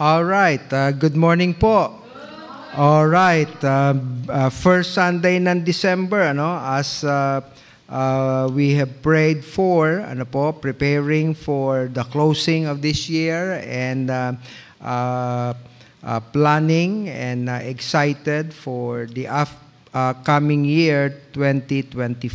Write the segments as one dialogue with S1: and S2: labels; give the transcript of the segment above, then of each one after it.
S1: All right, uh, good morning po. All right, uh, uh, first Sunday ng December, ano, as uh, uh, we have prayed for, ano po, preparing for the closing of this year and uh, uh, uh, planning and uh, excited for the after uh, coming year 2024.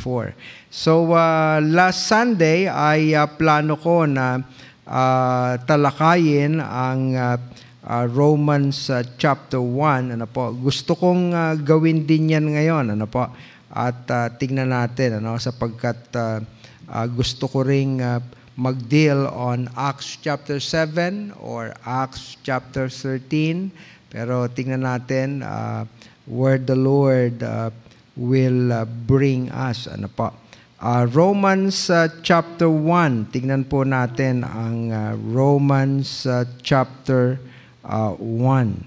S1: So uh, last Sunday I uh, plano ko na uh, talakayin ang uh, uh, Romans uh, chapter 1 ano po gusto kong uh, gawin din yan ngayon ano po at uh, tingnan natin ano sapagkat uh, uh, gusto ko ring uh, mag on Acts chapter 7 or Acts chapter 13 pero tingnan natin uh, where the Lord uh, will uh, bring us ano po Uh, Romans uh, chapter 1, tignan po natin ang uh, Romans uh, chapter uh, 1.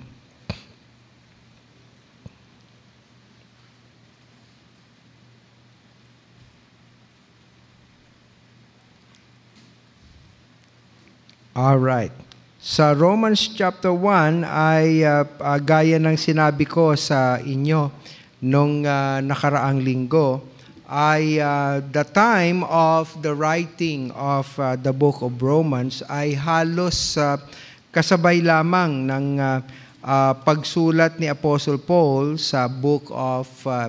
S1: All right. Sa Romans chapter 1 ay uh, uh, gaya ng sinabi ko sa inyo nung uh, nakaraang linggo, I, uh, the time of the writing of uh, the book of Romans ay halos uh, kasabay lamang ng uh, uh, pagsulat ni Apostle Paul sa book of uh,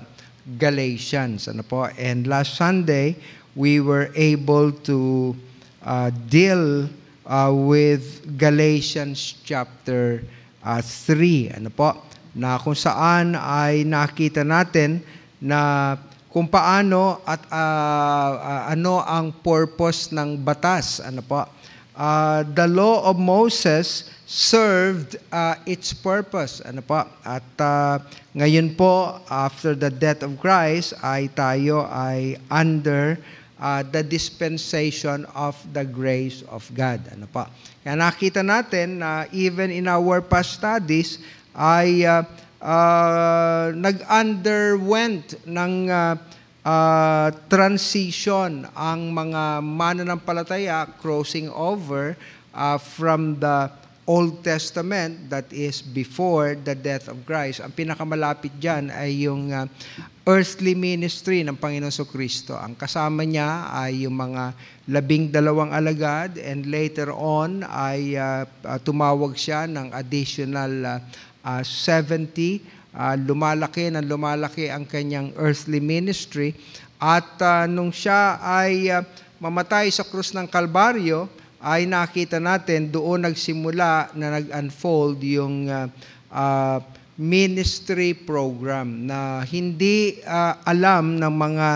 S1: Galatians. Ano po? And last Sunday, we were able to uh, deal uh, with Galatians chapter uh, 3. Ano po? Na kung saan ay nakita natin na kung paano at uh, uh, ano ang purpose ng batas. Ano po? Uh, the law of Moses served uh, its purpose. Ano po? At uh, ngayon po, after the death of Christ, ay tayo ay under uh, the dispensation of the grace of God. Ano po? Kaya nakita natin na even in our past studies, ay uh, Ah, nag-underwent ng uh, uh, transition ang mga mananampalataya crossing over uh, from the Old Testament that is before the death of Christ. Ang pinakamalapit dyan ay yung uh, earthly ministry ng Panginoon So Kristo. Ang kasama niya ay yung mga labing dalawang alagad and later on ay uh, tumawag siya ng additional uh, uh, 70. Uh, lumalaki ng lumalaki ang kanyang earthly ministry. At uh, nung siya ay uh, mamatay sa krus ng Kalbaryo, ay nakita natin doon nagsimula na nag-unfold yung uh, uh, ministry program na hindi uh, alam ng mga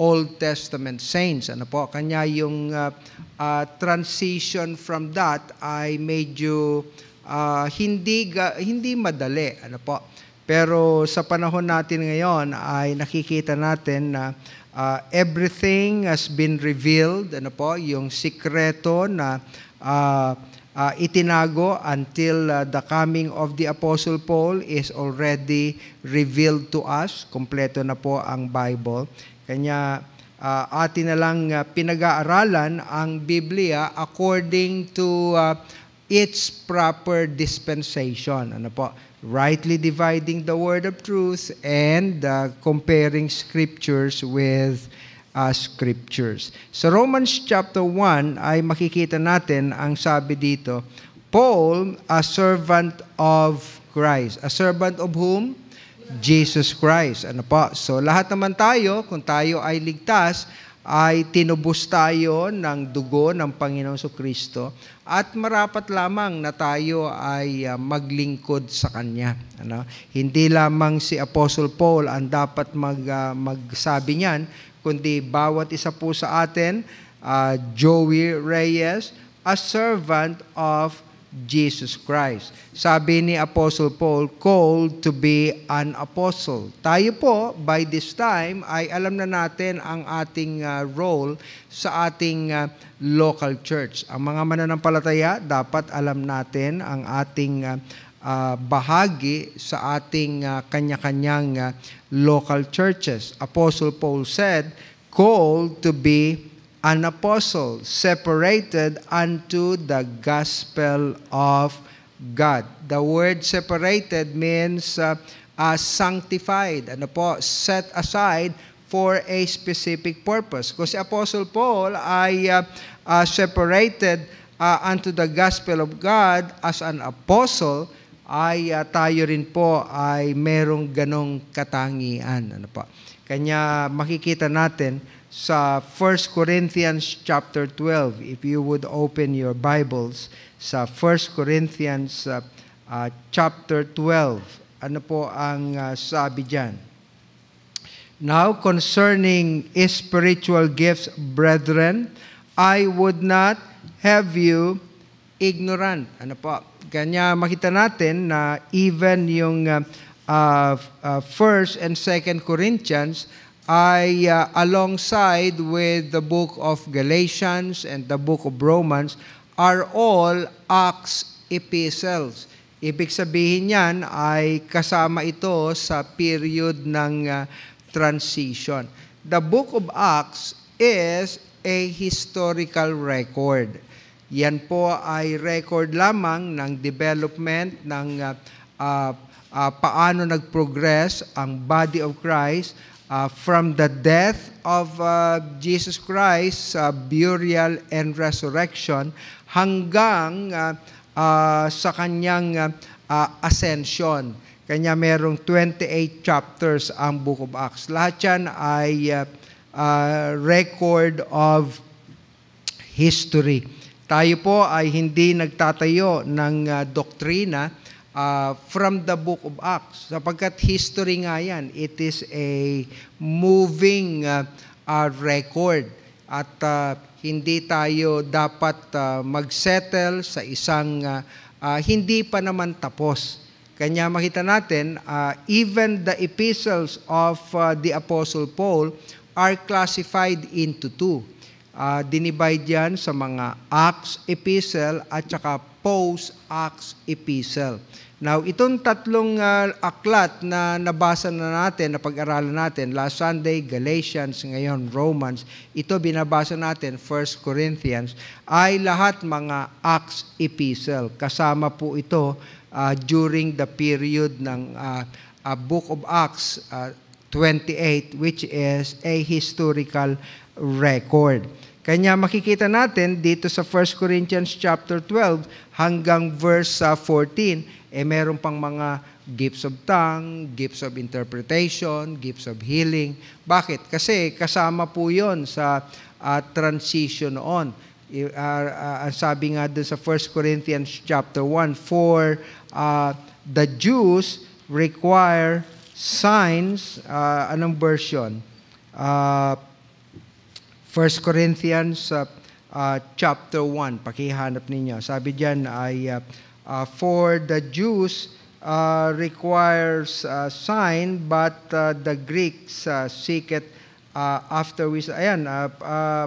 S1: Old Testament saints. Ano po, kanya yung uh, uh, transition from that ay medyo uh, hindi hindi madali, ano po. Pero sa panahon natin ngayon ay nakikita natin na uh, everything has been revealed, ano po, yung sikreto na uh, uh, itinago until uh, the coming of the Apostle Paul is already revealed to us. Kompleto na po ang Bible. Kanya uh, atin na lang uh, pinag-aaralan ang Biblia according to uh, its proper dispensation. Ano po? Rightly dividing the word of truth and uh, comparing scriptures with uh, scriptures. So Romans chapter 1 ay makikita natin ang sabi dito, Paul, a servant of Christ. A servant of whom? Jesus Christ. Ano po? So lahat naman tayo, kung tayo ay ligtas, ay tinubos tayo ng dugo ng Panginoong Kristo at marapat lamang na tayo ay uh, maglingkod sa Kanya. Ano? Hindi lamang si Apostle Paul ang dapat mag, uh, magsabi niyan, kundi bawat isa po sa atin, uh, Joey Reyes, a servant of Jesus Christ. Sabi ni Apostle Paul, called to be an apostle. Tayo po, by this time, ay alam na natin ang ating uh, role sa ating uh, local church. Ang mga mananampalataya, dapat alam natin ang ating uh, uh, bahagi sa ating uh, kanya-kanyang uh, local churches. Apostle Paul said, called to be an apostle separated unto the gospel of God. The word separated means uh, uh, sanctified, ano po, set aside for a specific purpose. Kasi Apostle Paul ay uh, uh, separated uh, unto the gospel of God as an apostle, ay uh, tayo rin po ay merong ganong katangian. Ano po? Kanya makikita natin sa 1 Corinthians chapter 12. If you would open your Bibles sa 1 Corinthians uh, uh, chapter 12. Ano po ang uh, sabi diyan? Now concerning spiritual gifts, brethren, I would not have you ignorant. Ano po? Kanya makita natin na even yung uh, uh, uh, and second Corinthians ay uh, alongside with the book of Galatians and the book of Romans are all Acts epistles. Ibig sabihin niyan ay kasama ito sa period ng uh, transition. The book of Acts is a historical record. Yan po ay record lamang ng development ng uh, uh, uh paano nag-progress ang body of Christ uh, from the death of uh, Jesus Christ, uh, burial and resurrection, hanggang uh, uh, sa kanyang uh, uh, ascension. Kanya merong 28 chapters ang Book of Acts. Lahat yan ay uh, uh, record of history. Tayo po ay hindi nagtatayo ng uh, doktrina, uh, from the book of Acts. Sapagkat history nga yan, it is a moving uh, uh, record. At uh, hindi tayo dapat uh, magsettle sa isang uh, uh, hindi pa naman tapos. Kanya makita natin, uh, even the epistles of uh, the Apostle Paul are classified into two. Uh, dinivide yan sa mga Acts Epistle at saka Post Acts Epistle. Now, itong tatlong uh, aklat na nabasa na natin, na pag-aralan natin, last Sunday, Galatians, ngayon Romans, ito binabasa natin, 1 Corinthians, ay lahat mga Acts Epistle. Kasama po ito uh, during the period ng uh, uh, Book of Acts uh, 28, which is a historical record. Kanya makikita natin dito sa 1 Corinthians chapter 12 hanggang verse 14 eh meron pang mga gifts of tongue, gifts of interpretation, gifts of healing. Bakit? Kasi kasama po yon sa uh, transition noon. Uh, uh, sabi nga doon sa 1 Corinthians chapter 1, For uh, the Jews require signs, uh, anong version? Uh, 1 Corinthians uh, uh, chapter 1, pakihanap ninyo. Sabi diyan ay uh, Uh, for the Jews uh, requires a uh, sign, but uh, the Greeks uh, seek it uh, after which, ayan, uh, uh,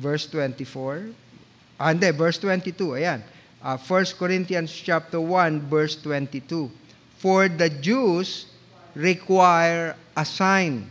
S1: verse 24, ah, hindi, verse 22, ayan, uh, 1 Corinthians chapter 1, verse 22, for the Jews require a sign,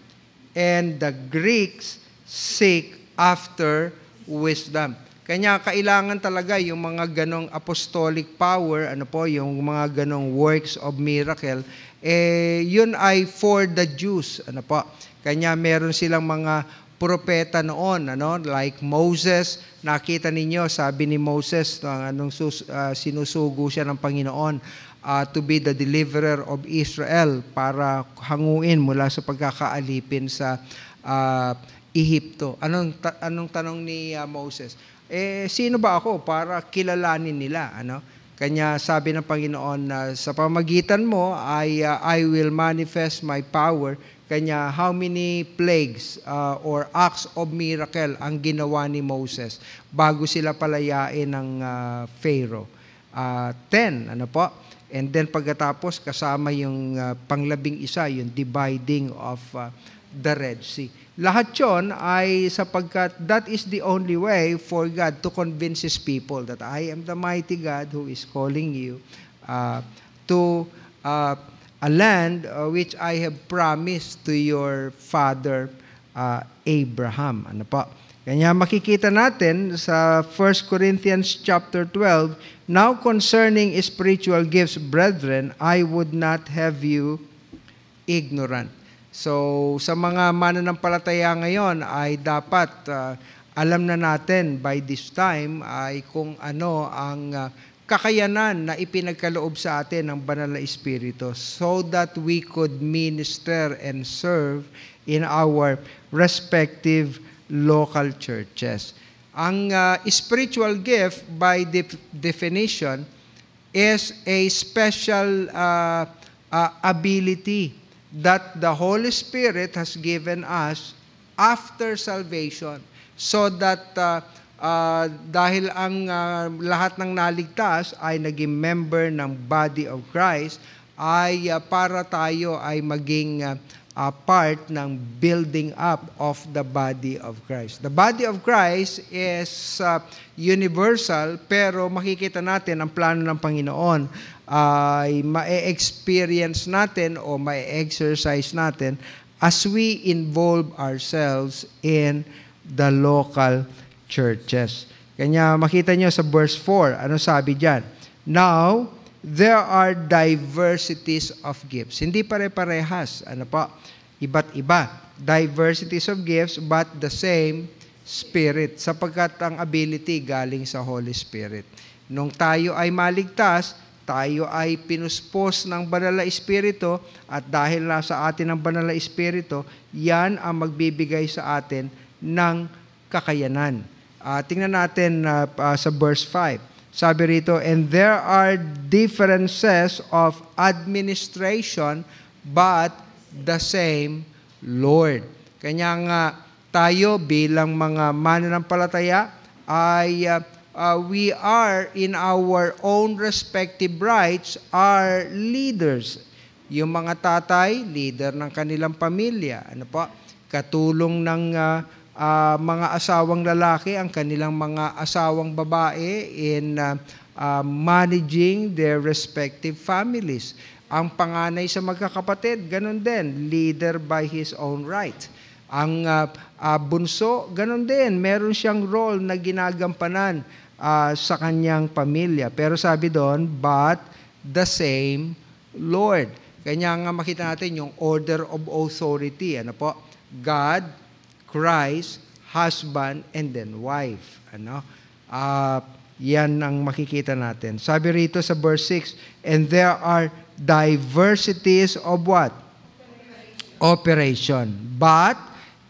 S1: and the Greeks seek after wisdom. Kanya kailangan talaga yung mga ganong apostolic power, ano po, yung mga ganong works of miracle, eh, yun ay for the Jews, ano po. Kanya meron silang mga propeta noon, ano, like Moses, nakita ninyo, sabi ni Moses, anong sus, uh, sinusugo siya ng Panginoon uh, to be the deliverer of Israel para hanguin mula sa pagkakaalipin sa uh, Ehipto. Anong ta- anong tanong ni uh, Moses? eh sino ba ako para kilalanin nila, ano? Kanya sabi ng Panginoon na sa pamagitan mo ay uh, I will manifest my power. Kanya how many plagues uh, or acts of miracle ang ginawa ni Moses bago sila palayain ng uh, Pharaoh? Uh, ten, ano po? And then pagkatapos kasama yung uh, panglabing isa, yung dividing of uh, the Red Sea. Lahat yon ay sapagkat that is the only way for God to convince His people that I am the mighty God who is calling you uh, to uh, a land uh, which I have promised to your father uh, Abraham. Ano pa? Kanya makikita natin sa 1 Corinthians chapter 12, Now concerning spiritual gifts, brethren, I would not have you ignorant. So sa mga mananampalataya ngayon ay dapat uh, alam na natin by this time ay kung ano ang uh, kakayanan na ipinagkaloob sa atin ng banal na espiritu so that we could minister and serve in our respective local churches. Ang uh, spiritual gift by de- definition is a special uh, uh, ability that the Holy Spirit has given us after salvation so that uh, uh, dahil ang uh, lahat ng naligtas ay naging member ng body of Christ ay uh, para tayo ay maging uh, uh, part ng building up of the body of Christ. The body of Christ is uh, universal pero makikita natin ang plano ng Panginoon ay ma-experience natin o ma-exercise natin as we involve ourselves in the local churches. Kanya makita nyo sa verse 4, ano sabi diyan? Now, there are diversities of gifts. Hindi pare-parehas. Ano pa? Iba't iba. Diversities of gifts but the same Spirit sapagkat ang ability galing sa Holy Spirit. Nung tayo ay maligtas, tayo ay pinuspos ng Banal na Espiritu at dahil sa atin ang Banal na Espiritu, yan ang magbibigay sa atin ng kakayanan. Uh, tingnan natin uh, uh, sa verse 5. Sabi rito, And there are differences of administration but the same Lord. Kanya nga tayo bilang mga mananampalataya ay uh, uh, we are in our own respective rights are leaders. Yung mga tatay, leader ng kanilang pamilya. Ano po? Katulong ng uh, uh, mga asawang lalaki ang kanilang mga asawang babae in uh, uh, managing their respective families. Ang panganay sa magkakapatid, ganun din, leader by his own right. Ang uh, uh, bunso, ganun din, meron siyang role na ginagampanan uh, sa kanyang pamilya. Pero sabi doon, but the same Lord. Kanya nga makita natin yung order of authority. Ano po? God, Christ, husband, and then wife. Ano? Uh, yan ang makikita natin. Sabi rito sa verse 6, And there are diversities of what? Operation. But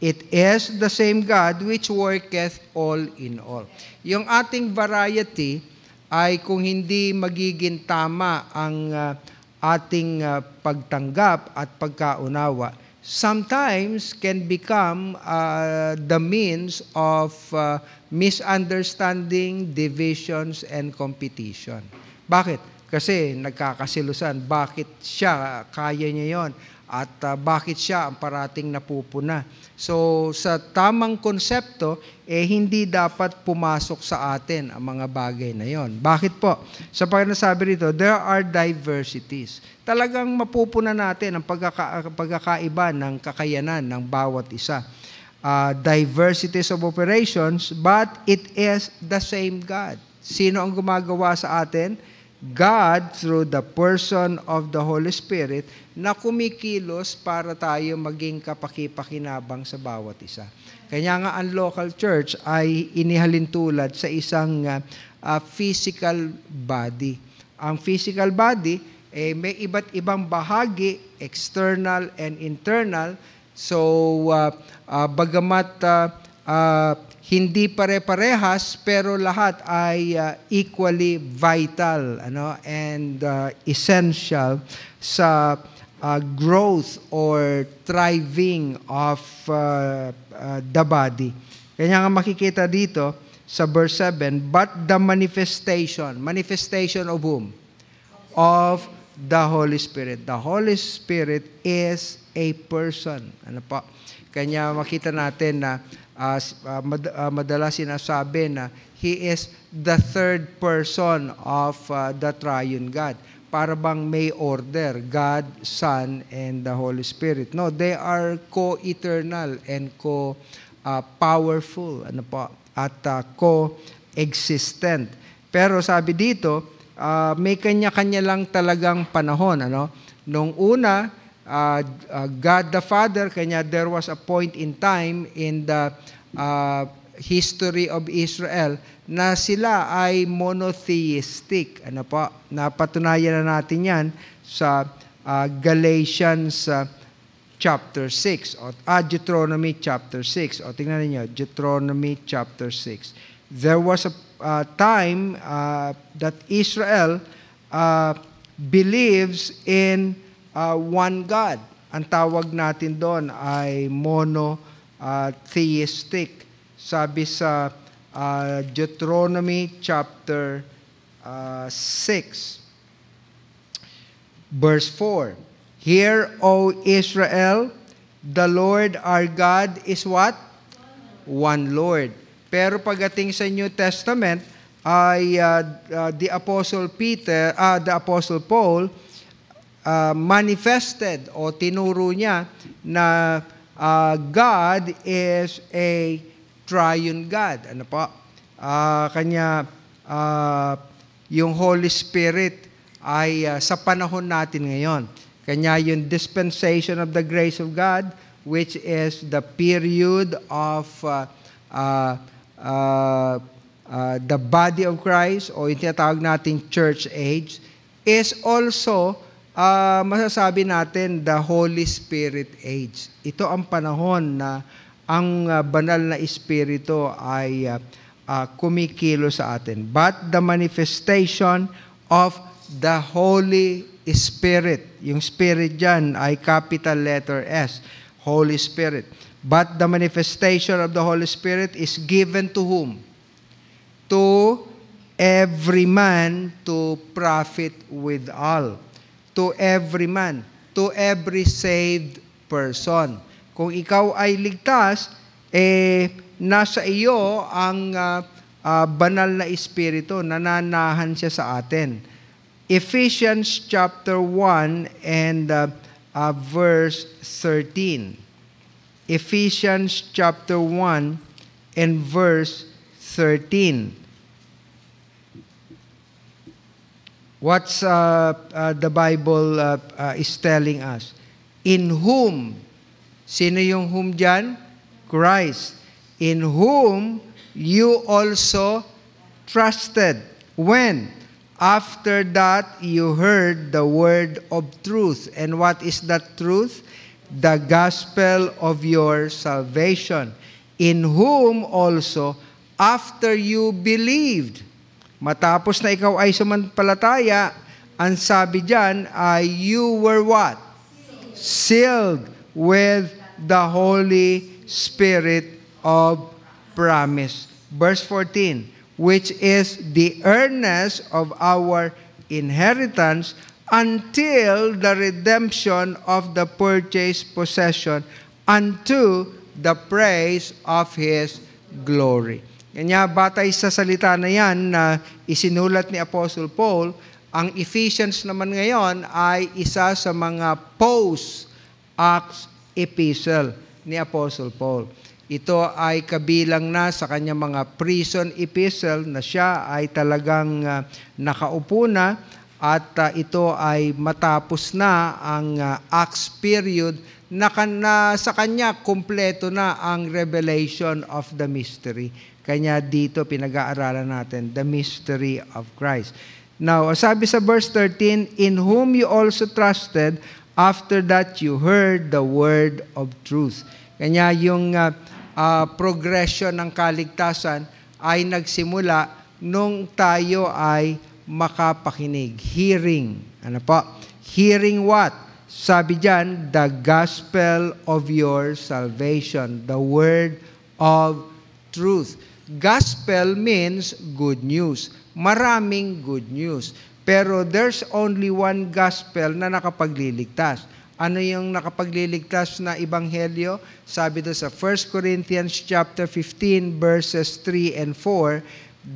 S1: It is the same God which worketh all in all. Yung ating variety ay kung hindi magiging tama ang uh, ating uh, pagtanggap at pagkaunawa, sometimes can become uh, the means of uh, misunderstanding, divisions, and competition. Bakit? Kasi nagkakasilusan. Bakit siya? Kaya niya yon at uh, bakit siya ang parating napupuna. So sa tamang konsepto, eh hindi dapat pumasok sa atin ang mga bagay na yon. Bakit po? Sa so, pagkasabi rito, there are diversities. Talagang mapupuna natin ang pagkaka- pagkakaiba ng kakayanan ng bawat isa. Uh, ah, diversities of operations, but it is the same God. Sino ang gumagawa sa atin? God through the person of the Holy Spirit na kumikilos para tayo maging kapakipakinabang sa bawat isa. Kaya nga ang local church ay inihalin tulad sa isang uh, uh, physical body. Ang physical body eh, may iba't ibang bahagi, external and internal. So uh, uh, bagamat uh, uh, hindi pare-parehas pero lahat ay uh, equally vital ano and uh, essential sa uh, growth or thriving of uh, uh, the body. Kanya nga makikita dito sa verse 7, but the manifestation, manifestation of whom? Of the Holy Spirit. The Holy Spirit is a person. Ano po? Kanya makita natin na uh, mad, uh, madalas sinasabi na He is the third person of uh, the triune God. Para bang may order, God, Son, and the Holy Spirit. No, they are co-eternal and co-powerful ano po, at uh, co-existent. Pero sabi dito, uh, may kanya-kanya lang talagang panahon. Ano? Nung una, uh, uh, God the Father, kanya there was a point in time in the uh, history of Israel na sila ay monotheistic. Ano po? Napatunayan na natin yan sa uh, Galatians uh, chapter 6 o ah, Deuteronomy chapter 6. O tingnan niyo, Deuteronomy chapter 6. There was a uh, time uh, that Israel uh, believes in uh, one God. Ang tawag natin doon ay monotheistic. Sabi sa uh, Deuteronomy chapter uh, ah, 6, verse 4. Hear, O Israel, the Lord our God is what? One Lord. Pero pagdating sa New Testament, ay uh, uh, the Apostle Peter, uh, the Apostle Paul, uh, manifested o tinuro niya na uh, God is a triune God. Ano po? Uh, kanya, uh, yung Holy Spirit ay uh, sa panahon natin ngayon. Kanya yung dispensation of the grace of God, which is the period of uh, uh, uh, uh, the body of Christ o yung tinatawag natin church age, is also uh, masasabi natin the Holy Spirit Age. Ito ang panahon na ang uh, banal na Espiritu ay uh, uh, kumikilo sa atin. But the manifestation of the Holy Spirit. Yung Spirit dyan ay capital letter S, Holy Spirit. But the manifestation of the Holy Spirit is given to whom? To every man to profit with all to every man, to every saved person. Kung ikaw ay ligtas, eh, nasa iyo ang uh, uh, banal na Espiritu, nananahan siya sa atin. Ephesians chapter 1 and uh, uh, verse 13. Ephesians chapter 1 and verse 13. What's uh, uh, the Bible uh, uh, is telling us? In whom? Sino yung whom dyan? Christ. In whom you also trusted. When? After that, you heard the word of truth. And what is that truth? The gospel of your salvation. In whom also, after you believed, Matapos na ikaw ay sumampalataya, ang sabi diyan ay you were what? Sealed with the Holy Spirit of promise. Verse 14, which is the earnest of our inheritance until the redemption of the purchased possession unto the praise of His glory. Kanya batay sa salita na yan na isinulat ni Apostle Paul, ang Ephesians naman ngayon ay isa sa mga post-Acts epistle ni Apostle Paul. Ito ay kabilang na sa kanyang mga prison epistle na siya ay talagang uh, nakaupo na at uh, ito ay matapos na ang uh, Acts period na, na sa kanya kumpleto na ang revelation of the mystery kanya dito pinag-aaralan natin, the mystery of Christ. Now, sabi sa verse 13, In whom you also trusted, after that you heard the word of truth. Kanya yung uh, uh, progression ng kaligtasan ay nagsimula nung tayo ay makapakinig. Hearing. Ano po? Hearing what? Sabi dyan, the gospel of your salvation, the word of truth. Gospel means good news. Maraming good news. Pero there's only one gospel na nakapagliligtas. Ano yung nakapagliligtas na ebanghelyo? Sabi do sa 1 Corinthians chapter 15 verses 3 and 4,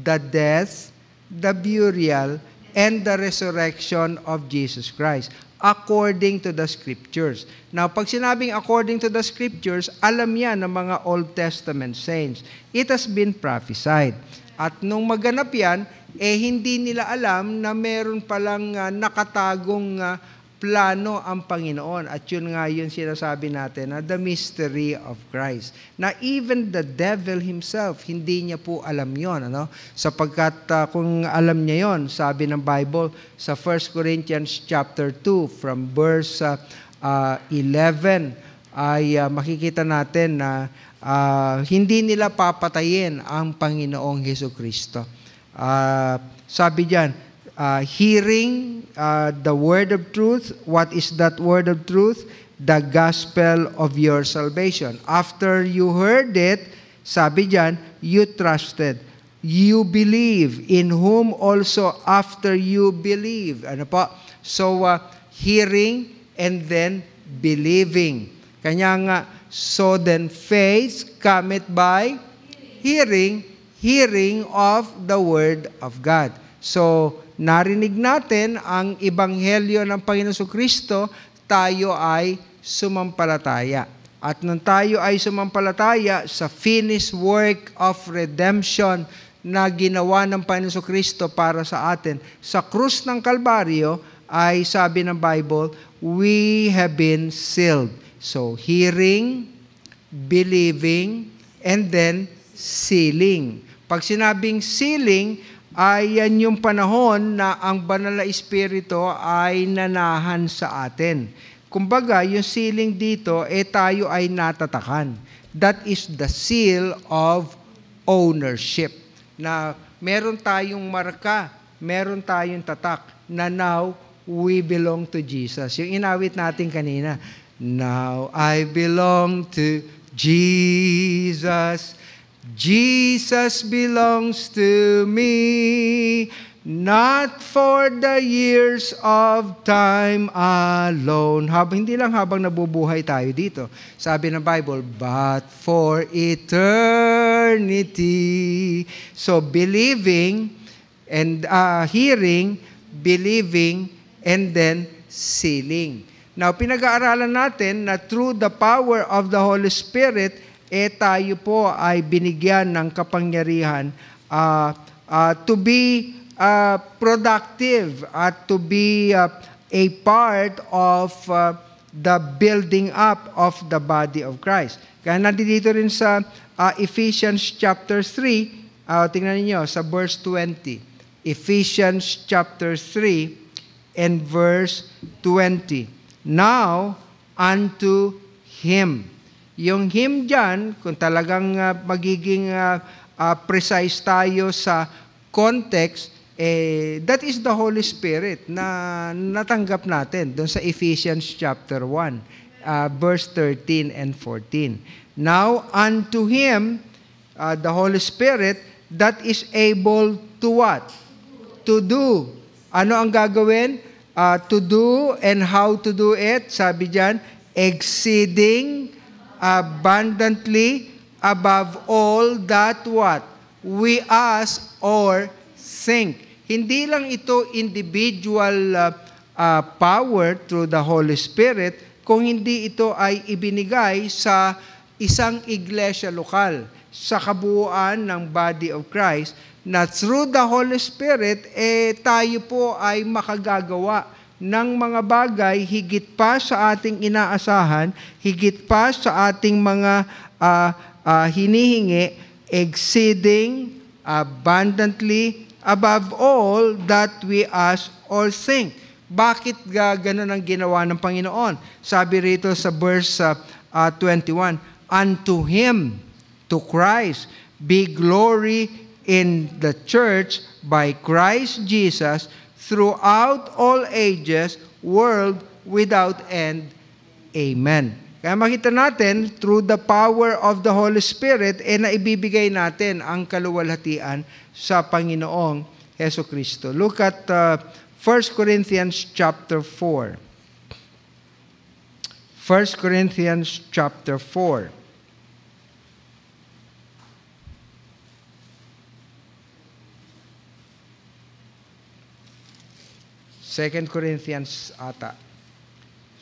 S1: the death, the burial, and the resurrection of Jesus Christ according to the Scriptures. Now, pag sinabing according to the Scriptures, alam yan ng mga Old Testament saints. It has been prophesied. At nung maganap yan, eh hindi nila alam na meron palang uh, nakatagong uh, plano ang Panginoon. At yun nga yun sinasabi natin na the mystery of Christ. Na even the devil himself, hindi niya po alam yon ano? Sapagkat uh, kung alam niya yon sabi ng Bible sa 1 Corinthians chapter 2 from verse uh, uh, 11 ay uh, makikita natin na uh, hindi nila papatayin ang Panginoong Heso Kristo. Uh, sabi diyan, uh, hearing uh, the word of truth. What is that word of truth? The gospel of your salvation. After you heard it, sabi dyan, you trusted. You believe in whom also after you believe. Ano po? So, uh, hearing and then believing. Kanya nga, so then faith cometh by hearing, hearing of the word of God. So, narinig natin ang ibanghelyo ng Panginoon Kristo, tayo ay sumampalataya. At nang tayo ay sumampalataya sa finished work of redemption na ginawa ng Panginoon Kristo para sa atin, sa krus ng Kalbaryo ay sabi ng Bible, we have been sealed. So, hearing, believing, and then sealing. Pag sinabing sealing, ay yan yung panahon na ang banal na espiritu ay nanahan sa atin. Kumbaga, yung sealing dito, eh tayo ay natatakan. That is the seal of ownership. Na meron tayong marka, meron tayong tatak, na now, we belong to Jesus. Yung inawit natin kanina, Now I belong to Jesus. Jesus belongs to me, not for the years of time alone. Hab hindi lang habang nabubuhay tayo dito. Sabi ng Bible, but for eternity. So believing and uh, hearing, believing, and then sealing. Now, pinag-aaralan natin na through the power of the Holy Spirit, eh tayo po ay binigyan ng kapangyarihan uh, uh, to be uh, productive at to be uh, a part of uh, the building up of the body of Christ. Kaya nandito rin sa uh, Ephesians chapter 3, uh, tingnan niyo sa verse 20. Ephesians chapter 3 and verse 20. Now unto him yung him dyan, kung talagang uh, magiging uh, uh, precise tayo sa context, eh, that is the Holy Spirit na natanggap natin doon sa Ephesians chapter 1, uh, verse 13 and 14. Now, unto Him, uh, the Holy Spirit, that is able to what? To do. Ano ang gagawin? Uh, to do and how to do it, sabi dyan, exceeding abundantly above all that what we ask or think. Hindi lang ito individual uh, uh, power through the Holy Spirit, kung hindi ito ay ibinigay sa isang iglesia lokal, sa kabuuan ng body of Christ, na through the Holy Spirit, eh, tayo po ay makagagawa ng mga bagay higit pa sa ating inaasahan, higit pa sa ating mga uh, uh, hinihingi, exceeding abundantly above all that we ask or think. Bakit uh, ganun ang ginawa ng Panginoon? Sabi rito sa verse uh, uh, 21, Unto Him, to Christ, be glory in the church by Christ Jesus, throughout all ages, world without end. Amen. Kaya makita natin, through the power of the Holy Spirit, eh naibibigay natin ang kaluwalhatian sa Panginoong Heso Kristo. Look at uh, 1 Corinthians chapter 4. 1 Corinthians chapter 4. 2 Corinthians ata.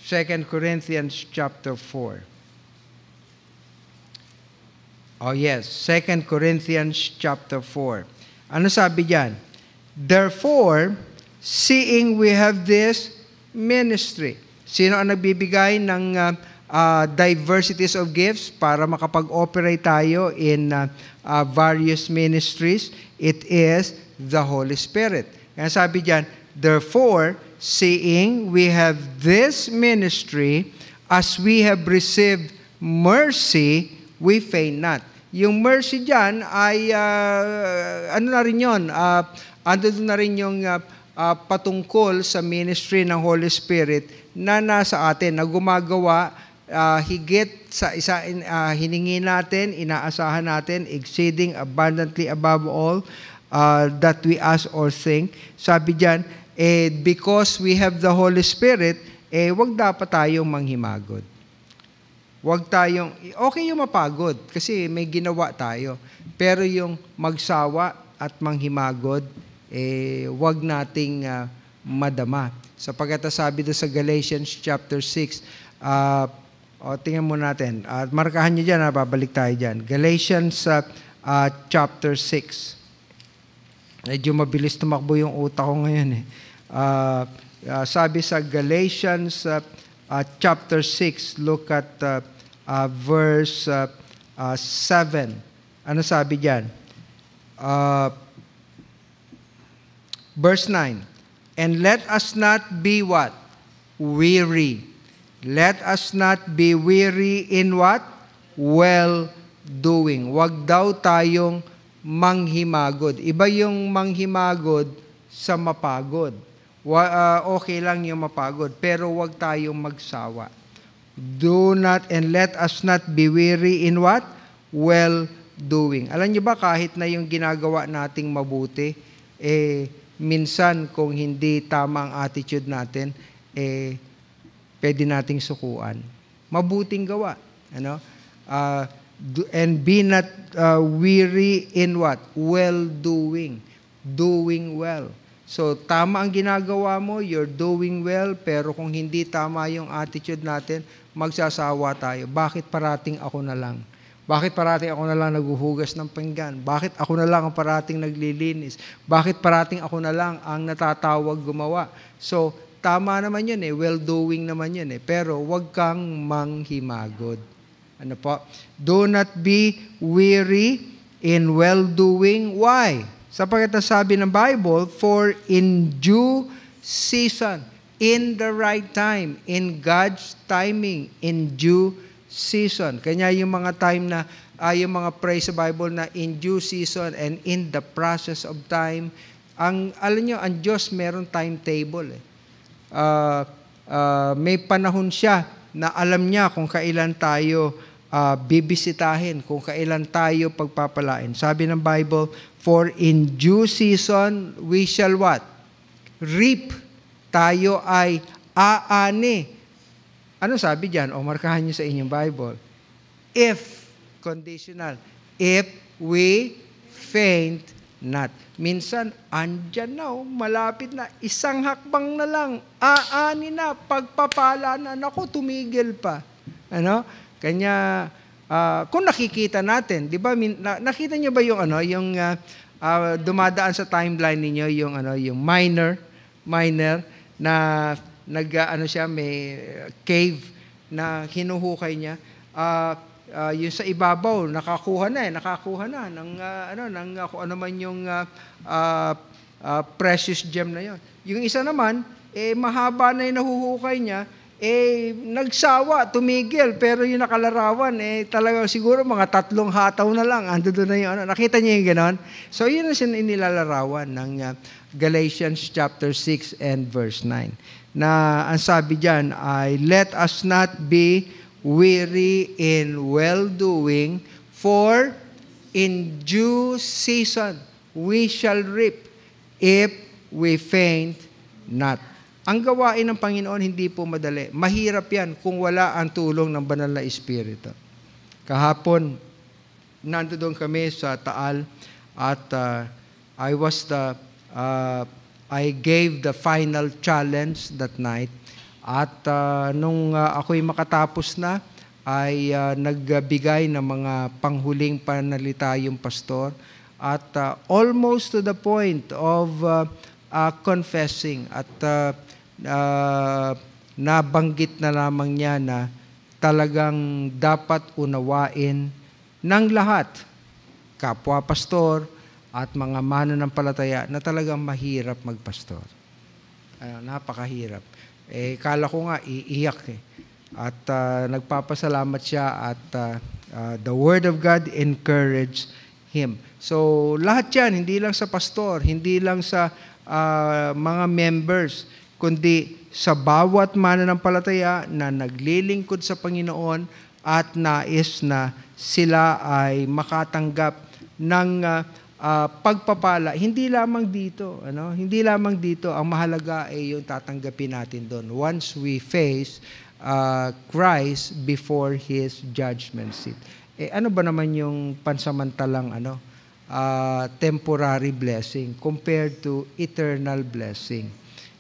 S1: 2 Corinthians chapter 4. Oh yes, 2 Corinthians chapter 4. Ano sabi diyan? Therefore, seeing we have this ministry. Sino ang nagbibigay ng uh, uh, diversities of gifts para makapag-operate tayo in uh, uh, various ministries? It is the Holy Spirit. Kaya sabi diyan, Therefore, seeing we have this ministry, as we have received mercy, we faint not. Yung mercy dyan ay, uh, ano na rin yun? Uh, ah, ando na rin yung uh, uh, patungkol sa ministry ng Holy Spirit na nasa atin, na gumagawa uh, higit sa isa uh, hiningi natin, inaasahan natin, exceeding abundantly above all uh, that we ask or think. Sabi dyan, eh, because we have the Holy Spirit, eh, wag dapat tayong manghimagod. Wag tayong, okay yung mapagod kasi may ginawa tayo. Pero yung magsawa at manghimagod, eh, wag nating uh, madama. Sapagkat sabi doon sa Galatians chapter 6, uh, ah, o, tingnan muna natin. At uh, markahan nyo dyan, ah, babalik tayo dyan. Galatians uh, uh, chapter 6. Medyo mabilis tumakbo yung utak ko ngayon eh. Uh, sabi sa Galatians uh, uh, chapter 6, look at uh, uh, verse uh, uh, 7. Ano sabi diyan? Uh, verse 9. And let us not be what? Weary. Let us not be weary in what? Well doing. Huwag daw tayong manghimagod. Iba yung manghimagod sa mapagod. Ah, okay lang yung mapagod, pero huwag tayong magsawa. Do not and let us not be weary in what? Well doing. Alam niyo ba kahit na yung ginagawa nating mabuti, eh minsan kung hindi tama ang attitude natin, eh pwede nating sukuan. Mabuting gawa, ano? Uh, and be not uh, weary in what? Well doing. Doing well. So tama ang ginagawa mo, you're doing well, pero kung hindi tama yung attitude natin, magsasawa tayo. Bakit parating ako na lang? Bakit parating ako na lang naghuhugas ng pinggan? Bakit ako na lang ang parating naglilinis? Bakit parating ako na lang ang natatawag gumawa? So, tama naman yun eh. Well-doing naman yun eh. Pero wag kang manghimagod. Ano po? Do not be weary in well-doing. Why? Sapagat sabi ng Bible, for in due season, in the right time, in God's timing, in due season. Kanya yung mga time na, uh, yung mga praise sa Bible na in due season and in the process of time, ang, alam nyo, ang Diyos meron timetable. Eh. Uh, uh, may panahon siya na alam niya kung kailan tayo uh, bibisitahin, kung kailan tayo pagpapalain. Sabi ng Bible, For in due season, we shall what? Reap. Tayo ay aani. Ano sabi diyan? O markahan niyo sa inyong Bible. If, conditional, if we faint not. Minsan, andyan na, oh, malapit na, isang hakbang na lang, aani na, pagpapala na, naku, tumigil pa. Ano? Kanya, Uh, kung nakikita natin, 'di ba? nakita niyo ba yung ano, yung uh, uh, dumadaan sa timeline niyo yung ano, yung minor, minor na nag uh, ano siya may eh, cave na hinuhukay niya. Uh, uh, yung sa ibabaw nakakuha na eh, nakakuha na ng uh, ano ng uh, kung ano man yung uh, uh, precious gem na yon. Yung isa naman eh mahaba na yung nahuhukay niya eh, nagsawa, tumigil, pero yung nakalarawan, eh, talaga siguro mga tatlong hataw na lang, ando doon na yung ano. Nakita niyo yung ganon? So, yun ang sinilalarawan ng uh, Galatians chapter 6 and verse 9. Na ang sabi diyan ay, Let us not be weary in well-doing, for in due season we shall reap if we faint not. Ang gawain ng Panginoon hindi po madali. Mahirap yan kung wala ang tulong ng banal na Espiritu. Kahapon, nando doon kami sa Taal at uh, I was the, uh, I gave the final challenge that night. At uh, nung uh, ako'y makatapos na, ay uh, nagbigay ng mga panghuling yung pastor at uh, almost to the point of uh, uh, confessing at uh, uh, nabanggit na lamang niya na talagang dapat unawain ng lahat, kapwa pastor at mga mananampalataya na talagang mahirap magpastor. Ano, napakahirap. Eh, kala ko nga, iiyak eh. At uh, nagpapasalamat siya at uh, uh, the Word of God encouraged him. So, lahat yan, hindi lang sa pastor, hindi lang sa uh, mga members, kundi sa bawat mananampalataya na naglilingkod sa Panginoon at nais na sila ay makatanggap ng uh, uh, pagpapala. Hindi lamang dito, ano? Hindi lamang dito ang mahalaga ay yung tatanggapin natin doon. Once we face uh, Christ before his judgment seat. Eh ano ba naman yung pansamantalang ano? Uh, temporary blessing compared to eternal blessing.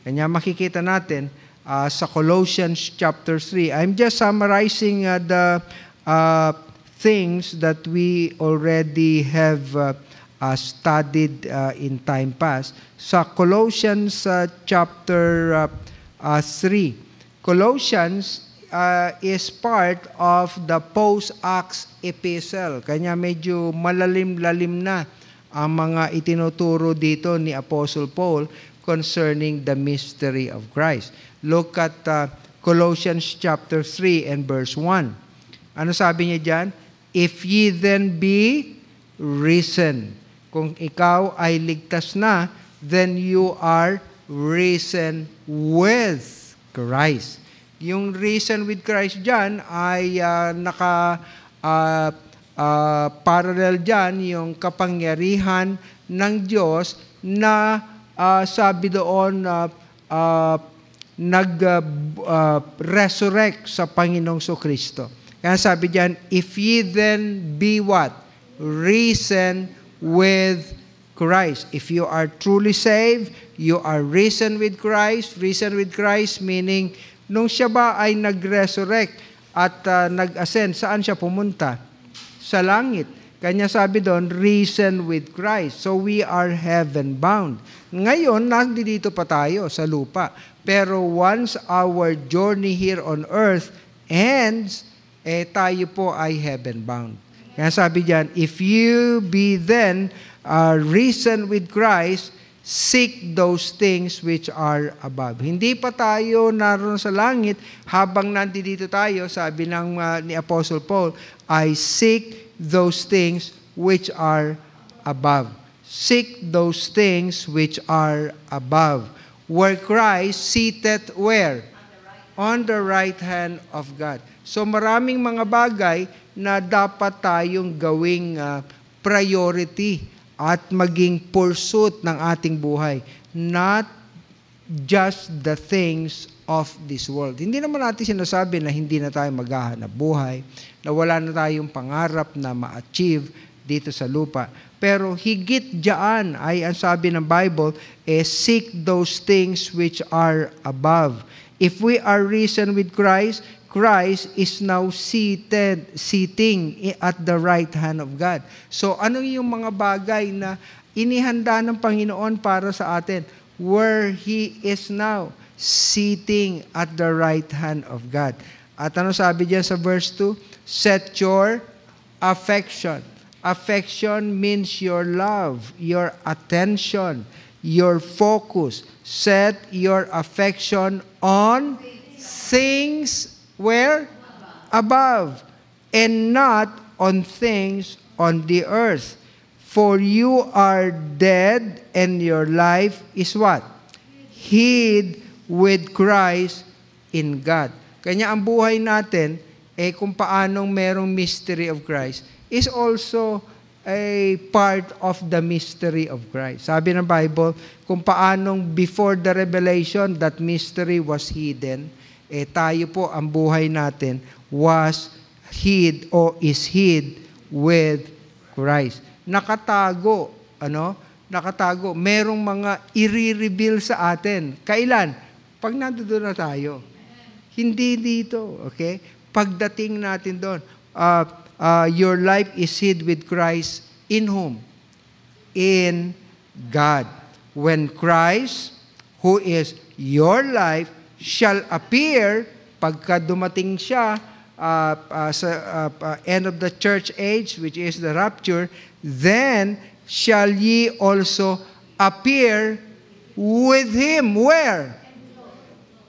S1: Kanya makikita natin uh, sa Colossians chapter 3. I'm just summarizing uh, the uh, things that we already have uh, uh, studied uh, in time past. Sa Colossians uh, chapter uh, uh, 3. Colossians uh, is part of the post-Acts epistle. Kanya medyo malalim-lalim na ang mga itinuturo dito ni Apostle Paul concerning the mystery of Christ. Look at uh, Colossians chapter 3 and verse 1. Ano sabi niya diyan? If ye then be risen. Kung ikaw ay ligtas na, then you are risen with Christ. Yung risen with Christ diyan ay uh, naka uh, uh, parallel diyan yung kapangyarihan ng Diyos na uh, sabi doon, uh, ah, uh, ah, nag-resurrect uh, uh, sa Panginoong So Kristo. Kaya sabi diyan, if ye then be what? Risen with Christ. If you are truly saved, you are risen with Christ. Risen with Christ meaning, nung siya ba ay nag-resurrect at uh, nag-ascend, saan siya pumunta? Sa langit. Kanya sabi doon, reason with Christ. So we are heaven bound. Ngayon, nandito pa tayo sa lupa. Pero once our journey here on earth ends, eh, tayo po ay heaven bound. Kaya sabi diyan, if you be then uh, reason with Christ, seek those things which are above. Hindi pa tayo naroon sa langit habang nandito tayo, sabi ng uh, ni Apostle Paul, I seek those things which are above. Seek those things which are above, where Christ seated where? On the right hand of God. So maraming mga bagay na dapat tayong gawing uh, priority at maging pursuit ng ating buhay. Not just the things of this world. Hindi naman natin sinasabi na hindi na tayo maghahanap buhay, na wala na tayong pangarap na ma-achieve dito sa lupa. Pero higit diyan ay ang sabi ng Bible is eh, seek those things which are above. If we are risen with Christ, Christ is now seated, sitting at the right hand of God. So ano yung mga bagay na inihanda ng Panginoon para sa atin? Where He is now, sitting at the right hand of God. At ano sabi diyan sa verse 2? Set your affection. Affection means your love, your attention, your focus. Set your affection on things where? Above. And not on things on the earth. For you are dead and your life is what? Hid with Christ in God. Kanya ang buhay natin, eh kung paanong merong mystery of Christ, is also a part of the mystery of Christ. Sabi ng Bible, kung paanong before the revelation, that mystery was hidden, eh tayo po, ang buhay natin was hid or is hid with Christ. Nakatago, ano? Nakatago. Merong mga i-reveal sa atin. Kailan? Pag nandoon na tayo. Hindi dito, okay? Pagdating natin doon, uh, uh, your life is hid with Christ in whom? In God. When Christ, who is your life, shall appear, pagka dumating siya, uh, uh, sa uh, uh, end of the church age, which is the rapture, then shall ye also appear with him. Where?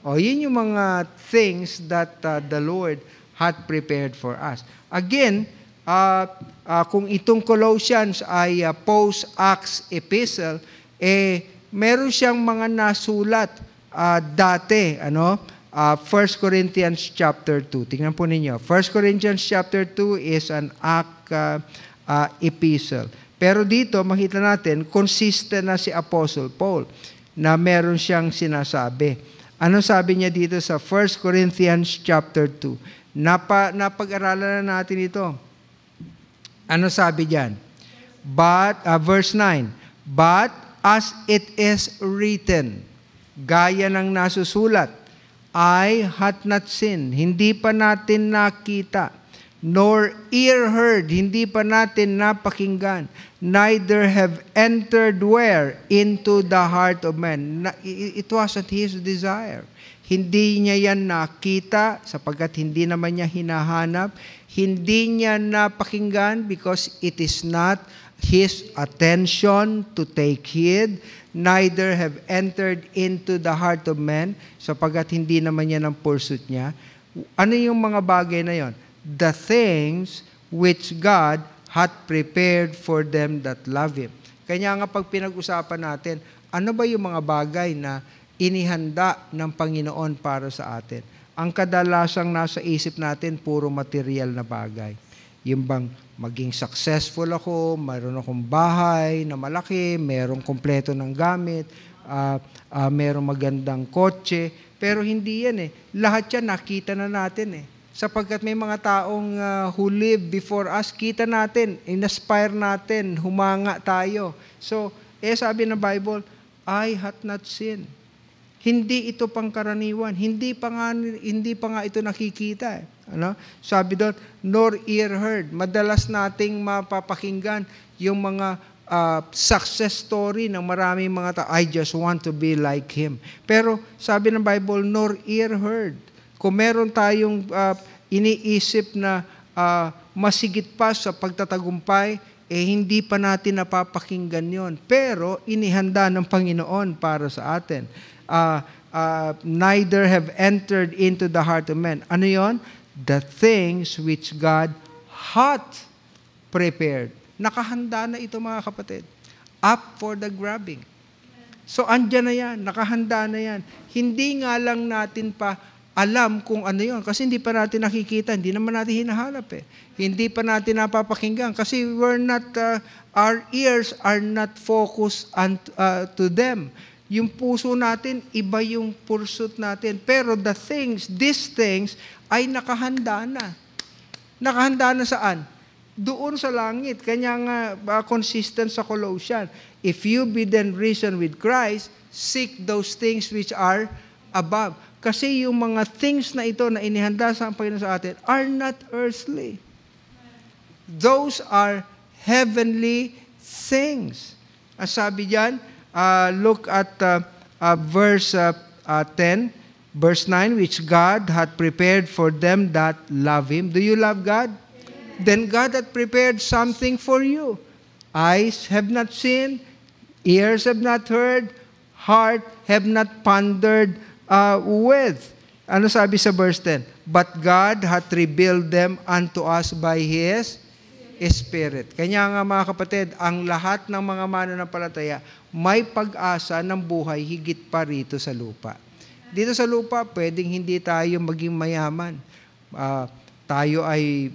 S1: O, yun yung mga things that uh, the Lord had prepared for us. Again, uh, uh, kung itong Colossians ay uh, post-Acts epistle, eh, meron siyang mga nasulat uh, dati, ano? Uh, 1 Corinthians chapter 2. Tingnan po ninyo. 1 Corinthians chapter 2 is an act uh, uh, epistle. Pero dito, makita natin, consistent na si Apostle Paul na meron siyang sinasabi ano sabi niya dito sa 1 Corinthians chapter 2? Napa, napag-aralan na natin ito. Ano sabi diyan? But, uh, verse 9, But as it is written, gaya ng nasusulat, I had not seen, hindi pa natin nakita nor ear heard, hindi pa natin napakinggan, neither have entered where? Into the heart of man. Na, it wasn't his desire. Hindi niya yan nakita sapagkat hindi naman niya hinahanap. Hindi niya napakinggan because it is not his attention to take heed, neither have entered into the heart of man, sapagat hindi naman yan ang pursuit niya. Ano yung mga bagay na yon? the things which God hath prepared for them that love Him. Kanya nga pag pinag-usapan natin, ano ba yung mga bagay na inihanda ng Panginoon para sa atin? Ang kadalasang nasa isip natin, puro material na bagay. Yung bang maging successful ako, mayroon akong bahay na malaki, mayroong kompleto ng gamit, uh, ah, uh, ah, mayroong magandang kotse, pero hindi yan eh. Lahat yan nakita na natin eh sapagkat may mga taong uh, who live before us, kita natin, inaspire natin, humanga tayo. So, eh sabi ng Bible, I hath not seen. Hindi ito pangkaraniwan, hindi pa nga, hindi pa nga ito nakikita. Eh. Ano? Sabi doon, nor ear heard. Madalas nating mapapakinggan yung mga uh, success story ng maraming mga tao. I just want to be like him. Pero sabi ng Bible, nor ear heard kung meron tayong uh, iniisip na uh, masigit pa sa pagtatagumpay, eh hindi pa natin napapakinggan yon. Pero inihanda ng Panginoon para sa atin. Uh, uh, neither have entered into the heart of men. Ano yon? The things which God hath prepared. Nakahanda na ito mga kapatid. Up for the grabbing. So andyan na yan, nakahanda na yan. Hindi nga lang natin pa alam kung ano yun. Kasi hindi pa natin nakikita, hindi naman natin hinahalap eh. Hindi pa natin napapakinggan kasi we're not, uh, our ears are not focused on, uh, to them. Yung puso natin, iba yung pursuit natin. Pero the things, these things, ay nakahanda na. Nakahanda na saan? Doon sa langit. Kanya nga uh, consistent sa Colossian. If you be then risen with Christ, seek those things which are above. Kasi yung mga things na ito na inihanda sa Panginoon sa atin are not earthly. Those are heavenly things. Ang sabi diyan, uh, look at uh, uh, verse uh, uh, 10, verse 9, which God had prepared for them that love Him. Do you love God? Amen. Then God had prepared something for you. Eyes have not seen, ears have not heard, heart have not pondered uh, with. Ano sabi sa verse 10? But God hath revealed them unto us by His Spirit. Kanya nga mga kapatid, ang lahat ng mga mananampalataya may pag-asa ng buhay higit pa rito sa lupa. Dito sa lupa, pwedeng hindi tayo maging mayaman. Uh, tayo ay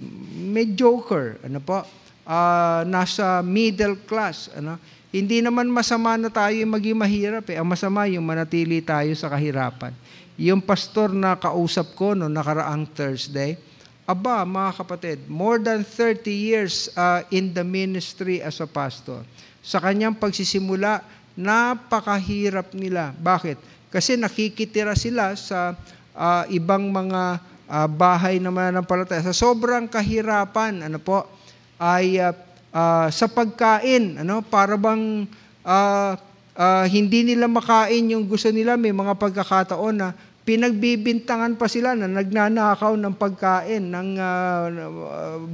S1: may joker, ano po, uh, nasa middle class, ano, hindi naman masama na tayo maging mahirap eh. Ang masama yung manatili tayo sa kahirapan. Yung pastor na kausap ko no nakaraang Thursday, aba mga kapatid, more than 30 years uh, in the ministry as a pastor. Sa kanyang pagsisimula, napakahirap nila. Bakit? Kasi nakikitira sila sa uh, ibang mga uh, bahay na mananampalataya. Sa sobrang kahirapan, ano po, ay uh, uh, sa pagkain, ano, para bang uh, uh, hindi nila makain yung gusto nila, may mga pagkakataon na pinagbibintangan pa sila na nagnanakaw ng pagkain ng uh,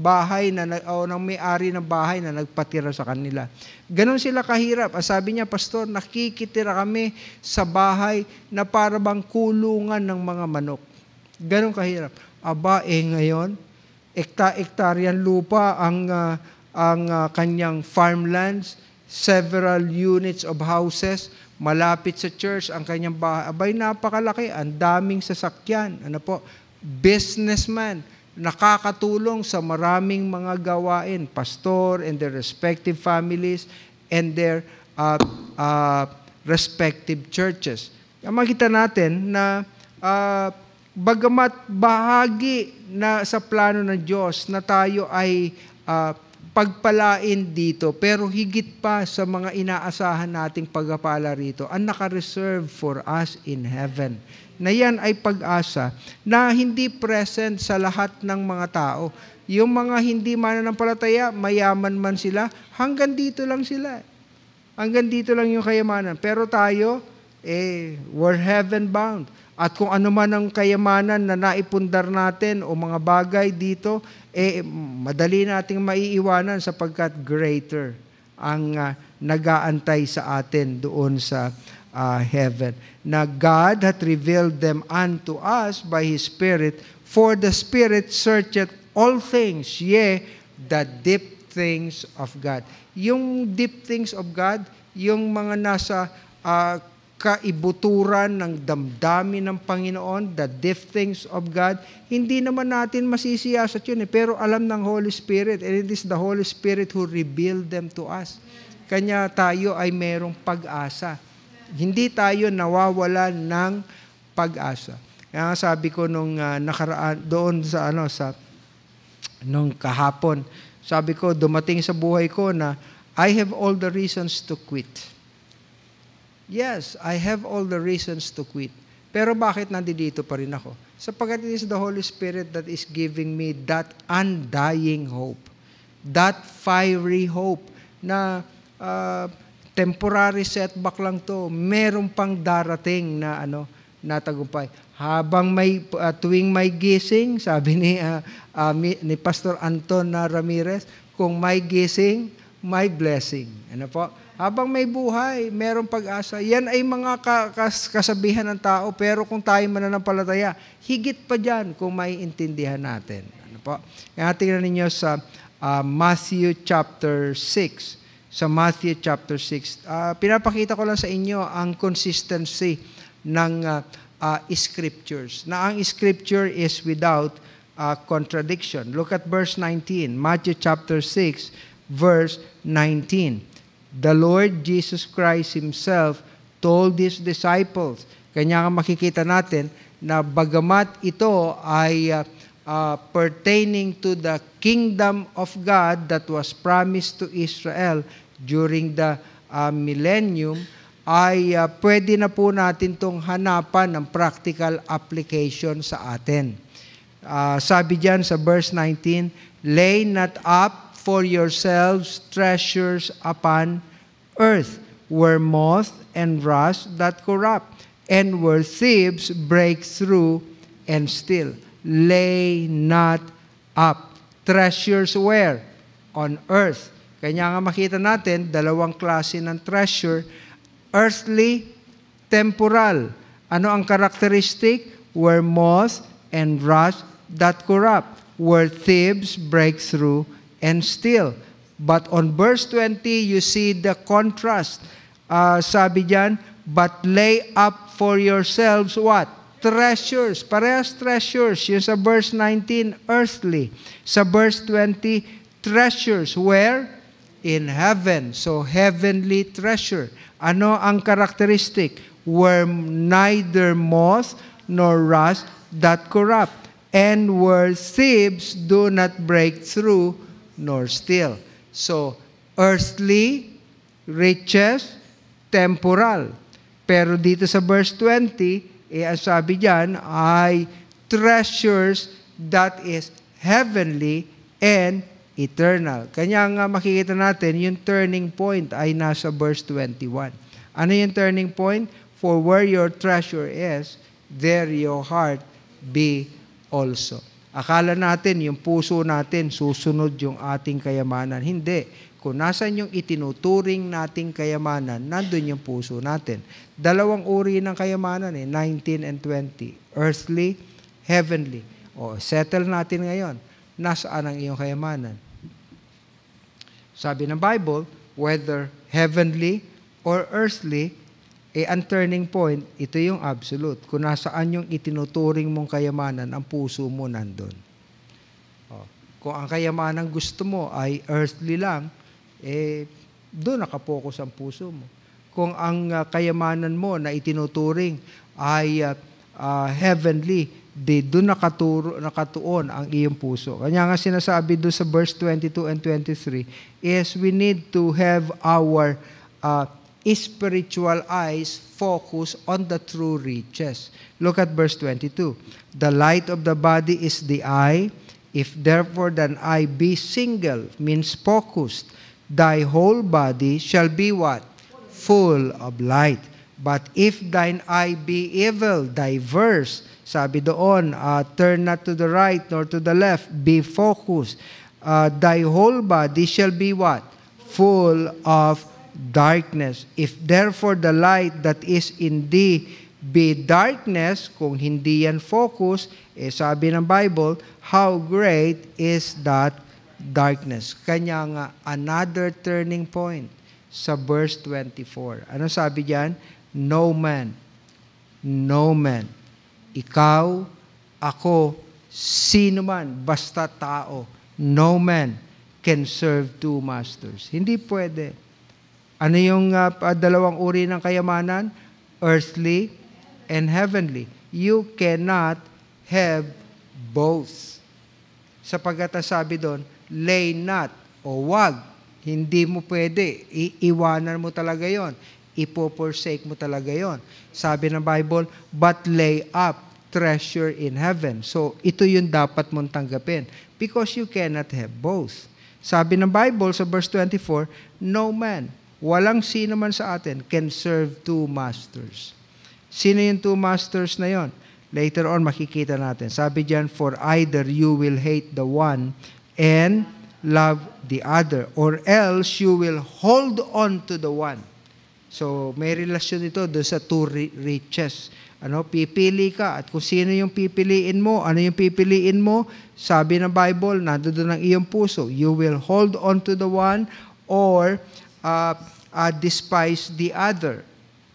S1: bahay na o ng may-ari ng bahay na nagpatira sa kanila. Ganon sila kahirap. As sabi niya, pastor, nakikitira kami sa bahay na para bang kulungan ng mga manok. Ganon kahirap. Aba, eh ngayon, ekta-ektaryan lupa ang uh, ang uh, kanyang farmlands, several units of houses, malapit sa church, ang kanyang bahay. Abay, napakalaki, ang daming sasakyan. Ano po? Businessman, nakakatulong sa maraming mga gawain, pastor and their respective families and their uh, uh, respective churches. Ang Makita natin na uh, bagamat bahagi na sa plano ng Diyos na tayo ay uh, pagpalain dito, pero higit pa sa mga inaasahan nating pagpapala rito, ang naka-reserve for us in heaven. Na yan ay pag-asa na hindi present sa lahat ng mga tao. Yung mga hindi mananampalataya, mayaman man sila, hanggang dito lang sila. Hanggang dito lang yung kayamanan. Pero tayo, eh, we're heaven bound at kung ano man ang kayamanan na naipundar natin o mga bagay dito, eh, madali nating maiiwanan sapagkat greater ang uh, nagaantay sa atin doon sa uh, heaven. Na God hath revealed them unto us by His Spirit, for the Spirit searcheth all things, yea, the deep things of God. Yung deep things of God, yung mga nasa uh, kaibuturan ng damdamin ng Panginoon, the deep things of God, hindi naman natin masisiyasat yun eh, pero alam ng Holy Spirit, and it is the Holy Spirit who revealed them to us. Kanya tayo ay merong pag-asa. Hindi tayo nawawala ng pag-asa. Kaya sabi ko nung uh, nakaraan, doon sa ano, sa, nung kahapon, sabi ko, dumating sa buhay ko na, I have all the reasons to quit. Yes, I have all the reasons to quit. Pero bakit nandito pa rin ako? Sapagat it is the Holy Spirit that is giving me that undying hope, that fiery hope na uh, temporary setback lang to, meron pang darating na ano, natagumpay. Habang may uh, tuwing may gising, sabi ni uh, uh, ni Pastor Anton na Ramirez, kung may gising, may blessing. Ano po? Habang may buhay, merong pag-asa. Yan ay mga kasabihan ng tao, pero kung tayo mananampalataya, higit pa dyan kung maiintindihan natin. Ano po? Kaya tingnan ninyo sa uh, Matthew chapter 6. Sa Matthew chapter 6. Uh, ah, pinapakita ko lang sa inyo ang consistency ng uh, uh, scriptures. Na ang scripture is without uh, contradiction. Look at verse 19. Matthew chapter 6, verse 19 the Lord Jesus Christ Himself told His disciples. Kanya nga makikita natin na bagamat ito ay uh, uh, pertaining to the kingdom of God that was promised to Israel during the uh, millennium, ay uh, pwede na po natin tong hanapan ng practical application sa atin. Uh, sabi diyan sa verse 19, Lay not up for yourselves treasures upon earth, where moth and rust that corrupt, and where thieves break through and steal. Lay not up treasures where? On earth. Kanya nga makita natin, dalawang klase ng treasure. Earthly, temporal. Ano ang karakteristik? Where moth and rust that corrupt, where thieves break through and still. But on verse 20, you see the contrast. Uh, sabi dyan, but lay up for yourselves what? Treasures. Parehas treasures. Yung sa verse 19, earthly. Sa verse 20, treasures. Where? In heaven. So, heavenly treasure. Ano ang characteristic? Where neither moth nor rust that corrupt, and where thieves do not break through nor steal. So, earthly, riches, temporal. Pero dito sa verse 20, eh, ang sabi dyan ay treasures that is heavenly and eternal. Kanya nga makikita natin, yung turning point ay nasa verse 21. Ano yung turning point? For where your treasure is, there your heart be also. Akala natin, yung puso natin, susunod yung ating kayamanan. Hindi. Kung nasan yung itinuturing nating kayamanan, nandun yung puso natin. Dalawang uri ng kayamanan eh, 19 and 20. Earthly, heavenly. O, settle natin ngayon. Nasaan ang iyong kayamanan? Sabi ng Bible, whether heavenly or earthly, eh, ang turning point, ito yung absolute. Kung nasaan yung itinuturing mong kayamanan, ang puso mo nandun. Oh. Kung ang kayamanan gusto mo ay earthly lang, eh, doon nakapokus ang puso mo. Kung ang uh, kayamanan mo na itinuturing ay uh, uh, heavenly, di doon nakaturo, nakatuon ang iyong puso. Kanya nga sinasabi doon sa verse 22 and 23 is we need to have our uh, spiritual eyes focus on the true riches. Look at verse 22. The light of the body is the eye. If therefore thine I be single, means focused, thy whole body shall be what? Full of light. But if thine eye be evil, diverse, sabi doon, uh, turn not to the right nor to the left, be focused. Uh, thy whole body shall be what? Full of darkness. If therefore the light that is in thee be darkness, kung hindi yan focus, eh sabi ng Bible, how great is that darkness? Kanya nga, another turning point sa verse 24. Ano sabi diyan? No man, no man, ikaw, ako, sino man, basta tao, no man can serve two masters. Hindi pwede. Ano yung uh, dalawang uri ng kayamanan? Earthly and heavenly. You cannot have both. Sapagkat sabi doon, lay not o wag. Hindi mo pwede. Iiwanan mo talaga yon. Ipo-forsake mo talaga yon. Sabi ng Bible, but lay up treasure in heaven. So, ito yung dapat mong tanggapin. Because you cannot have both. Sabi ng Bible sa verse 24, no man Walang sino man sa atin can serve two masters. Sino yung two masters na yon? Later on, makikita natin. Sabi diyan, for either you will hate the one and love the other, or else you will hold on to the one. So, may relasyon ito doon sa two riches. Ano, pipili ka. At kung sino yung pipiliin mo, ano yung pipiliin mo, sabi ng Bible, nandoon ang iyong puso. You will hold on to the one or uh, uh, despise the other.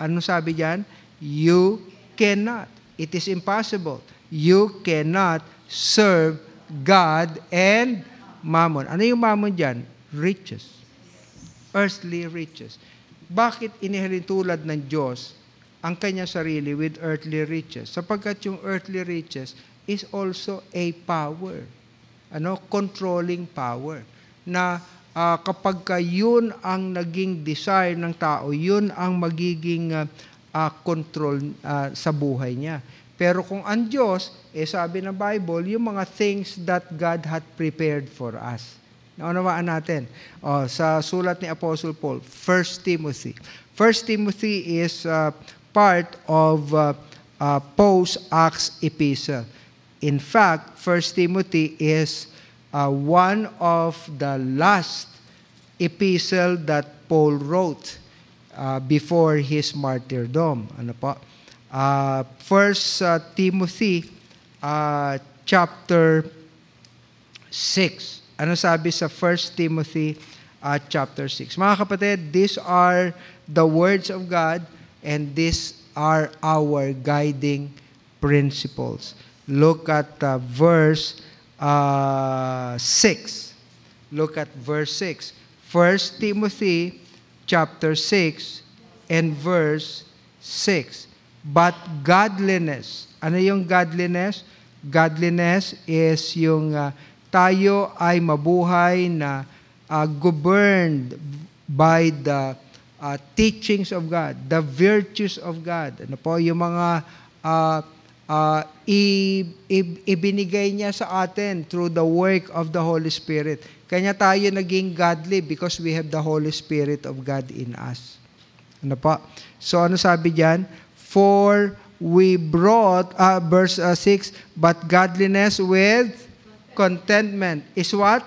S1: Ano sabi diyan? You cannot. It is impossible. You cannot serve God and mammon. Ano yung mammon diyan? Riches. Earthly riches. Bakit inihalin tulad ng Diyos ang kanyang sarili with earthly riches? Sapagkat yung earthly riches is also a power. Ano? Controlling power na uh, kapag yun ang naging desire ng tao, yun ang magiging uh, uh, control uh, sa buhay niya. Pero kung ang Diyos, eh sabi ng Bible, yung mga things that God had prepared for us. Naunawaan natin. Oh, sa sulat ni Apostle Paul, 1 Timothy. 1 Timothy is uh, part of uh, uh, Paul's Acts epistle. In fact, 1 Timothy is uh, one of the last epistle that Paul wrote uh, before his martyrdom. Ano po? Uh, first uh, Timothy uh, chapter 6. Ano sabi sa First Timothy uh, chapter 6? Mga kapatid, these are the words of God and these are our guiding principles. Look at uh, verse uh, 6. Look at verse 6. 1 Timothy chapter 6 and verse 6. But godliness. Ano yung godliness? Godliness is yung uh, tayo ay mabuhay na uh, governed by the uh, teachings of God, the virtues of God. Ano po yung mga uh, uh, i, i, ibinigay niya sa atin through the work of the Holy Spirit. Kanya tayo naging godly because we have the Holy Spirit of God in us. Ano pa? So ano sabi diyan? For we brought, uh, verse uh, ah, 6, but godliness with contentment is what?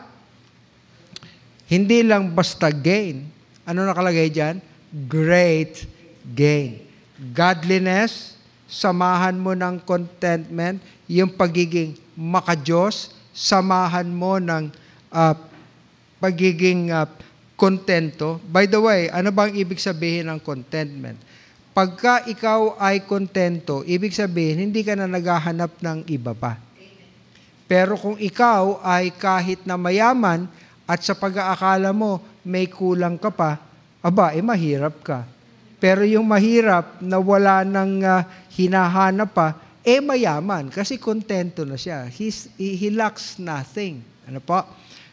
S1: Hindi lang basta gain. Ano nakalagay diyan? Great gain. Godliness, samahan mo ng contentment, yung pagiging makajos, samahan mo ng uh, pagiging uh, kontento. By the way, ano bang ibig sabihin ng contentment? Pagka ikaw ay kontento, ibig sabihin, hindi ka na naghahanap ng iba pa. Pero kung ikaw ay kahit na mayaman at sa pag-aakala mo may kulang ka pa, aba, eh mahirap ka. Pero yung mahirap na wala ng uh, ah, hinahanap pa, eh mayaman kasi kontento na siya. He's, he lacks nothing. Ano po?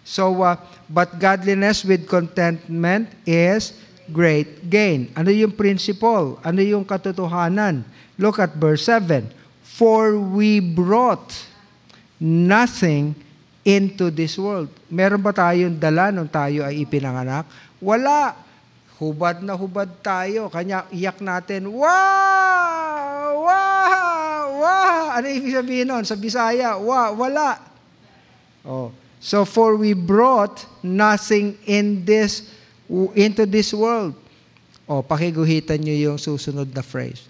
S1: So, uh, but godliness with contentment is great gain. Ano yung principle? Ano yung katotohanan? Look at verse 7. For we brought nothing into this world. Meron ba tayong dala nung tayo ay ipinanganak? Wala. Hubad na hubad tayo. Kanya iyak natin, wow! Wow! Wow! Ano ibig sabihin nun? Sa Bisaya, wow, wala. Oh. So for we brought nothing in this into this world. oh, pakiguhitan nyo yung susunod na phrase.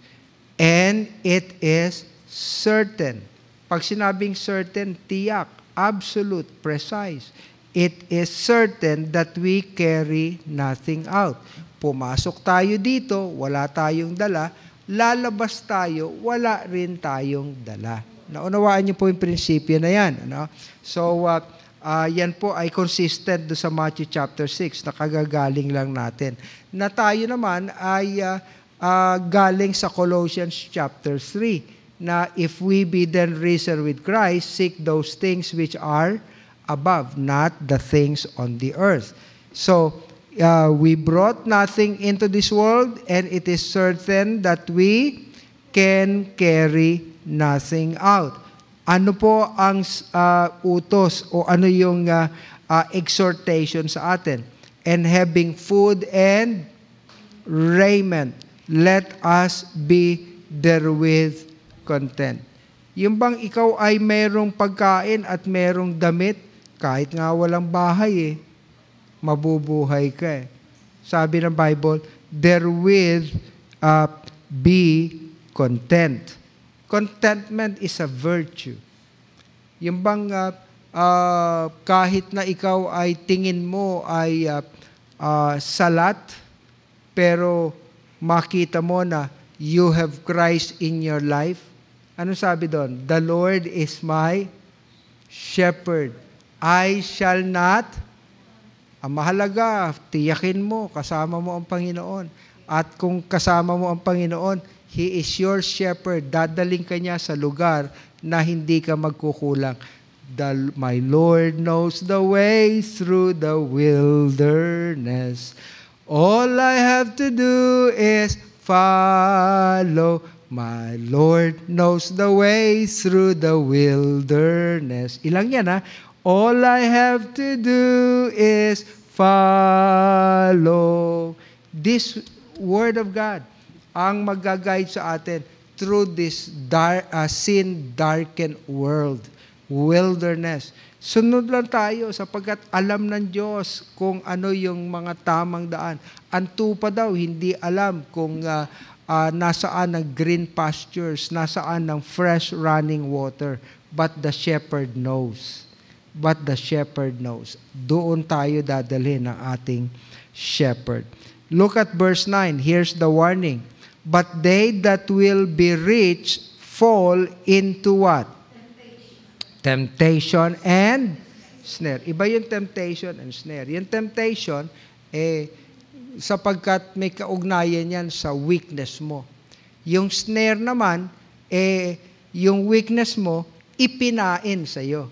S1: And it is certain. Pag sinabing certain, tiyak, absolute, precise it is certain that we carry nothing out. Pumasok tayo dito, wala tayong dala. Lalabas tayo, wala rin tayong dala. Naunawaan niyo po yung prinsipyo na yan. Ano? So, uh, uh, yan po ay consistent do sa Matthew chapter 6, nakagagaling lang natin. Na tayo naman ay uh, uh, galing sa Colossians chapter 3, na if we be then risen with Christ, seek those things which are above, not the things on the earth. So, uh, we brought nothing into this world, and it is certain that we can carry nothing out. Ano po ang uh, utos o ano yung uh, uh, exhortation sa atin? And having food and raiment, let us be therewith content. Yung bang ikaw ay mayroong pagkain at mayroong damit, kahit nga walang bahay eh, mabubuhay ka eh. Sabi ng Bible, therewith uh, be content. Contentment is a virtue. Yung bang uh, uh, kahit na ikaw ay tingin mo ay uh, uh, salat, pero makita mo na you have Christ in your life, ano sabi doon? The Lord is my shepherd. I shall not. Ang mahalaga, tiyakin mo, kasama mo ang Panginoon. At kung kasama mo ang Panginoon, He is your shepherd. Dadaling ka niya sa lugar na hindi ka magkukulang. The, my Lord knows the way through the wilderness. All I have to do is follow. My Lord knows the way through the wilderness. Ilang yan ha? All I have to do is follow this Word of God ang magaguide sa atin through this dark, uh, sin-darkened world, wilderness. Sunod lang tayo sapagkat alam ng Diyos kung ano yung mga tamang daan. Ang tupa daw, hindi alam kung uh, uh, nasaan ang green pastures, nasaan ang fresh running water. But the shepherd knows but the shepherd knows. Doon tayo dadalhin ng ating shepherd. Look at verse 9. Here's the warning. But they that will be rich fall into what? Temptation, temptation and snare. Iba yung temptation and snare. Yung temptation, eh, sapagkat may kaugnayan yan sa weakness mo. Yung snare naman, eh, yung weakness mo, ipinain sa'yo.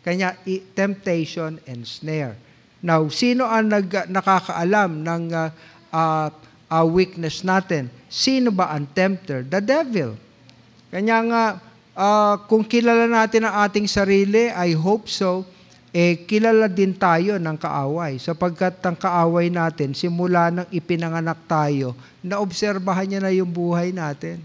S1: Kanya, temptation and snare. Now, sino ang nag, nakakaalam ng uh, uh, uh, weakness natin? Sino ba ang tempter? The devil. Kanya nga, uh, kung kilala natin ang ating sarili, I hope so, eh, kilala din tayo ng kaaway. Sapagkat ang kaaway natin, simula nang ipinanganak tayo, naobserbahan niya na yung buhay natin.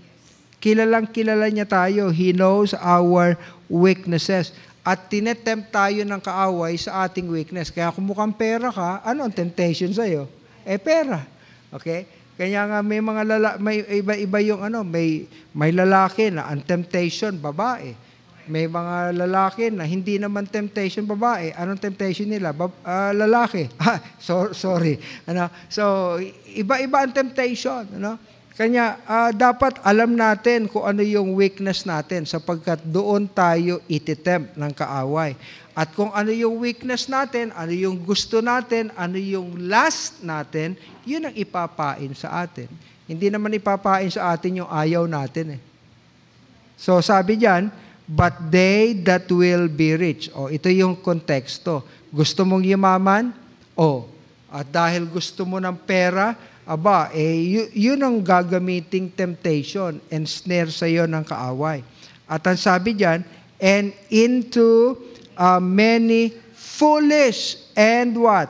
S1: Kilalang kilala niya tayo. He knows our weaknesses at tinetempt tayo ng kaaway sa ating weakness. Kaya kung mukhang pera ka, ano ang temptation sa iyo? Eh, pera. Okay? Kaya nga may mga lala, may iba-iba yung ano, may, may lalaki na ang temptation, babae. May mga lalaki na hindi naman temptation babae. Anong temptation nila? Bab, uh, lalaki. Ah, so, sorry. Ano? So, iba-iba ang temptation. Ano? Kanya, uh, dapat alam natin kung ano yung weakness natin sapagkat doon tayo ititempt ng kaaway. At kung ano yung weakness natin, ano yung gusto natin, ano yung last natin, yun ang ipapain sa atin. Hindi naman ipapain sa atin yung ayaw natin eh. So sabi diyan, but they that will be rich. O ito yung konteksto. Gusto mong yumaman? O. At dahil gusto mo ng pera, aba, eh, y- yun ang gagamiting temptation and snare sa iyo ng kaaway. At ang sabi diyan, and into uh, many foolish and what?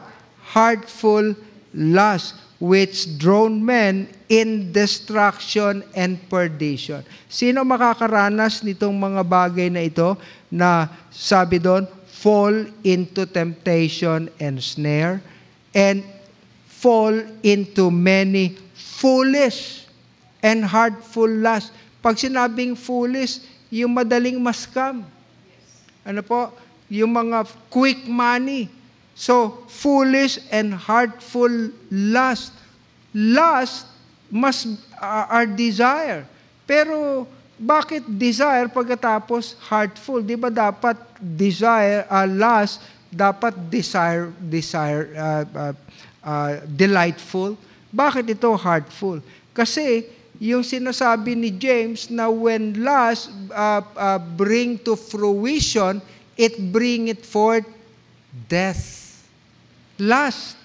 S1: Heartful lust which drown men in destruction and perdition. Sino makakaranas nitong mga bagay na ito na sabi doon, fall into temptation and snare and fall into many foolish and heartful lusts. Pag sinabing foolish, yung madaling maskam. Ano po? Yung mga quick money. So, foolish and heartful lust. Lust must, uh, are desire. Pero, bakit desire pagkatapos heartful? Di ba dapat desire, uh, lust, dapat desire, desire, uh, uh, uh, delightful. Bakit ito heartful? Kasi yung sinasabi ni James na when lust uh, ah, uh, ah, bring to fruition, it bring it forth death. Lust,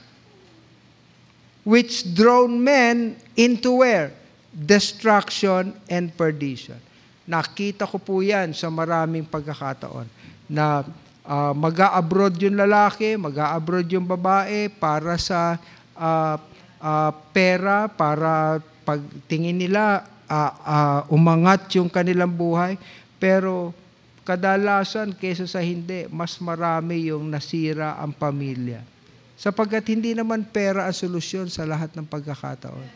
S1: which drawn men into where? Destruction and perdition. Nakita ko po yan sa maraming pagkakataon na Uh, mag-a-abroad yung lalaki, mag-a-abroad yung babae para sa uh, uh, pera, para pagtingin nila uh, uh, umangat yung kanilang buhay. Pero kadalasan kesa sa hindi, mas marami yung nasira ang pamilya. Sapagkat hindi naman pera ang solusyon sa lahat ng pagkakataon.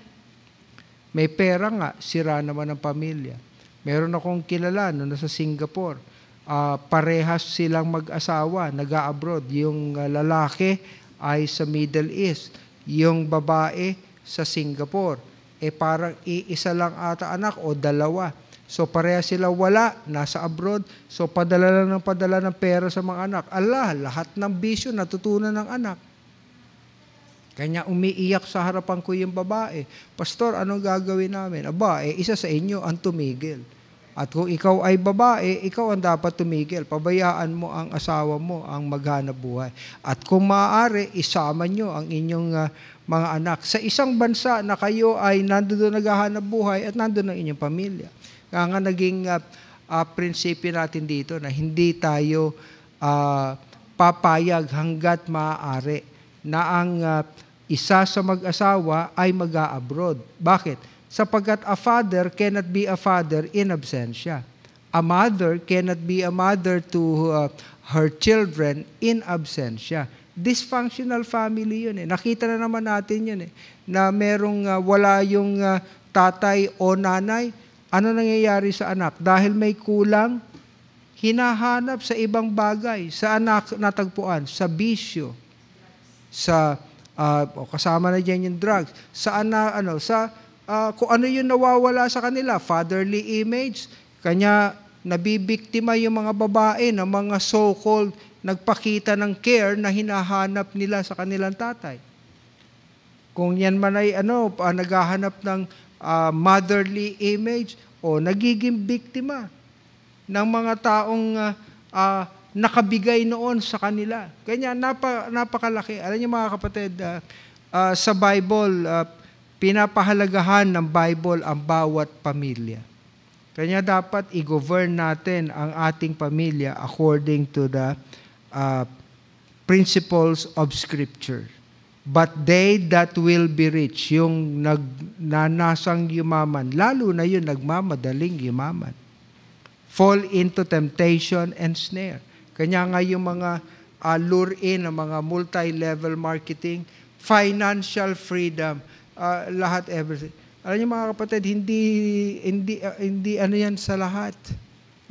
S1: May pera nga, sira naman ang pamilya. Meron akong kilala no nasa Singapore uh, parehas silang mag-asawa, nag-abroad. Yung uh, lalaki ay sa Middle East, yung babae sa Singapore. Eh parang iisa lang ata anak o dalawa. So pareha sila wala, nasa abroad. So padala lang ng padala ng pera sa mga anak. Allah, lahat ng bisyo natutunan ng anak. Kanya umiiyak sa harapan ko yung babae. Pastor, anong gagawin namin? Aba, eh, isa sa inyo ang tumigil. At kung ikaw ay babae, ikaw ang dapat tumigil. Pabayaan mo ang asawa mo ang maghanap buhay. At kung maaari, isama nyo ang inyong uh, mga anak sa isang bansa na kayo ay nandoon naghahanap buhay at nandoon ang inyong pamilya. Kaya nga naging uh, uh, prinsipyo natin dito na hindi tayo uh, papayag hanggat maaari na ang uh, isa sa mag-asawa ay mag-abroad. a Bakit? sapagkat a father cannot be a father in absentia. A mother cannot be a mother to uh, her children in absentia. Dysfunctional family yun eh. Nakita na naman natin yun eh. Na merong uh, wala yung uh, tatay o nanay. Ano nangyayari sa anak? Dahil may kulang, hinahanap sa ibang bagay. Sa anak natagpuan? Sa bisyo. Sa, uh, kasama na dyan yung drugs. Sa, ana, ano, sa uh, kung ano yung nawawala sa kanila, fatherly image, kanya nabibiktima yung mga babae ng mga so-called nagpakita ng care na hinahanap nila sa kanilang tatay. Kung yan man ay ano, uh, naghahanap ng uh, motherly image o nagiging biktima ng mga taong uh, uh, nakabigay noon sa kanila. Kanya napa, napakalaki. Alam niyo mga kapatid, uh, uh, sa Bible, uh, Pinapahalagahan ng Bible ang bawat pamilya. Kanya dapat i-govern natin ang ating pamilya according to the uh, principles of Scripture. But they that will be rich, yung nagnanasang yumaman, lalo na yung nagmamadaling yumaman, fall into temptation and snare. Kanya nga yung mga uh, lure-in, ang mga multi-level marketing, financial freedom, uh, lahat everything. Alam niyo mga kapatid, hindi hindi uh, hindi ano 'yan sa lahat.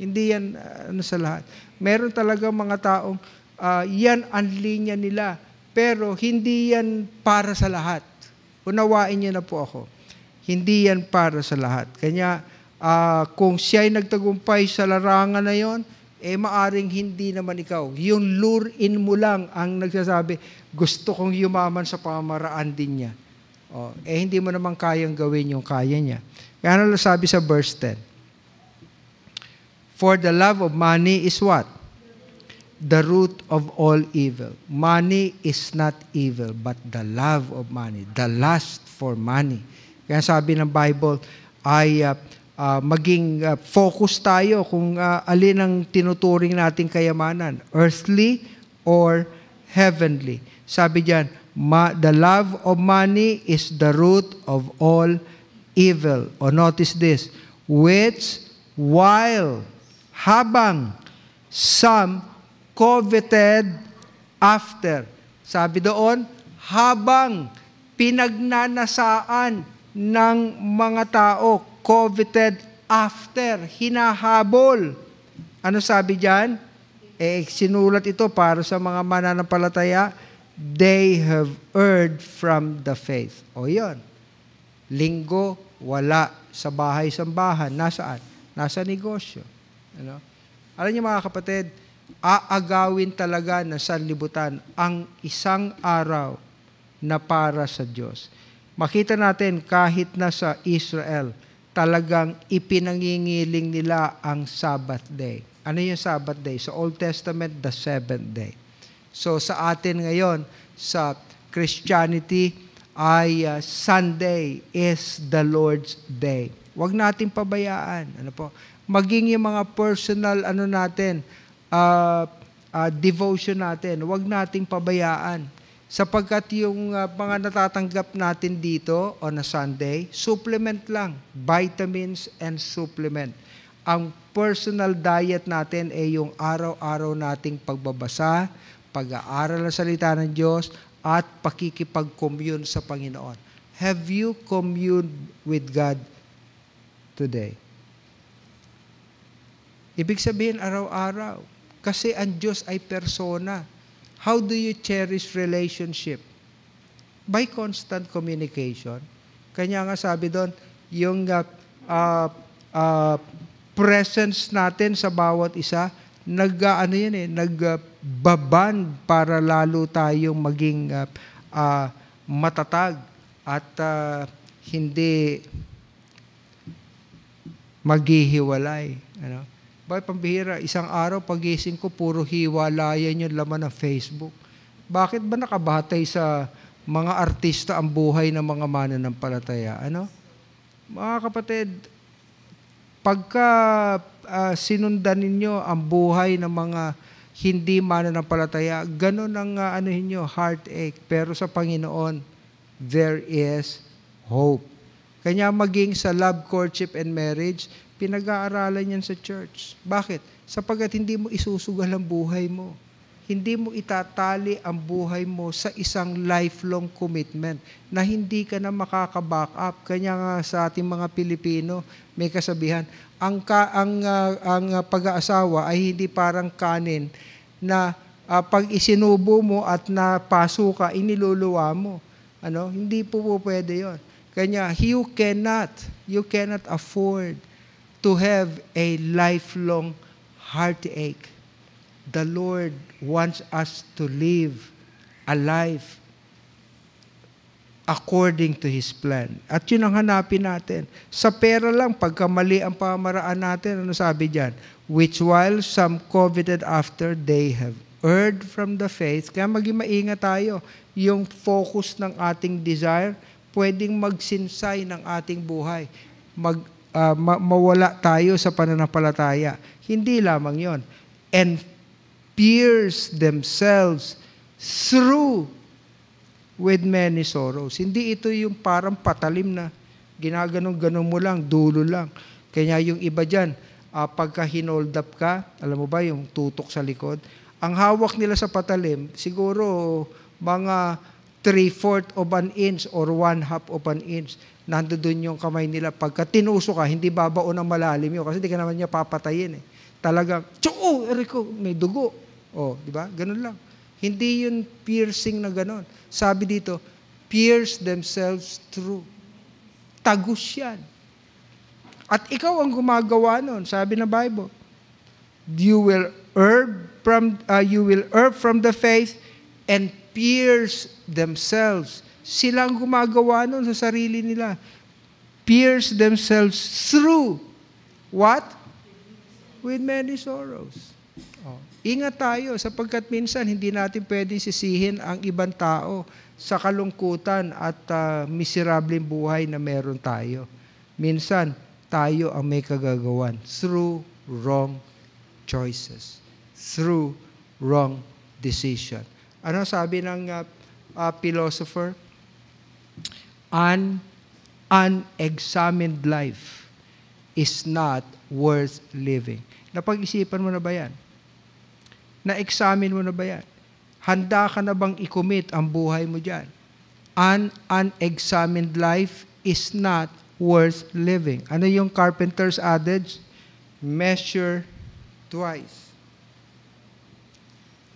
S1: Hindi 'yan uh, ano sa lahat. Meron talaga mga taong uh, 'yan ang linya nila, pero hindi 'yan para sa lahat. Unawain niyo na po ako. Hindi 'yan para sa lahat. Kanya uh, kung siya ay nagtagumpay sa larangan na 'yon, eh maaring hindi naman ikaw. Yung lure-in mo lang ang nagsasabi, gusto kong yumaman sa pamaraan din niya. Oh, eh hindi mo naman kayang gawin yung kaya niya. Kaya ano sabi sa verse 10? For the love of money is what? The root of all evil. Money is not evil, but the love of money, the lust for money. Kaya sabi ng Bible, ay uh, uh, maging uh, focus tayo kung uh, alin ang tinuturing nating kayamanan, earthly or heavenly. Sabi diyan, Ma, the love of money is the root of all evil. Or notice this, which while, habang, some coveted after. Sabi doon, habang pinagnanasaan ng mga tao, coveted after, hinahabol. Ano sabi diyan? Eh, sinulat ito para sa mga mananampalataya they have erred from the faith. O yon. Linggo, wala sa bahay-sambahan. Nasaan? Nasa negosyo. Ano? Alam niyo mga kapatid, aagawin talaga ng sanlibutan ang isang araw na para sa Diyos. Makita natin kahit na sa Israel, talagang ipinangingiling nila ang Sabbath day. Ano yung Sabbath day? Sa Old Testament, the seventh day. So sa atin ngayon, sa Christianity, ay uh, Sunday is the Lord's Day. Huwag natin pabayaan. Ano po? Maging yung mga personal ano natin, uh, uh, devotion natin, huwag nating pabayaan. Sapagkat yung uh, mga natatanggap natin dito on a Sunday, supplement lang, vitamins and supplement. Ang personal diet natin ay yung araw-araw nating pagbabasa, pag-aaral ng salita ng Diyos at pakikipag-commune sa Panginoon. Have you communed with God today? Ibig sabihin, araw-araw. Kasi ang Diyos ay persona. How do you cherish relationship? By constant communication. Kanya nga sabi doon, yung uh, uh, uh presence natin sa bawat isa, nag, uh, ano yan eh, nag, uh, baban para lalo tayong maging uh, uh, matatag at uh, hindi maghihiwalay. Ano? Bakit pambihira, isang araw pagising ko, puro hiwalayan yung laman ng Facebook. Bakit ba nakabatay sa mga artista ang buhay ng mga mananampalataya? Ano? Mga kapatid, pagka uh, sinundan ninyo ang buhay ng mga hindi mananampalataya. Ganon ang uh, ano hinyo, heartache. Pero sa Panginoon, there is hope. Kanya maging sa love, courtship, and marriage, pinag-aaralan yan sa church. Bakit? Sapagat hindi mo isusugal ang buhay mo. Hindi mo itatali ang buhay mo sa isang lifelong commitment na hindi ka na makaka-back up. Kanya nga sa ating mga Pilipino, may kasabihan, ang ka, ang uh, ang ah, pag-aasawa ay hindi parang kanin na uh, pag isinubo mo at napaso ka iniluluwa mo. Ano? Hindi po, po pwede 'yon. Kanya you cannot you cannot afford to have a lifelong heartache. The Lord wants us to live a life according to His plan. At yun ang hanapin natin. Sa pera lang, pagka ang pamaraan natin, ano sabi diyan? Which while some coveted after, they have erred from the faith. Kaya maging maingat tayo. Yung focus ng ating desire, pwedeng magsinsay ng ating buhay. Mag, uh, ma- mawala tayo sa pananampalataya. Hindi lamang yon. And pierce themselves through with many sorrows. Hindi ito yung parang patalim na ginaganong-ganong mo lang, dulo lang. Kaya yung iba dyan, uh, pagka hinold up ka, alam mo ba, yung tutok sa likod, ang hawak nila sa patalim, siguro mga 3-4 of an inch or 1 half of an inch. Nando doon yung kamay nila. Pagka tinuso ka, hindi babao ng malalim yun kasi di ka naman niya papatayin eh. Talagang, tsuo, Rico, oh, may dugo. O, oh, di ba? Ganun lang. Hindi yun piercing na ganon. Sabi dito, pierce themselves through. Tagus yan. At ikaw ang gumagawa nun, sabi na Bible. You will herb from, uh, you will herb from the faith and pierce themselves. Sila ang gumagawa nun sa sarili nila. Pierce themselves through what? With many sorrows. Ingat tayo sapagkat minsan hindi natin pwedeng sisihin ang ibang tao sa kalungkutan at uh, ah, miserableng buhay na meron tayo. Minsan, tayo ang may kagagawan through wrong choices, through wrong decision. Ano sabi ng uh, uh, philosopher? An unexamined life is not worth living. Napag-isipan mo na ba yan? Na-examine mo na ba yan? Handa ka na bang i-commit ang buhay mo dyan? An unexamined life is not worth living. Ano yung carpenter's adage? Measure twice.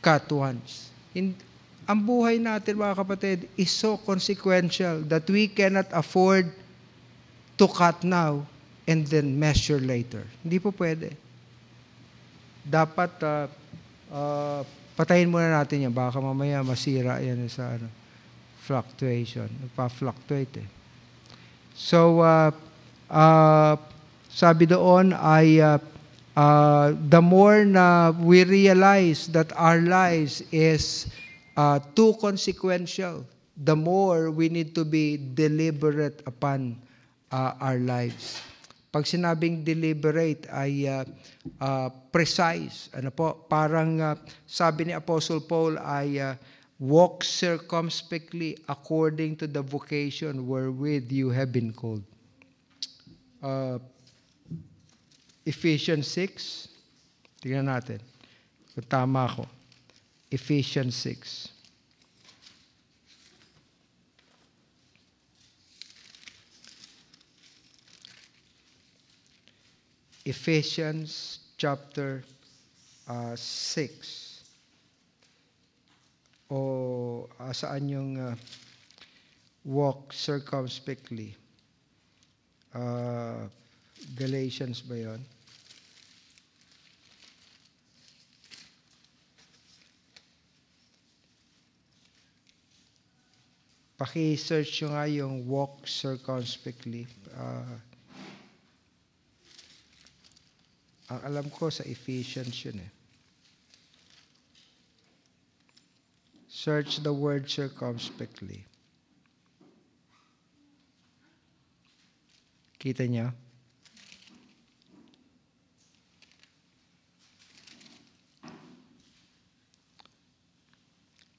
S1: Cut once. In, ang buhay natin, mga kapatid, is so consequential that we cannot afford to cut now and then measure later. Hindi po pwede. Dapat uh, uh, patayin muna natin yan. Baka mamaya masira yan sa ano, fluctuation. Nagpa-fluctuate eh. So, uh, uh, sabi doon ay uh, uh, the more na we realize that our lives is uh, too consequential, the more we need to be deliberate upon uh, our lives. Pag sinabing deliberate ay uh, uh, precise, ano po, parang uh, sabi ni Apostle Paul ay uh, walk circumspectly according to the vocation wherewith you have been called. Uh, Ephesians 6, tingnan natin kung tama ako. Ephesians 6. Ephesians chapter uh, 6 o uh, saan yung uh, walk circumspectly uh, Galatians ba yon? Paki-search nyo nga yung walk circumspectly. Uh, Ang alam ko sa Ephesians yun eh. Search the word circumspectly. Kita niyo?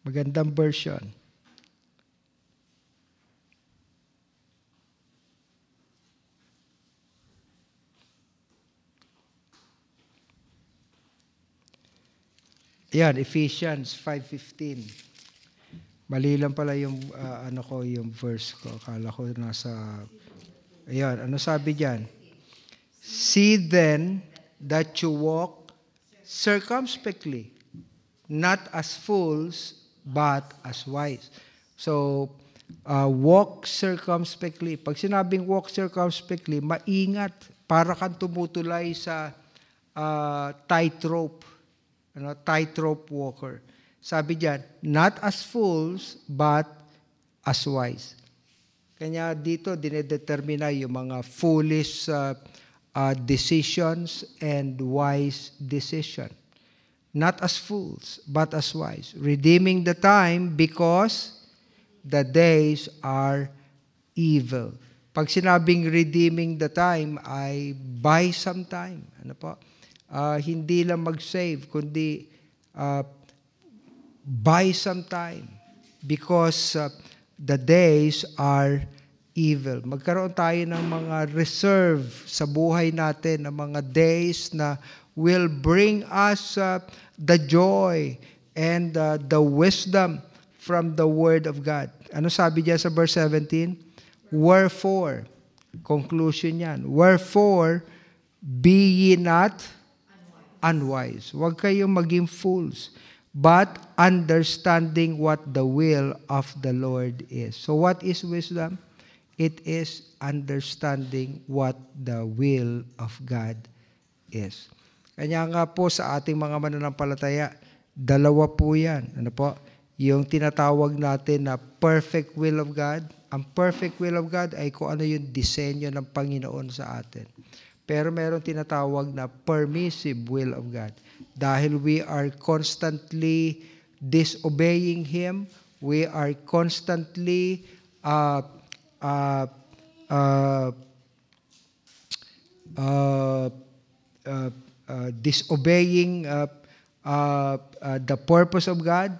S1: Magandang version. Ayan, Ephesians 5.15. Mali lang pala yung uh, ano ko, yung verse ko. Akala ko nasa... Ayan, ano sabi diyan? See then that you walk circumspectly, not as fools, but as wise. So, uh, walk circumspectly. Pag sinabing walk circumspectly, maingat. Para kang tumutulay sa uh, tightrope ano, tightrope walker. Sabi diyan, not as fools, but as wise. Kanya dito, dinedetermina yung mga foolish uh, uh, decisions and wise decision. Not as fools, but as wise. Redeeming the time because the days are evil. Pag sinabing redeeming the time, I buy some time. Ano po? uh, hindi lang mag-save, kundi uh, buy some time because uh, the days are evil. Magkaroon tayo ng mga reserve sa buhay natin, ng mga days na will bring us uh, the joy and uh, the wisdom from the Word of God. Ano sabi diyan sa verse 17? Wherefore, conclusion yan, wherefore, be ye not unwise. Huwag kayong maging fools, but understanding what the will of the Lord is. So what is wisdom? It is understanding what the will of God is. Kanya nga po sa ating mga mananampalataya, dalawa po yan. Ano po? Yung tinatawag natin na perfect will of God. Ang perfect will of God ay kung ano yung disenyo ng Panginoon sa atin. Pero meron tinatawag na permissive will of God. Dahil we are constantly disobeying Him, we are constantly uh, uh, uh, uh, uh, uh, disobeying uh, uh, uh, the purpose of God,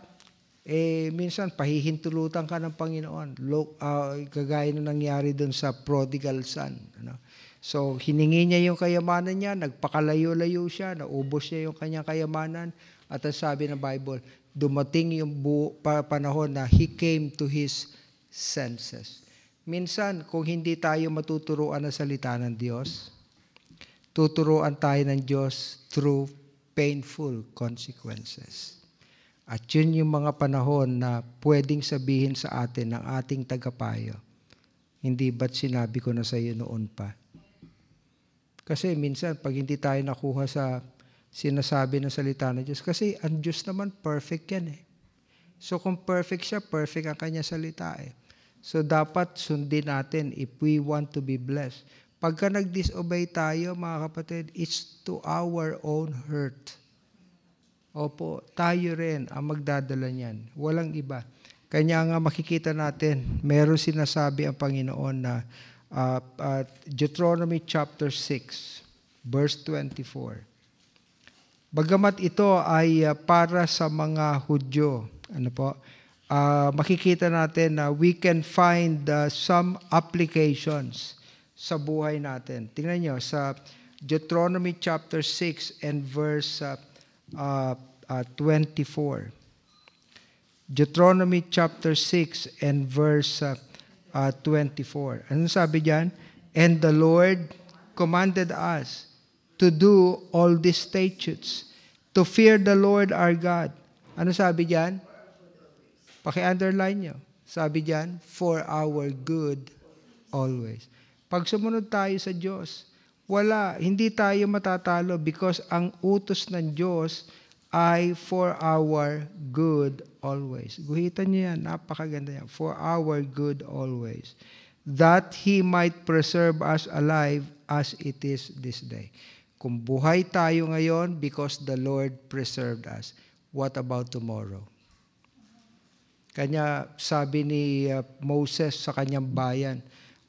S1: eh minsan pahihintulutan ka ng Panginoon. Look, uh, kagaya ng nangyari doon sa prodigal son. Ano? So, hiningi niya yung kayamanan niya, nagpakalayo-layo siya, naubos niya yung kanyang kayamanan. At ang sabi ng Bible, dumating yung buo, pa, panahon na he came to his senses. Minsan, kung hindi tayo matuturuan ng salita ng Diyos, tuturuan tayo ng Diyos through painful consequences. At yun yung mga panahon na pwedeng sabihin sa atin ng ating tagapayo, hindi ba't sinabi ko na sa iyo noon pa? Kasi minsan, pag hindi tayo nakuha sa sinasabi ng salita ng Diyos, kasi ang Diyos naman perfect yan eh. So kung perfect siya, perfect ang kanya salita eh. So dapat sundin natin if we want to be blessed. Pagka nag-disobey tayo, mga kapatid, it's to our own hurt. Opo, tayo rin ang magdadala niyan. Walang iba. Kanya nga makikita natin, meron sinasabi ang Panginoon na uh, uh, Deuteronomy chapter 6, verse 24. Bagamat ito ay uh, para sa mga Hudyo, ano po, uh, makikita natin na we can find uh, some applications sa buhay natin. Tingnan nyo, sa Deuteronomy chapter 6 and verse uh, uh, uh, 24. Deuteronomy chapter 6 and verse uh, uh, 24. Ano sabi diyan? And the Lord commanded us to do all these statutes, to fear the Lord our God. Ano sabi diyan? Paki-underline nyo. Sabi diyan, for our good always. Pag sumunod tayo sa Diyos, wala, hindi tayo matatalo because ang utos ng Diyos I for our good always. Guhitan niyo yan, napakaganda yan. For our good always. That He might preserve us alive as it is this day. Kung buhay tayo ngayon because the Lord preserved us. What about tomorrow? Kanya sabi ni uh, Moses sa kanyang bayan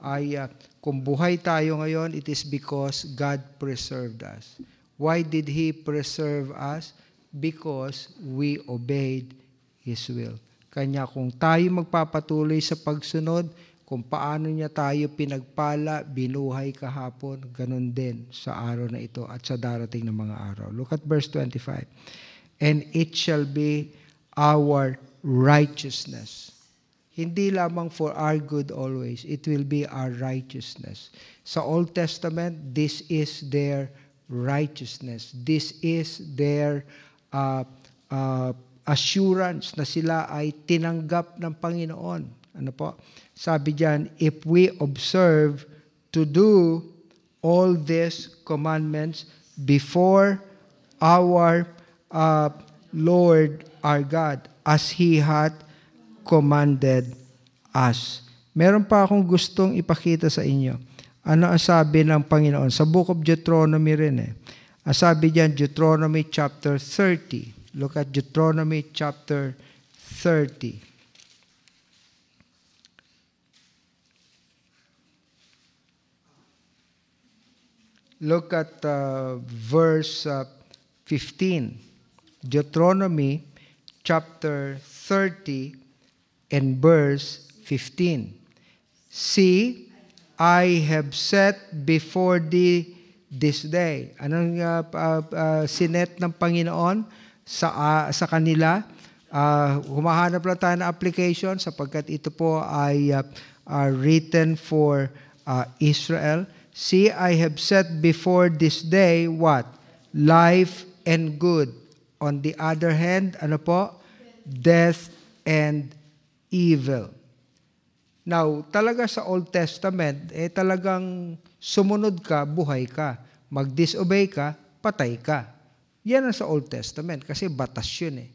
S1: ay uh, kung buhay tayo ngayon, it is because God preserved us. Why did He preserve us? because we obeyed His will. Kanya kung tayo magpapatuloy sa pagsunod, kung paano niya tayo pinagpala, binuhay kahapon, ganun din sa araw na ito at sa darating ng mga araw. Look at verse 25. And it shall be our righteousness. Hindi lamang for our good always, it will be our righteousness. Sa Old Testament, this is their righteousness. This is their righteousness uh, uh, assurance na sila ay tinanggap ng Panginoon. Ano po? Sabi diyan, if we observe to do all these commandments before our uh, Lord our God as He hath commanded us. Meron pa akong gustong ipakita sa inyo. Ano ang sabi ng Panginoon? Sa Book of Deuteronomy rin eh. As sabi diyan, Deuteronomy chapter 30. Look at Deuteronomy chapter 30. Look at uh, verse uh, 15. Deuteronomy chapter 30 and verse 15. See, I have set before thee this day. Anong uh, uh, uh, sinet ng Panginoon sa, uh, sa kanila? Uh, humahanap lang tayo ng application sapagkat ito po ay uh, uh, written for uh, Israel. See, I have set before this day what? Life and good. On the other hand, ano po? Death and evil. Now, talaga sa Old Testament, eh talagang Sumunod ka, buhay ka. Mag-disobey ka, patay ka. Yan ang sa Old Testament kasi batas yun eh.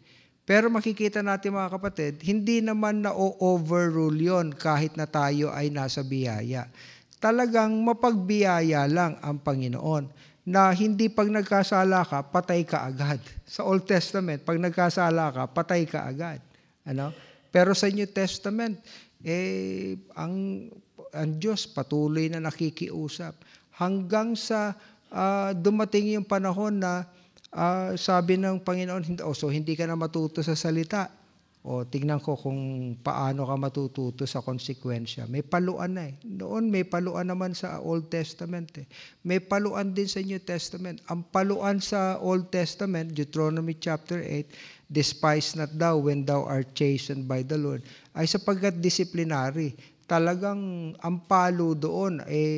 S1: Pero makikita natin mga kapatid, hindi naman na overrule yon kahit na tayo ay nasa biyaya. Talagang mapagbiyaya lang ang Panginoon na hindi pag nagkasala ka, patay ka agad. Sa Old Testament, pag nagkasala ka, patay ka agad. Ano? Pero sa New Testament, eh, ang ang Diyos patuloy na nakikiusap hanggang sa uh, dumating yung panahon na uh, sabi ng Panginoon, oh, so hindi ka na matuto sa salita. O tignan ko kung paano ka matututo sa konsekwensya. May paluan na eh. Noon may paluan naman sa Old Testament eh. May paluan din sa New Testament. Ang paluan sa Old Testament, Deuteronomy chapter 8, despise not thou when thou art chastened by the Lord, ay sapagkat disciplinary talagang ang palo doon ay uh, eh,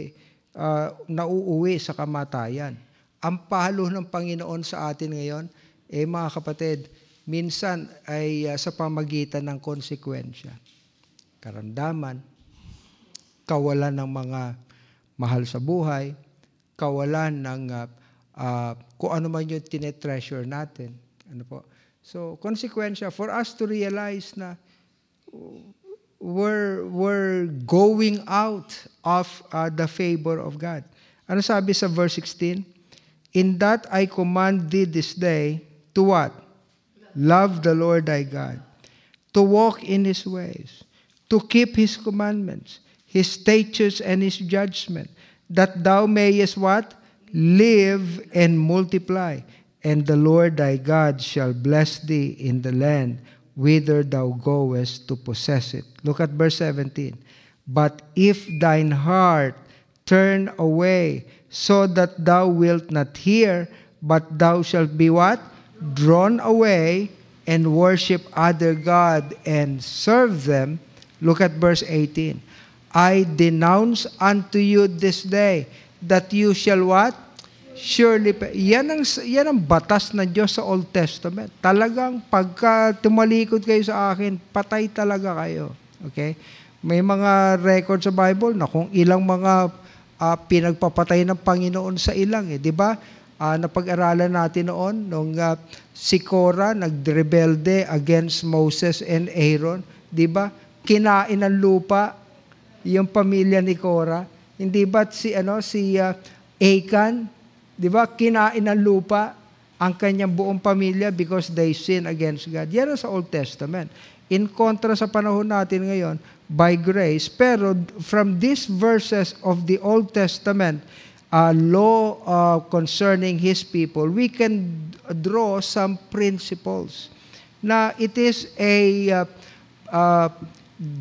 S1: ah, nauuwi sa kamatayan. Ang palo ng Panginoon sa atin ngayon, eh mga kapatid, minsan ay uh, sa pamagitan ng konsekwensya. Karamdaman, kawalan ng mga mahal sa buhay, kawalan ng uh, uh, kung ano man yung tinetreasure natin. Ano po? So, konsekwensya, for us to realize na were, were going out of uh, the favor of God. Ano sabi sa verse 16? In that I command thee this day to what? Love the Lord thy God. To walk in his ways. To keep his commandments, his statutes, and his judgment. That thou mayest what? Live and multiply. And the Lord thy God shall bless thee in the land whither thou goest to possess it. Look at verse 17. But if thine heart turn away, so that thou wilt not hear, but thou shalt be what? Drawn away and worship other God and serve them. Look at verse 18. I denounce unto you this day that you shall what? Surely, yan ang, yan ang batas ng Diyos sa Old Testament. Talagang pagka tumalikod kayo sa akin, patay talaga kayo. Okay? May mga record sa Bible na kung ilang mga uh, pinagpapatay ng Panginoon sa ilang. Eh. Di ba? Uh, napag-aralan natin noon, nung uh, si Cora nagrebelde against Moses and Aaron. Di ba? Kinain ng lupa yung pamilya ni Cora. Hindi ba si, ano, si uh, Achan, Di ba? Kinain ng lupa ang kanyang buong pamilya because they sin against God. Yan sa Old Testament. In kontra sa panahon natin ngayon, by grace. Pero from these verses of the Old Testament, uh, law uh, concerning His people, we can draw some principles. Na it is a uh, uh,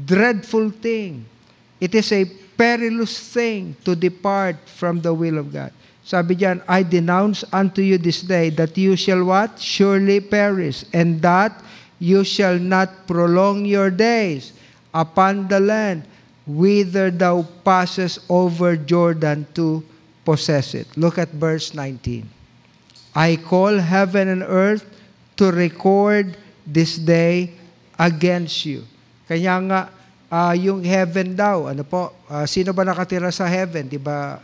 S1: dreadful thing. It is a perilous thing to depart from the will of God. Sabi diyan, I denounce unto you this day that you shall what? Surely perish, and that you shall not prolong your days upon the land whither thou passest over Jordan to possess it. Look at verse 19. I call heaven and earth to record this day against you. Kaya nga, uh, yung heaven daw, ano po, uh, sino ba nakatira sa heaven? Di ba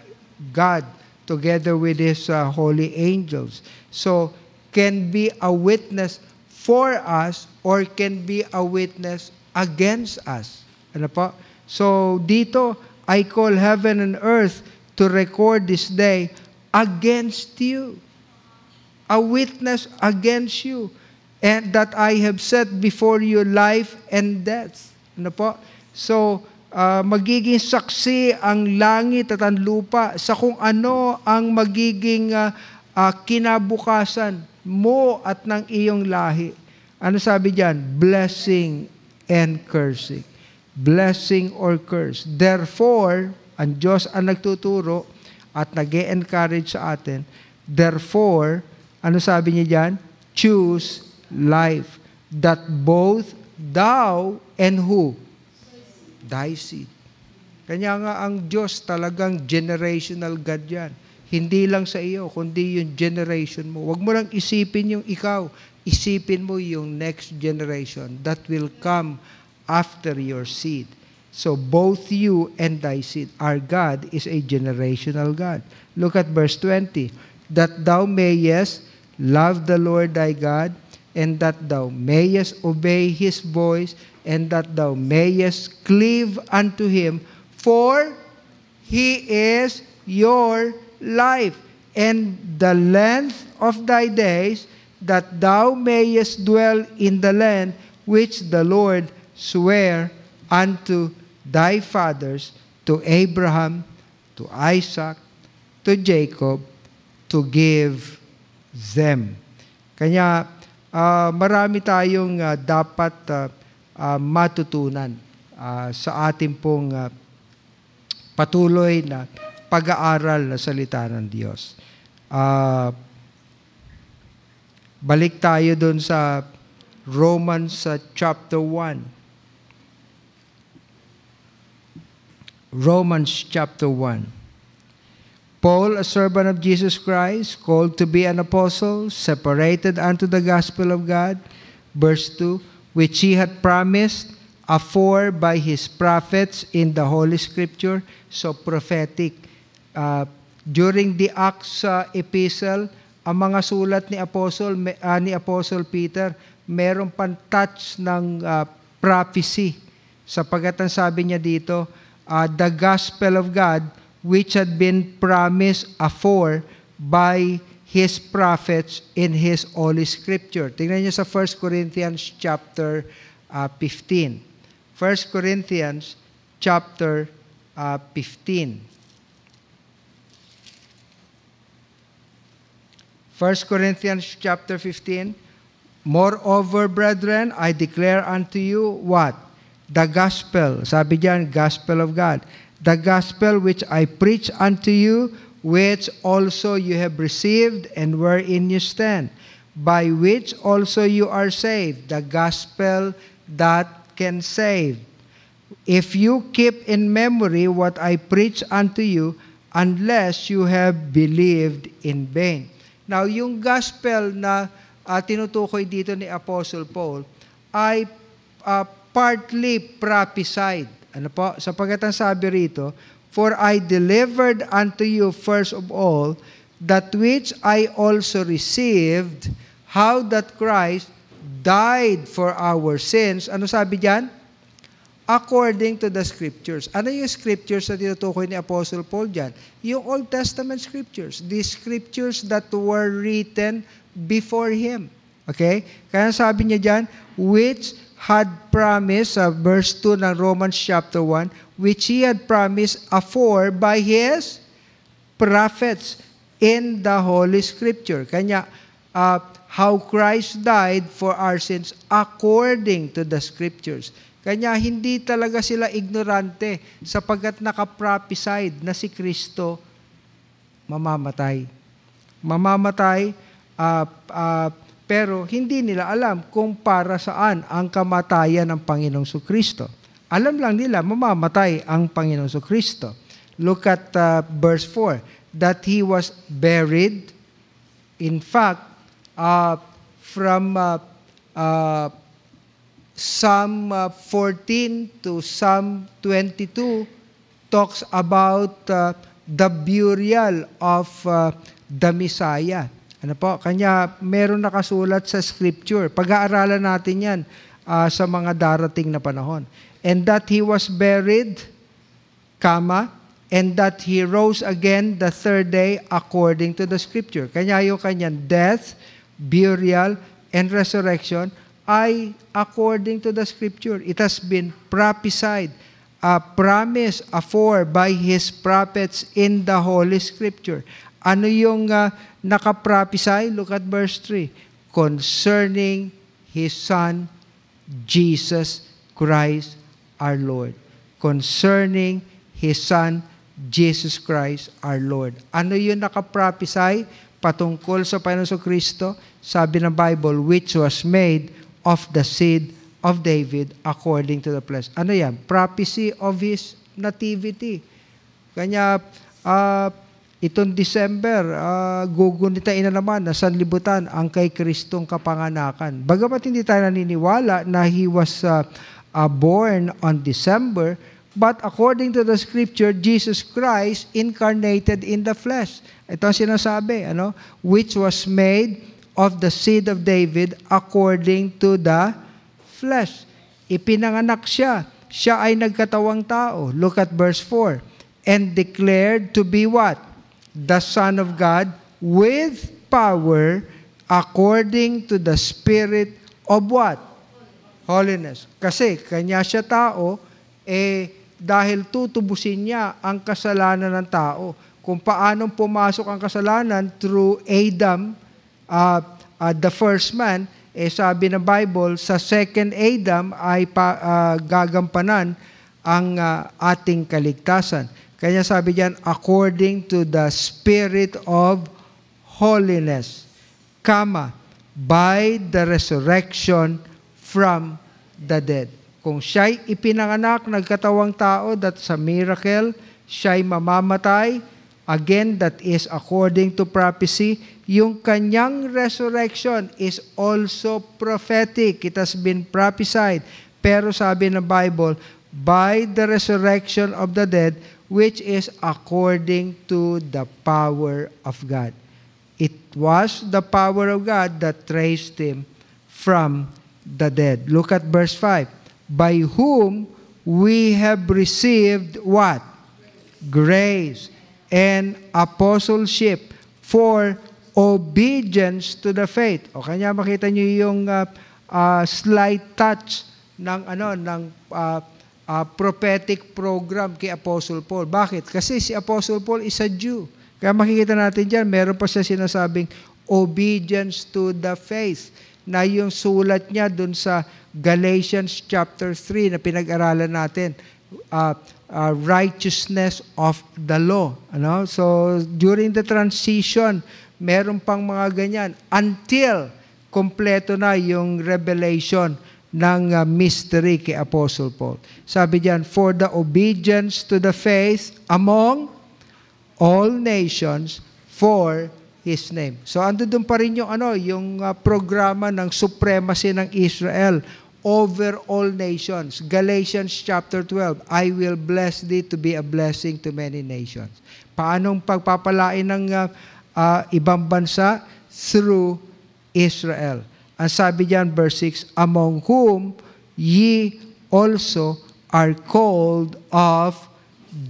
S1: God? together with His uh, holy angels. So, can be a witness for us or can be a witness against us. Ano po? So, dito, I call heaven and earth to record this day against you. A witness against you. And that I have set before you life and death. Ano po? So, uh, magiging saksi ang langit at ang lupa sa kung ano ang magiging uh, uh, kinabukasan mo at ng iyong lahi. Ano sabi diyan? Blessing and cursing. Blessing or curse. Therefore, ang Diyos ang nagtuturo at nag encourage sa atin. Therefore, ano sabi niya diyan? Choose life that both thou and who? dicey. Kanya nga ang Diyos talagang generational God yan. Hindi lang sa iyo, kundi yung generation mo. Huwag mo lang isipin yung ikaw. Isipin mo yung next generation that will come after your seed. So both you and thy seed. Our God is a generational God. Look at verse 20. That thou mayest love the Lord thy God and that thou mayest obey his voice, and that thou mayest cleave unto him, for he is your life, and the length of thy days, that thou mayest dwell in the land which the Lord sware unto thy fathers, to Abraham, to Isaac, to Jacob, to give them. Kanya, uh, marami tayong uh, dapat uh, uh, matutunan uh, sa ating pong uh, patuloy na pag-aaral na salita ng Diyos. Uh, balik tayo doon sa Romans uh, chapter 1. Romans chapter 1. Paul, a servant of Jesus Christ, called to be an apostle, separated unto the gospel of God, verse 2, which he had promised afore by his prophets in the Holy Scripture, so prophetic. Uh, during the Acts uh, epistle, ang mga sulat ni Apostle, uh, ni Apostle Peter, meron pang touch ng uh, prophecy. Sapagat ang sabi niya dito, uh, the gospel of God which had been promised afore by His prophets in His Holy Scripture. Tingnan niyo sa 1 Corinthians chapter uh, 15. 1 Corinthians chapter uh, 15. 1 Corinthians chapter 15, Moreover, brethren, I declare unto you what? The gospel. Sabi diyan, gospel of God the gospel which I preach unto you, which also you have received and wherein you stand, by which also you are saved, the gospel that can save. If you keep in memory what I preach unto you, unless you have believed in vain. Now, yung gospel na uh, tinutukoy dito ni Apostle Paul ay uh, partly prophesied ano po? Sapagat ang sabi rito, For I delivered unto you first of all that which I also received, how that Christ died for our sins. Ano sabi diyan? According to the scriptures. Ano yung scriptures na tinutukoy ni Apostle Paul diyan? Yung Old Testament scriptures. The scriptures that were written before him. Okay? Kaya sabi niya diyan, which had promised, uh, verse 2 ng Romans chapter 1, which He had promised afore by His prophets in the Holy Scripture. Kanya, uh, how Christ died for our sins according to the Scriptures. Kanya hindi talaga sila ignorante sapagkat nakaprophesied na si Kristo mamamatay. Mamamatay, uh, uh, pero hindi nila alam kung para saan ang kamatayan ng Panginoong Kristo. Alam lang nila, mamamatay ang Panginoong Kristo. Look at uh, verse 4, that he was buried. In fact, uh, from uh, uh, Psalm uh, 14 to Psalm 22 talks about uh, the burial of uh, the Messiah. Ano po? Kanya, meron nakasulat sa scripture. Pag-aaralan natin yan uh, sa mga darating na panahon. And that he was buried, kama, and that he rose again the third day according to the scripture. Kanya yung kanyang death, burial, and resurrection ay according to the scripture. It has been prophesied, a promise afore by his prophets in the Holy Scripture. Ano yung uh, nakaprophesy? Look at verse 3. Concerning His Son, Jesus Christ our Lord. Concerning His Son, Jesus Christ our Lord. Ano yung nakaprophesy patungkol sa Panginoon Kristo? Sabi ng Bible, which was made of the seed of David according to the flesh. Ano yan? Prophecy of His nativity. Kanya, uh, Itong December, uh, gugunitain na naman na sanlibutan ang kay Kristong kapanganakan. Bagamat hindi tayo naniniwala na He was uh, uh, born on December, But according to the scripture, Jesus Christ incarnated in the flesh. Ito ang sinasabi, ano? Which was made of the seed of David according to the flesh. Ipinanganak siya. Siya ay nagkatawang tao. Look at verse 4. And declared to be what? the Son of God, with power according to the Spirit of what? Holiness. Kasi kanya siya tao, eh dahil tutubusin niya ang kasalanan ng tao. Kung paanong pumasok ang kasalanan through Adam, uh, uh, the first man, eh sabi ng Bible, sa second Adam ay pa, uh, gagampanan ang uh, ating kaligtasan. Kaya sabi diyan, according to the spirit of holiness, kama, by the resurrection from the dead. Kung siya'y ipinanganak, nagkatawang tao, that's sa miracle, siya'y mamamatay, again, that is according to prophecy, yung kanyang resurrection is also prophetic. It has been prophesied. Pero sabi ng Bible, by the resurrection of the dead, which is according to the power of God. It was the power of God that raised him from the dead. Look at verse 5. By whom we have received what? Grace and apostleship for obedience to the faith. O kanya makita niyo yung uh, uh, slight touch ng ano ng uh, uh, prophetic program kay Apostle Paul. Bakit? Kasi si Apostle Paul is a Jew. Kaya makikita natin dyan, meron pa siya sinasabing obedience to the faith na yung sulat niya dun sa Galatians chapter 3 na pinag-aralan natin. Uh, uh, righteousness of the law. Ano? So, during the transition, meron pang mga ganyan until kompleto na yung revelation ng ah, mystery kay Apostle Paul. Sabi diyan, for the obedience to the faith among all nations for His name. So ando doon pa rin yung ano, yung uh, programa ng supremacy ng Israel over all nations. Galatians chapter 12, I will bless thee to be a blessing to many nations. Paanong pagpapalain ng uh, uh, ibang bansa? Through Israel. Ang sabi diyan, verse 6, Among whom ye also are called of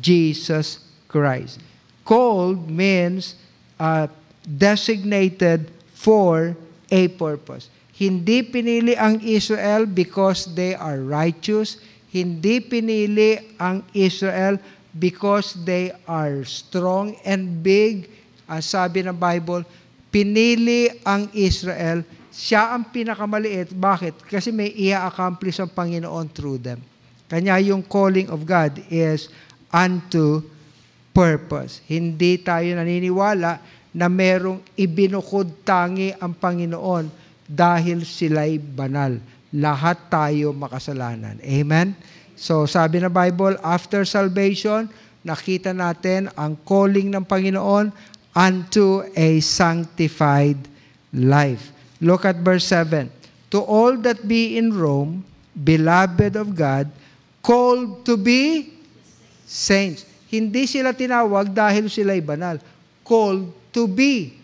S1: Jesus Christ. Called means uh, designated for a purpose. Hindi pinili ang Israel because they are righteous. Hindi pinili ang Israel because they are strong and big. Ang sabi ng Bible, pinili ang Israel siya ang pinakamaliit. Bakit? Kasi may ia-accomplish ang Panginoon through them. Kanya yung calling of God is unto purpose. Hindi tayo naniniwala na merong ibinukod tangi ang Panginoon dahil sila'y banal. Lahat tayo makasalanan. Amen? So sabi na Bible, after salvation, nakita natin ang calling ng Panginoon unto a sanctified life. Look at verse 7. To all that be in Rome, beloved of God, called to be saints. Hindi sila tinawag dahil sila'y banal. Called to be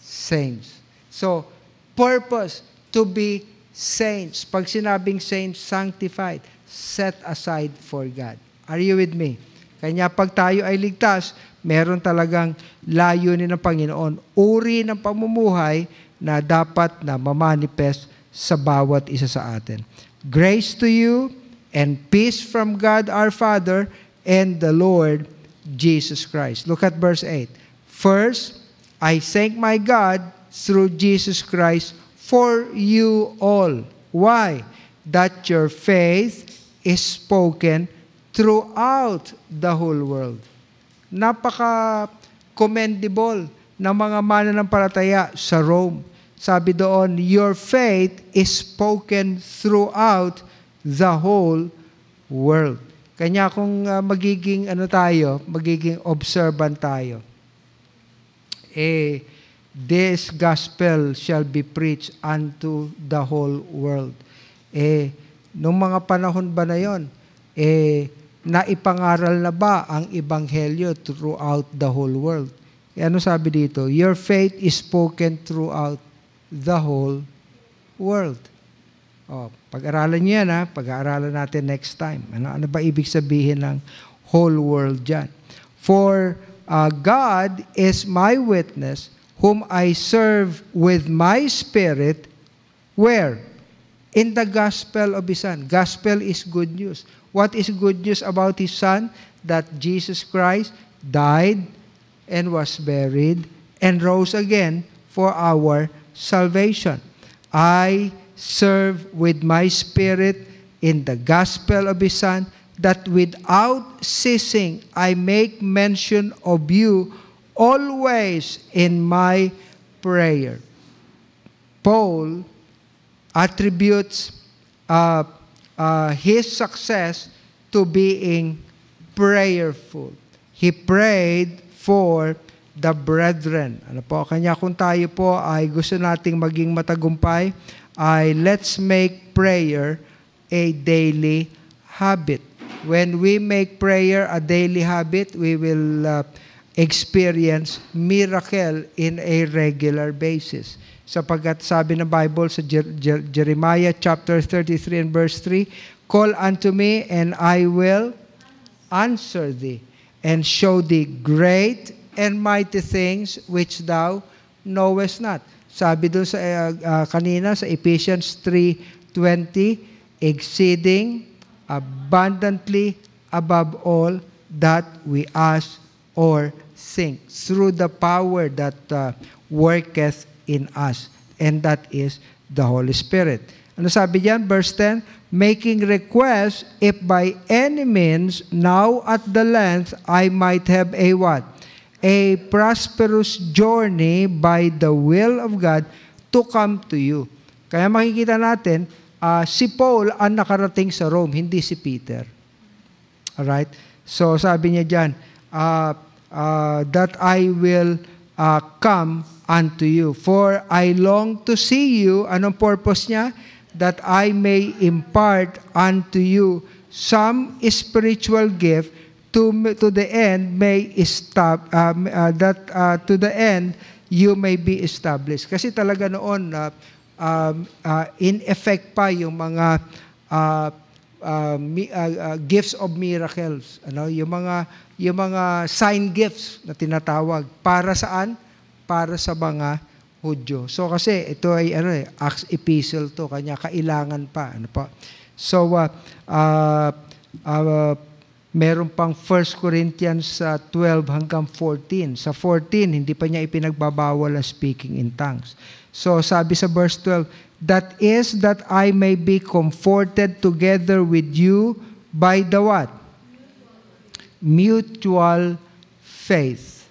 S1: saints. So, purpose, to be saints. Pag sinabing saints, sanctified, set aside for God. Are you with me? Kanya pag tayo ay ligtas, meron talagang layunin ng Panginoon. Uri ng pamumuhay na dapat na mamanifest sa bawat isa sa atin. Grace to you and peace from God our Father and the Lord Jesus Christ. Look at verse 8. First, I thank my God through Jesus Christ for you all. Why? That your faith is spoken throughout the whole world. Napaka commendable ng mga mananampalataya sa Rome. Sabi doon, your faith is spoken throughout the whole world. Kanya kung uh, magiging ano tayo, magiging observant tayo. Eh, this gospel shall be preached unto the whole world. Eh, nung mga panahon ba na yon, eh, naipangaral na ba ang ebanghelyo throughout the whole world? Eh, ano sabi dito? Your faith is spoken throughout the whole world. Oh, pag-aralan niyo yan ha. Pag-aaralan natin next time. Ano, ano ba ibig sabihin ng whole world dyan? For uh, God is my witness whom I serve with my spirit. Where? In the gospel of His Son. Gospel is good news. What is good news about His Son? That Jesus Christ died, and was buried and rose again for our salvation. I serve with my spirit in the gospel of his Son, that without ceasing I make mention of you always in my prayer. Paul attributes uh, uh, his success to being prayerful. He prayed for the brethren. Ano po? Kanya kung tayo po ay gusto nating maging matagumpay, ay let's make prayer a daily habit. When we make prayer a daily habit, we will uh, experience miracle in a regular basis. Sapagkat sabi ng Bible sa Jer Jer Jeremiah chapter 33 and verse 3, Call unto me and I will answer thee and show thee great and mighty things which thou knowest not. Sabi doon sa uh, uh, kanina sa Ephesians 3:20, exceeding abundantly above all that we ask or think through the power that uh, worketh in us. And that is the Holy Spirit. Ano sabi diyan? Verse 10, making request if by any means now at the length I might have a what? A prosperous journey by the will of God to come to you. Kaya makikita natin, uh, si Paul ang nakarating sa Rome, hindi si Peter. Alright? So sabi niya dyan, uh, uh, that I will uh, come unto you. For I long to see you. Anong purpose niya? that I may impart unto you some spiritual gift to, to the end may stop um, uh, uh, that uh, to the end you may be established kasi talaga noon uh, um, uh, in effect pa yung mga uh, uh, mi, uh, uh, gifts of miracles ano yung mga yung mga sign gifts na tinatawag para saan para sa mga Hudyo. So kasi ito ay ano eh, Acts Epistle to, kanya kailangan pa. Ano pa? So, uh, uh, uh, meron pang 1 Corinthians uh, 12 hanggang 14. Sa 14, hindi pa niya ipinagbabawal ang speaking in tongues. So sabi sa verse 12, That is that I may be comforted together with you by the what? Mutual faith.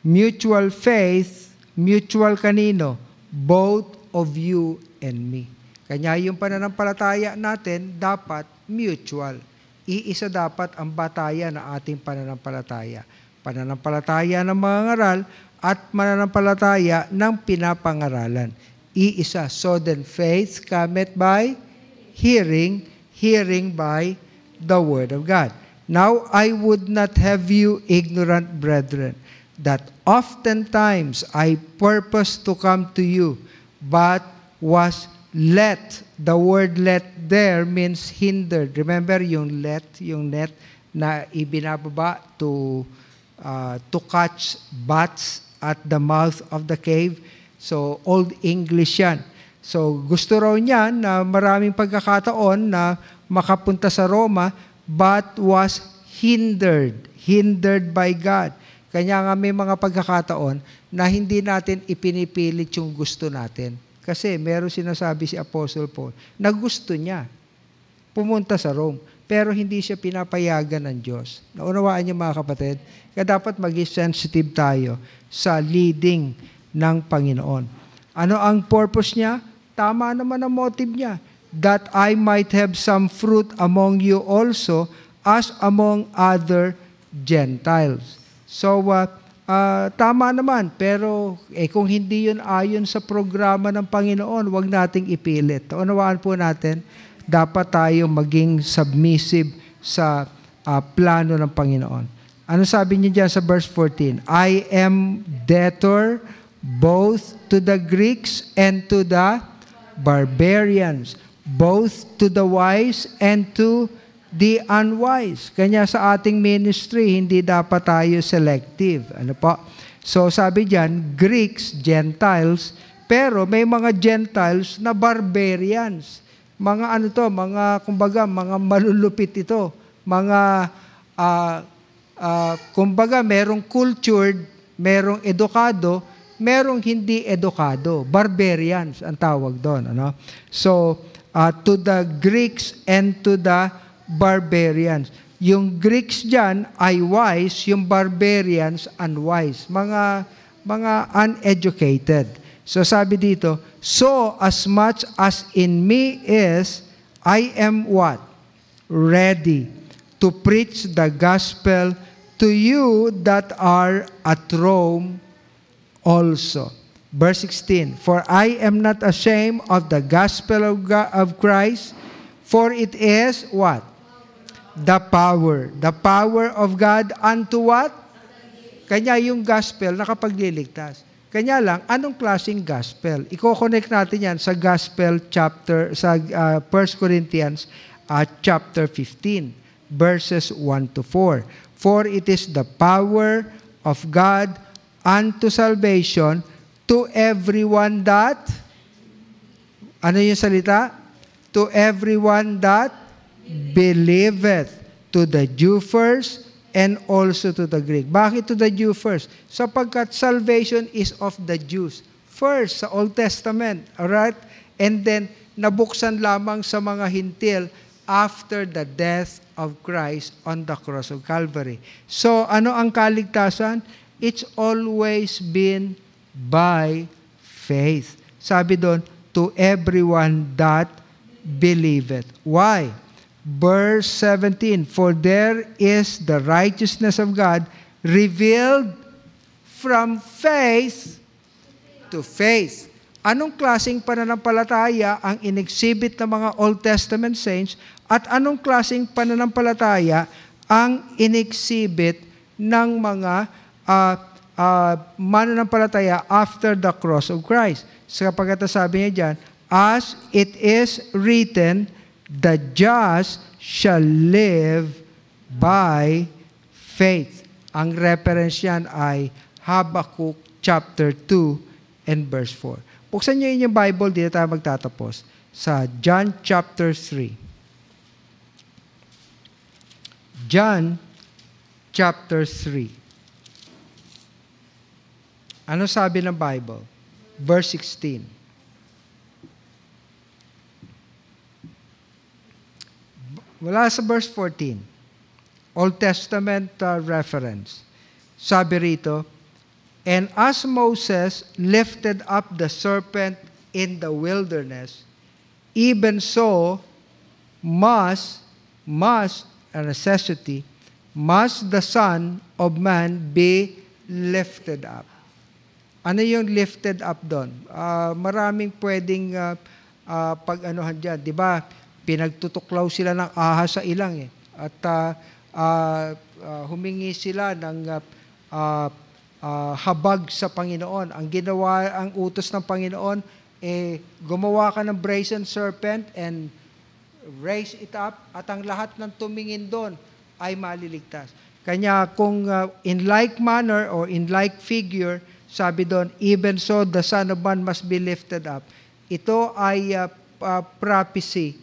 S1: Mutual faith Mutual kanino? Both of you and me. Kanya yung pananampalataya natin dapat mutual. Iisa dapat ang bataya na ating pananampalataya. Pananampalataya ng mga ngaral at mananampalataya ng pinapangaralan. Iisa. So then faith cometh by hearing, hearing by the word of God. Now I would not have you ignorant, brethren that oftentimes I purpose to come to you, but was let. The word let there means hindered. Remember yung let, yung net na ibinababa to, uh, to catch bats at the mouth of the cave. So, Old English yan. So, gusto raw niyan na maraming pagkakataon na makapunta sa Roma, but was hindered, hindered by God. Kanya nga may mga pagkakataon na hindi natin ipinipilit yung gusto natin. Kasi meron sinasabi si Apostle Paul na gusto niya pumunta sa Rome pero hindi siya pinapayagan ng Diyos. Naunawaan niyo mga kapatid, kaya dapat maging sensitive tayo sa leading ng Panginoon. Ano ang purpose niya? Tama naman ang motive niya. That I might have some fruit among you also as among other Gentiles. So, uh, uh, tama naman, pero eh, kung hindi yun ayon sa programa ng Panginoon, wag nating ipilit. Unawaan po natin, dapat tayo maging submissive sa uh, plano ng Panginoon. Ano sabi niya diyan sa verse 14? I am debtor both to the Greeks and to the barbarians, both to the wise and to the unwise. Kanya sa ating ministry, hindi dapat tayo selective. Ano po? So sabi diyan, Greeks, Gentiles, pero may mga Gentiles na barbarians. Mga ano to, mga kumbaga, mga malulupit ito. Mga, uh, uh, kumbaga, merong cultured, merong edukado, merong hindi edukado. Barbarians ang tawag doon. Ano? So, uh, to the Greeks and to the barbarians. Yung Greeks dyan ay wise, yung barbarians unwise. Mga, mga uneducated. So sabi dito, so as much as in me is, I am what? Ready to preach the gospel to you that are at Rome also. Verse 16, For I am not ashamed of the gospel of, God, of Christ, for it is what? The power. The power of God unto what? Kanya yung gospel nakapagliligtas. Kanya lang, anong klaseng gospel? Iko-connect natin yan sa gospel chapter, sa uh, ah, 1 Corinthians uh, chapter 15, verses 1 to 4. For it is the power of God unto salvation to everyone that, ano yung salita? To everyone that believeth to the Jew first and also to the Greek. Bakit to the Jew first? Sapagkat salvation is of the Jews. First, sa Old Testament. Alright? And then, nabuksan lamang sa mga hintil after the death of Christ on the cross of Calvary. So, ano ang kaligtasan? It's always been by faith. Sabi doon, to everyone that believeth. Why? verse 17 For there is the righteousness of God revealed from faith to faith. Anong klasing pananampalataya ang inexhibit ng mga Old Testament saints at anong klasing pananampalataya ang inexhibit ng mga uh, uh, mananampalataya after the cross of Christ. sapagkat so, pagkatasabi niya diyan as it is written, the just shall live by faith. Ang reference yan ay Habakkuk chapter 2 and verse 4. Buksan niyo inyong Bible, dito tayo magtatapos. Sa John chapter 3. John chapter 3. Ano sabi ng Bible? Verse 16. Mula sa verse 14, Old Testament uh, reference. Sabi rito, And as Moses lifted up the serpent in the wilderness, even so must, must, a necessity, must the Son of Man be lifted up. Ano yung lifted up doon? Uh, maraming pwedeng uh, uh, pag-anuhan dyan. Di ba? pinagtutuklaw sila ng aha sa ilang eh. At uh, uh, humingi sila ng uh, uh, uh, habag sa Panginoon. Ang ginawa, ang utos ng Panginoon, eh, gumawa ka ng brazen serpent and raise it up at ang lahat ng tumingin doon ay maliligtas. Kanya kung uh, in like manner or in like figure, sabi doon, even so the Son of Man must be lifted up. Ito ay uh, uh, prophecy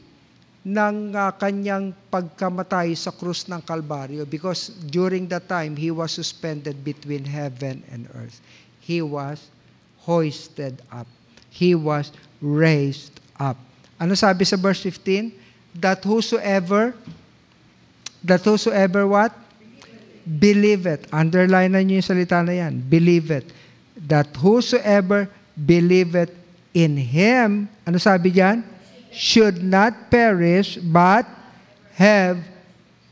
S1: ng uh, kanyang pagkamatay sa krus ng Kalbaryo because during that time, he was suspended between heaven and earth. He was hoisted up. He was raised up. Ano sabi sa verse 15? That whosoever, that whosoever what? Believe it. Underline na niyo yung salita na yan. Believe it. That whosoever believe it in Him, ano sabi diyan? should not perish but have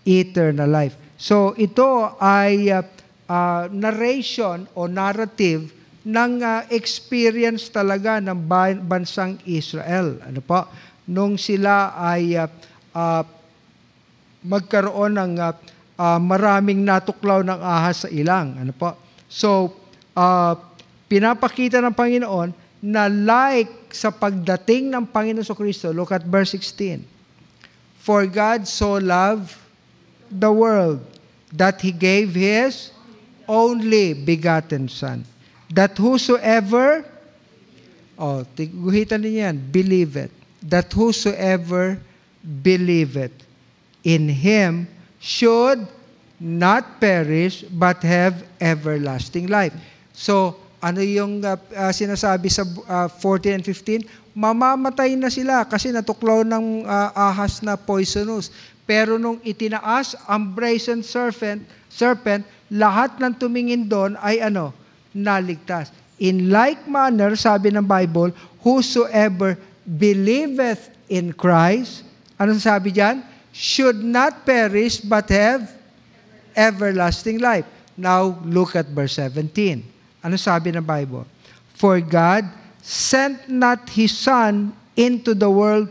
S1: eternal life. So ito ay uh, uh, narration o narrative ng uh, experience talaga ng bansang Israel. Ano po? Nung sila ay uh, uh, magkaroon ng uh, uh, maraming natuklaw ng ahas sa ilang. Ano po? So, uh, pinapakita ng Panginoon na like sa pagdating ng Panginoon sa Kristo. Look at verse 16. For God so loved the world that He gave His only begotten Son, that whosoever, oh, tiguhitan niyo yan, believe it, that whosoever believe it in Him should not perish but have everlasting life. So, ano yung uh, uh, sinasabi sa uh, ah, 14 and 15? Mamamatay na sila kasi natuklaw ng uh, ahas na poisonous. Pero nung itinaas ang brazen serpent, serpent, lahat ng tumingin doon ay ano? Naligtas. In like manner, sabi ng Bible, whosoever believeth in Christ, ano sabi diyan? Should not perish but have everlasting life. Now, look at verse 17. Ano sabi ng Bible? For God sent not His Son into the world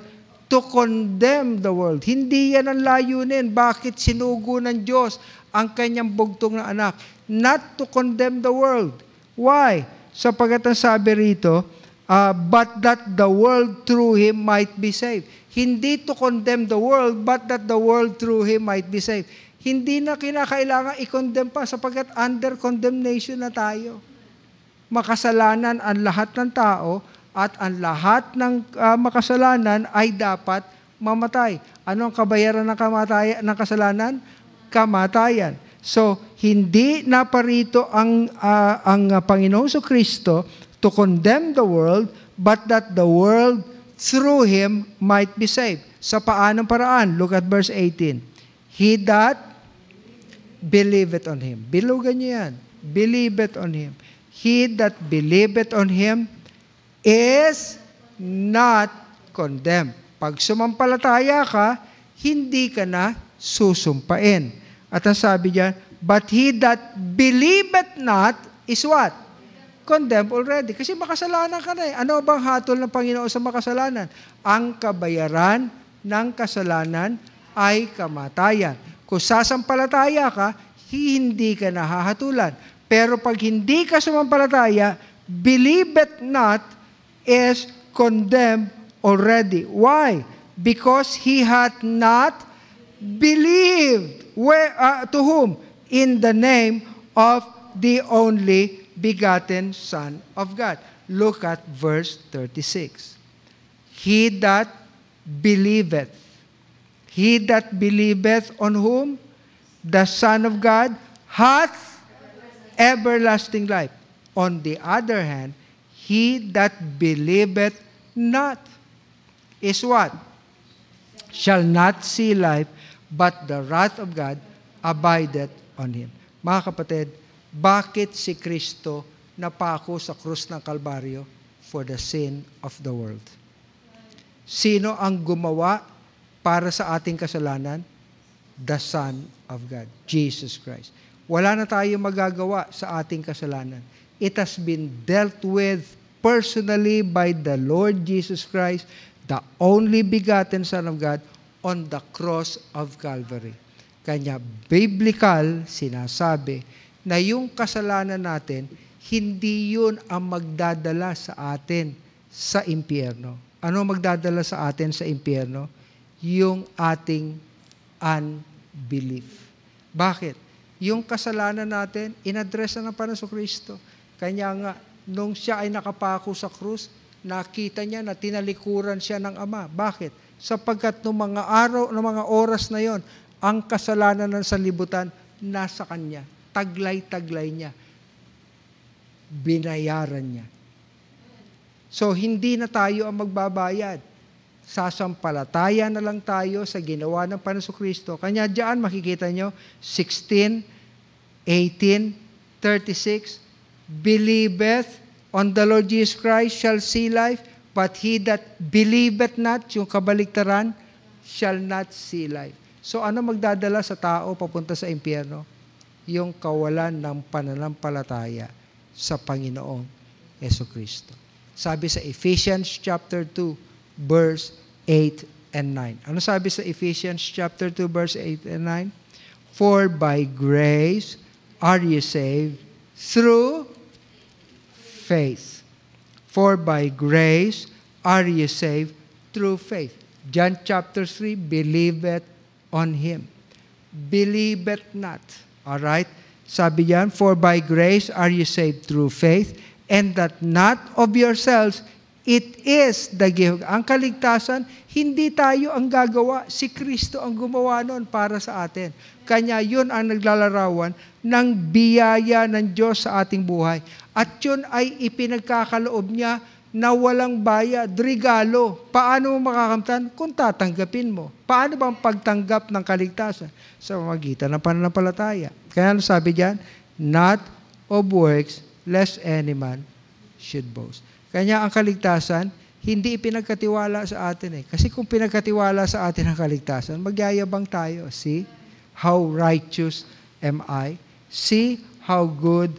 S1: to condemn the world. Hindi yan ang layunin. Bakit sinugo ng Diyos ang kanyang bugtong na anak? Not to condemn the world. Why? Sapagat ang sabi rito, uh, but that the world through Him might be saved. Hindi to condemn the world, but that the world through Him might be saved. Hindi na kinakailangan i-condemn pa sapagkat under condemnation na tayo makasalanan ang lahat ng tao at ang lahat ng uh, makasalanan ay dapat mamatay. Ano ang kabayaran ng, kamatayan ng kasalanan? Kamatayan. So, hindi naparito ang, uh, ang Panginoong so Kristo to condemn the world, but that the world through Him might be saved. Sa paanong paraan? Look at verse 18. He that believeth on Him. Bilugan niyo yan. Believeth on Him. He that believeth on Him is not condemned. Pag sumampalataya ka, hindi ka na susumpain. At ang sabi niya, but he that believeth not is what? condemned already. Kasi makasalanan ka na eh. Ano bang hatol ng Panginoon sa makasalanan? Ang kabayaran ng kasalanan ay kamatayan. Kung sasampalataya ka, hindi ka nahahatulan. Pero pag hindi ka sumampalataya, believe it not is condemned already. Why? Because he had not believed where, uh, to whom? In the name of the only begotten Son of God. Look at verse 36. He that believeth. He that believeth on whom? The Son of God hath everlasting life. On the other hand, he that believeth not is what? Shall not see life, but the wrath of God abideth on him. Mga kapatid, bakit si Kristo napako sa krus ng Kalbaryo for the sin of the world? Sino ang gumawa para sa ating kasalanan? The Son of God, Jesus Christ. Wala na tayong magagawa sa ating kasalanan. It has been dealt with personally by the Lord Jesus Christ, the only begotten Son of God, on the cross of Calvary. Kanya biblical sinasabi na yung kasalanan natin, hindi yun ang magdadala sa atin sa impyerno. Ano magdadala sa atin sa impyerno? Yung ating unbelief. Bakit? yung kasalanan natin, inadresa na ng Panginoon Kristo. Kanya nga, nung siya ay nakapako sa krus, nakita niya na tinalikuran siya ng Ama. Bakit? Sapagkat noong mga araw, noong mga oras na yon, ang kasalanan ng sanlibutan nasa Kanya. Taglay-taglay niya. Binayaran niya. So, hindi na tayo ang magbabayad sasampalataya na lang tayo sa ginawa ng Panginoon Kristo. Kanya diyan makikita nyo, 16 18:36 Believeth on the Lord Jesus Christ shall see life, but he that believeth not, yung kabaliktaran, shall not see life. So ano magdadala sa tao papunta sa impyerno? Yung kawalan ng pananampalataya sa Panginoong Yeso Kristo. Sabi sa Ephesians chapter 2, verse 8 and 9. Ano sabi sa Ephesians chapter 2, verse 8 and 9? For by grace are you saved? Through faith. For by grace are you saved through faith. John chapter 3, believe believeth on Him. Believeth not. All right? Sabi yan, for by grace are you saved through faith, and that not of yourselves, It is the gift. Ang kaligtasan, hindi tayo ang gagawa. Si Kristo ang gumawa noon para sa atin. Kanya yun ang naglalarawan ng biyaya ng Diyos sa ating buhay. At yun ay ipinagkakaloob niya na walang bayad, regalo. Paano mo makakamtan? Kung tatanggapin mo. Paano bang pagtanggap ng kaligtasan? Sa magitan ng pananampalataya. Kaya ano sabi diyan? Not of works, lest any man should boast. Kanya ang kaligtasan, hindi ipinagkatiwala sa atin eh. Kasi kung pinagkatiwala sa atin ang kaligtasan, magyayabang tayo. See how righteous am I? See how good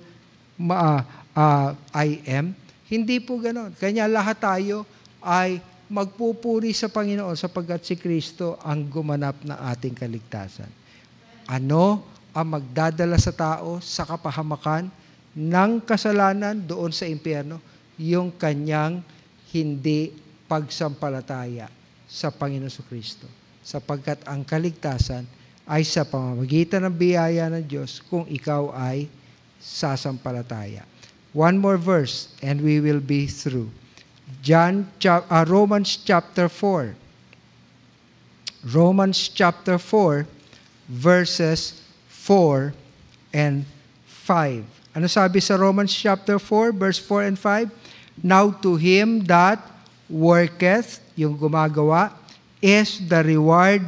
S1: ma, uh, I am? Hindi po ganon. Kanya lahat tayo ay magpupuri sa Panginoon sapagkat si Kristo ang gumanap na ating kaligtasan. Ano ang magdadala sa tao sa kapahamakan ng kasalanan doon sa impyerno? yung kanyang hindi pagsampalataya sa Panginoon Kristo. Sapagkat ang kaligtasan ay sa pamamagitan ng biyaya ng Diyos kung ikaw ay sasampalataya. One more verse and we will be through. John chap, uh, Romans chapter 4. Romans chapter 4 verses 4 and 5. Ano sabi sa Romans chapter 4 verse 4 and 5? Now to him that worketh, yung gumagawa, is the reward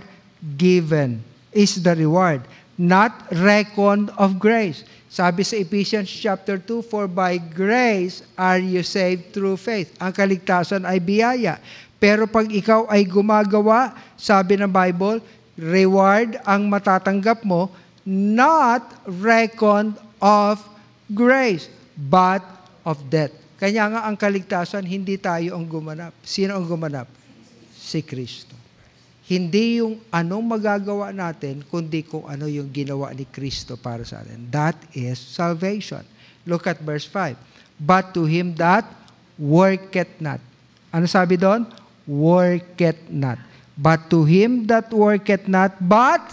S1: given. Is the reward, not reckoned of grace. Sabi sa Ephesians chapter 2, For by grace are you saved through faith. Ang kaligtasan ay biyaya. Pero pag ikaw ay gumagawa, sabi ng Bible, reward ang matatanggap mo, not reckoned of grace, but of death. Kanya nga ang kaligtasan, hindi tayo ang gumanap. Sino ang gumanap? Si Kristo. Hindi yung anong magagawa natin, kundi kung ano yung ginawa ni Kristo para sa atin. That is salvation. Look at verse 5. But to him that worketh not. Ano sabi doon? Worketh not. But to him that worketh not, but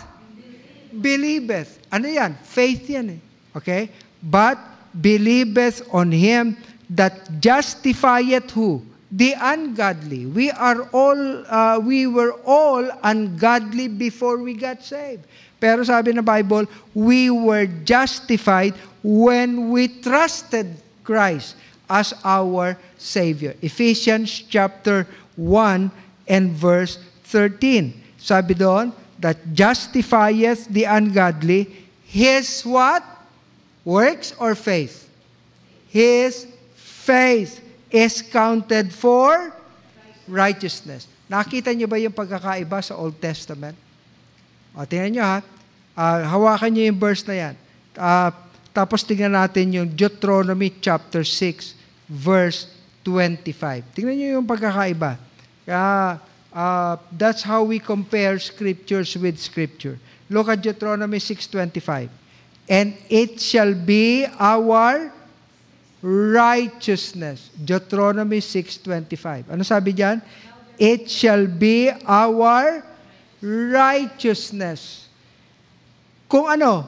S1: believeth. Ano yan? Faith yan eh. Okay? But believeth on him that justifieth who? The ungodly. We are all, uh, we were all ungodly before we got saved. Pero sabi na Bible, we were justified when we trusted Christ as our Savior. Ephesians chapter 1 and verse 13. Sabi doon, that justifieth the ungodly, his what? Works or faith? His faith is counted for righteousness. Nakita niyo ba yung pagkakaiba sa Old Testament? O, tingnan niyo ha. Uh, hawakan niyo yung verse na yan. Uh, tapos tingnan natin yung Deuteronomy chapter 6, verse 25. Tingnan niyo yung pagkakaiba. Uh, uh, that's how we compare scriptures with scripture. Look at Deuteronomy 6.25. And it shall be our righteousness. Deuteronomy 6.25. Ano sabi diyan? It shall be our righteousness. Kung ano?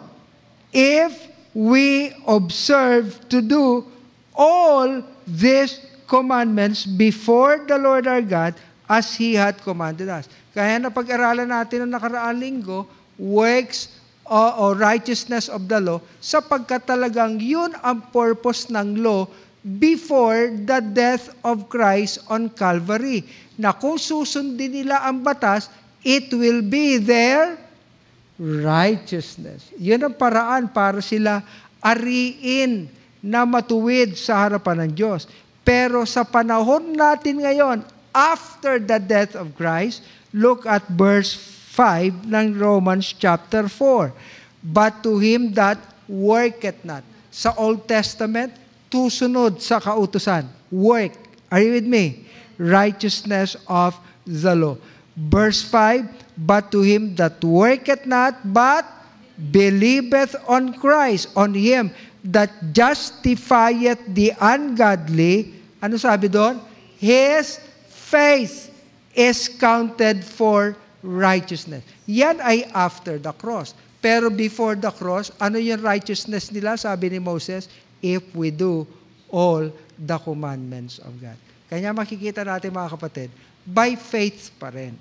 S1: If we observe to do all these commandments before the Lord our God as He had commanded us. Kaya na pag-aralan natin ng nakaraang linggo, works o, righteousness of the law sapagkat talagang yun ang purpose ng law before the death of Christ on Calvary. Na kung susundin nila ang batas, it will be their righteousness. Yun ang paraan para sila ariin na matuwid sa harapan ng Diyos. Pero sa panahon natin ngayon, after the death of Christ, look at verse 5 ng Romans chapter 4. But to him that worketh not. Sa Old Testament, tusunod sa kautusan. Work. Are you with me? Righteousness of the law. Verse 5, But to him that worketh not, but believeth on Christ, on Him that justifieth the ungodly, ano sabi doon? His faith is counted for righteousness. Yan ay after the cross. Pero before the cross, ano yung righteousness nila? Sabi ni Moses, if we do all the commandments of God. Kaya makikita natin mga kapatid, by faith pa rin.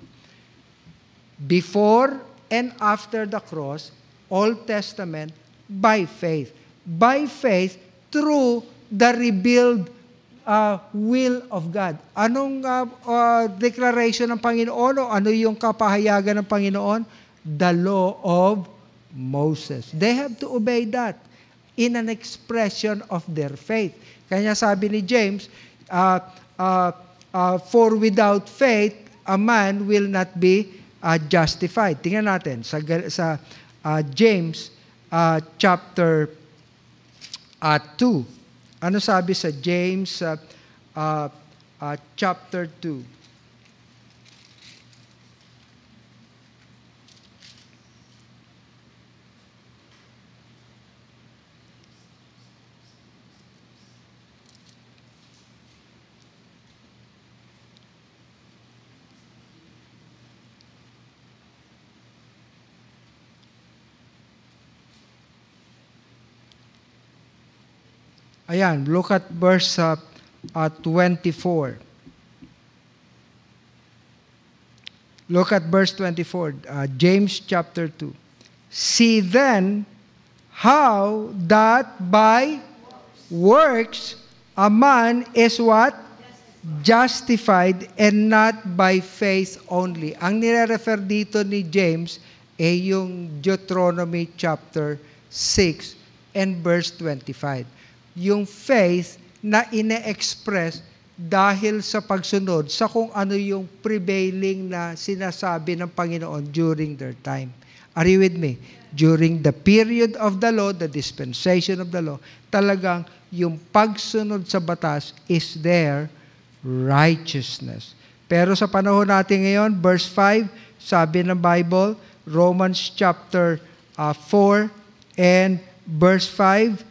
S1: Before and after the cross, Old Testament, by faith. By faith, through the rebuild uh, will of God. Anong uh, uh, declaration ng Panginoon o ano yung kapahayagan ng Panginoon? The law of Moses. They have to obey that in an expression of their faith. Kaya sabi ni James, uh, uh, uh, for without faith, a man will not be uh, justified. Tingnan natin sa, sa uh, James uh, chapter uh, 2 ano sabi sa James uh, uh, uh chapter 2? Ayan, look at verse uh, uh, 24. Look at verse 24, uh, James chapter 2. See then how that by works a man is what? Justified and not by faith only. Ang nire-refer dito ni James ay yung Deuteronomy chapter 6 and verse 25 yung faith na ine-express dahil sa pagsunod sa kung ano yung prevailing na sinasabi ng Panginoon during their time. Are you with me? During the period of the law, the dispensation of the law, talagang yung pagsunod sa batas is their righteousness. Pero sa panahon natin ngayon, verse 5, sabi ng Bible, Romans chapter uh, ah, 4 and verse 5,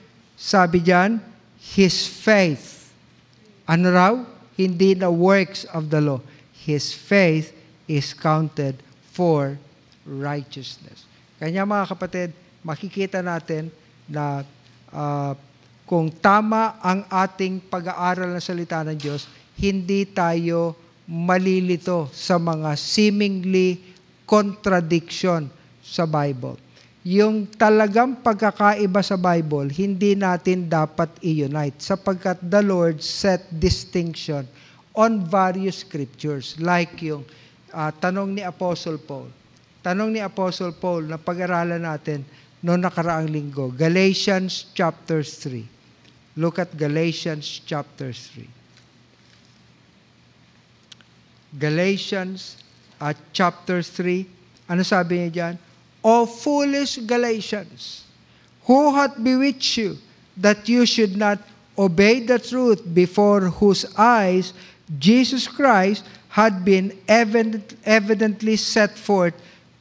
S1: sabi diyan, his faith. Ano raw? Hindi the works of the law. His faith is counted for righteousness. Kanya mga kapatid, makikita natin na uh, kung tama ang ating pag-aaral ng salita ng Diyos, hindi tayo malilito sa mga seemingly contradiction sa Bible yung talagang pagkakaiba sa Bible, hindi natin dapat i-unite sapagkat the Lord set distinction on various scriptures like yung uh, tanong ni Apostle Paul. Tanong ni Apostle Paul na pag-aralan natin noong nakaraang linggo, Galatians chapter 3. Look at Galatians chapter 3. Galatians at uh, chapter 3. Ano sabi niya diyan? O foolish Galatians, who hath bewitched you that you should not obey the truth before whose eyes Jesus Christ had been evident, evidently set forth,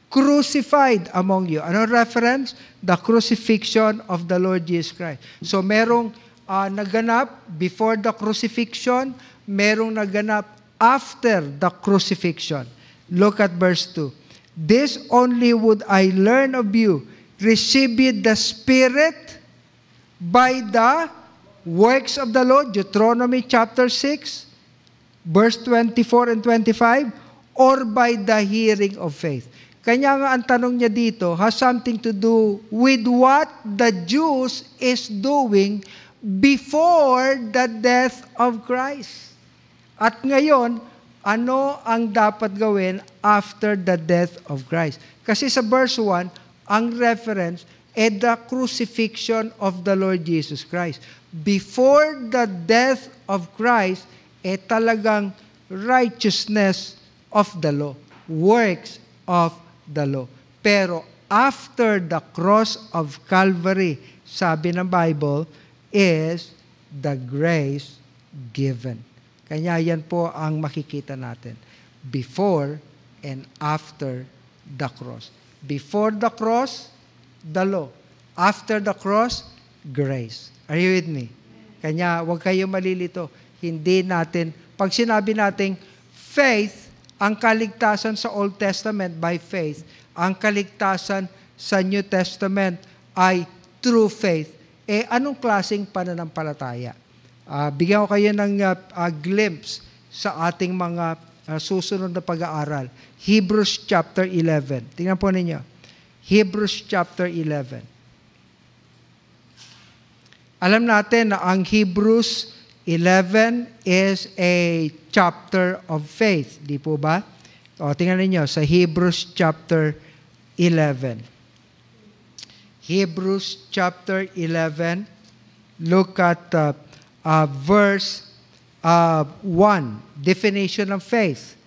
S1: crucified among you. Ano reference? The crucifixion of the Lord Jesus Christ. So merong uh, naganap before the crucifixion, merong naganap after the crucifixion. Look at verse 2. This only would I learn of you. Received the Spirit by the works of the Lord. Deuteronomy chapter 6, verse 24 and 25. Or by the hearing of faith. Kanya nga ang tanong niya dito has something to do with what the Jews is doing before the death of Christ. At ngayon, ano ang dapat gawin after the death of Christ. Kasi sa verse 1, ang reference ay the crucifixion of the Lord Jesus Christ. Before the death of Christ, eh talagang righteousness of the law, works of the law. Pero after the cross of Calvary, sabi ng Bible, is the grace given. Kaya yan po ang makikita natin. Before and after the cross. Before the cross, the law. After the cross, grace. Are you with me? Kanya, huwag kayo malilito. Hindi natin, pag sinabi nating faith, ang kaligtasan sa Old Testament by faith, ang kaligtasan sa New Testament ay true faith. Eh, anong klaseng pananampalataya? Uh, bigyan ko kayo ng uh, uh, glimpse sa ating mga uh, susunod na pag-aaral. Hebrews chapter 11. Tingnan po ninyo. Hebrews chapter 11. Alam natin na ang Hebrews 11 is a chapter of faith. Di po ba? O, tingnan ninyo sa Hebrews chapter 11. Hebrews chapter 11. Look at uh, uh, verse uh, 1, definition of faith.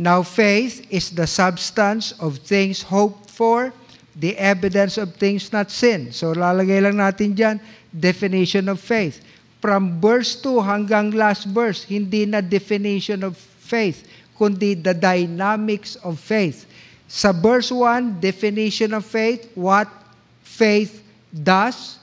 S1: Now faith is the substance of things hoped for, the evidence of things not seen. So lalagay lang natin dyan, definition of faith. From verse 2 hanggang last verse, hindi na definition of faith, kundi the dynamics of faith. Sa verse 1, definition of faith, what faith does,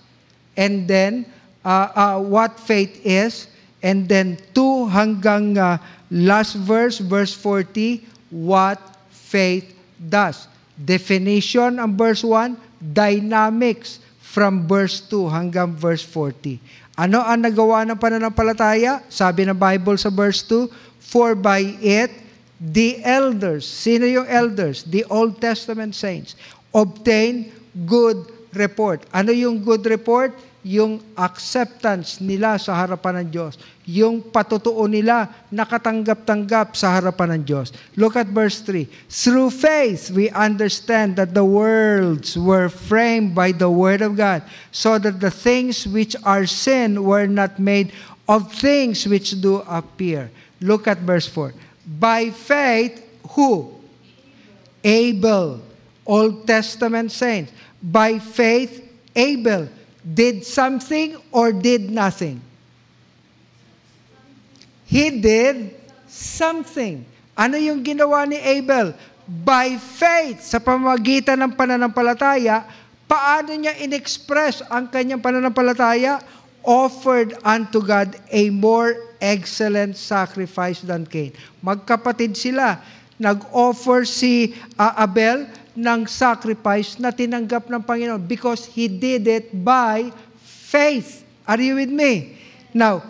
S1: and then uh, uh, what faith is. And then 2 hanggang uh, last verse, verse 40, what faith does. Definition ang verse 1, dynamics from verse 2 hanggang verse 40. Ano ang nagawa ng pananampalataya? Sabi ng Bible sa verse 2, For by it, the elders, sino yung elders? The Old Testament saints, obtain good report. Ano yung good report? yung acceptance nila sa harapan ng Diyos, yung patutuo nila nakatanggap-tanggap sa harapan ng Diyos. Look at verse 3. Through faith, we understand that the worlds were framed by the Word of God, so that the things which are seen were not made of things which do appear. Look at verse 4. By faith, who? Abel. Old Testament saints. By faith, Abel did something or did nothing? He did something. Ano yung ginawa ni Abel? By faith, sa pamagitan ng pananampalataya, paano niya inexpress ang kanyang pananampalataya? Offered unto God a more excellent sacrifice than Cain. Magkapatid sila. Nag-offer si uh, Abel ng sacrifice na tinanggap ng Panginoon because He did it by faith. Are you with me? Now,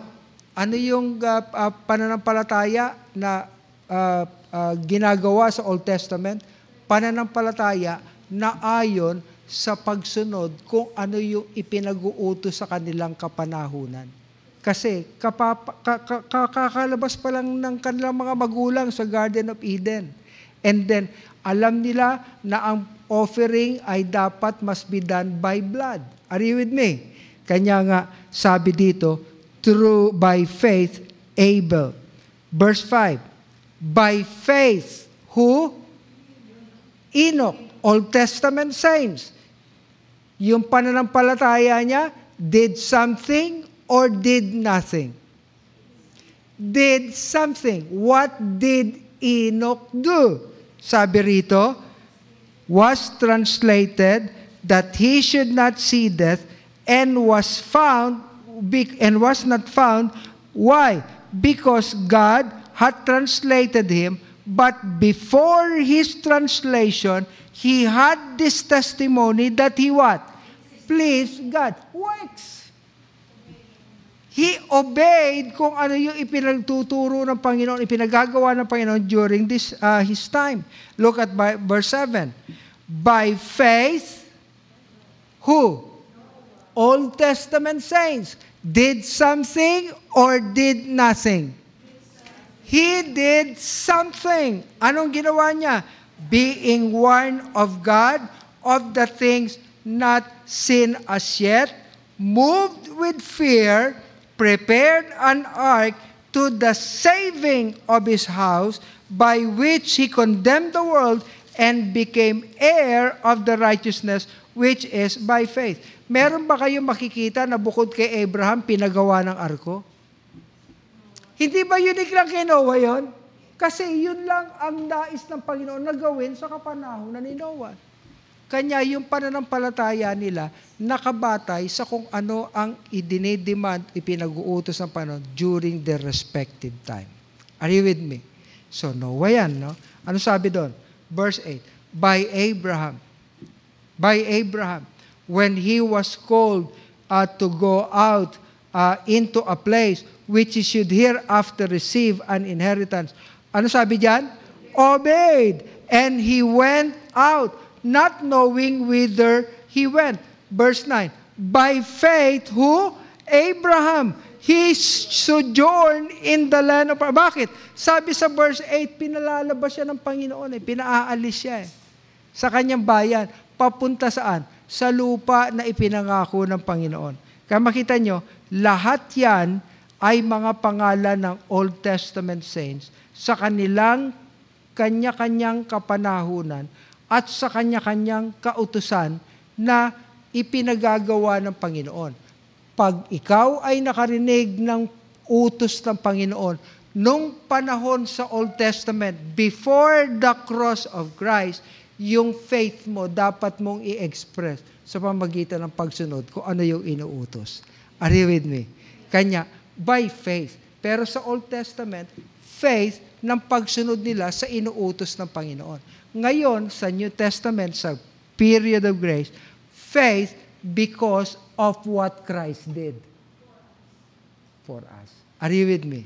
S1: ano yung uh, uh, pananampalataya na uh, uh, ginagawa sa Old Testament? Pananampalataya na ayon sa pagsunod kung ano yung ipinag-uuto sa kanilang kapanahunan. Kasi kakakalabas ka, ka, ka, pa lang ng kanilang mga magulang sa Garden of Eden. And then, alam nila na ang offering ay dapat must be done by blood. Are you with me? Kanya nga sabi dito, through by faith Abel. Verse 5, by faith who? Enoch, Old Testament saints. Yung pananampalataya niya, did something or did nothing? Did something. What did Enoch do? sabi rito, was translated that he should not see death and was found and was not found why because god had translated him but before his translation he had this testimony that he what please god works He obeyed kung ano yung ipinagtuturo ng Panginoon, ipinagagawa ng Panginoon during this uh, his time. Look at by, verse 7. By faith, who? Old Testament saints did something or did nothing? He did something. Anong ginawa niya? Being warned of God of the things not seen as yet, moved with fear, prepared an ark to the saving of his house, by which he condemned the world and became heir of the righteousness which is by faith. Meron ba kayong makikita na bukod kay Abraham, pinagawa ng arko? Hindi ba unique lang kay Noah yun? Kasi yun lang ang nais ng Panginoon na gawin sa kapanahon na ni Noah. Kanya yung pananampalataya nila nakabatay sa kung ano ang idinidemand, ipinag-uutos ng Panginoon during their respective time. Are you with me? So, Noah yan, no? Ano sabi doon? Verse 8, By Abraham, by Abraham, when he was called uh, to go out uh, into a place which he should hereafter receive an inheritance. Ano sabi diyan? Obeyed. And he went out not knowing whither he went. Verse 9, by faith, who? Abraham. He sojourned in the land of... Bakit? Sabi sa verse 8, pinalalabas siya ng Panginoon. Eh. Pinaalis siya eh. Sa kanyang bayan. Papunta saan? Sa lupa na ipinangako ng Panginoon. Kaya makita nyo, lahat yan ay mga pangalan ng Old Testament saints sa kanilang kanya-kanyang kapanahunan at sa kanya-kanyang kautusan na ipinagagawa ng Panginoon. Pag ikaw ay nakarinig ng utos ng Panginoon, nung panahon sa Old Testament, before the cross of Christ, yung faith mo dapat mong i-express sa pamagitan ng pagsunod kung ano yung inuutos. Are you with me? Kanya, by faith. Pero sa Old Testament, faith ng pagsunod nila sa inuutos ng Panginoon. Ngayon, sa New Testament, sa period of grace, faith because of what Christ did for us. Are you with me?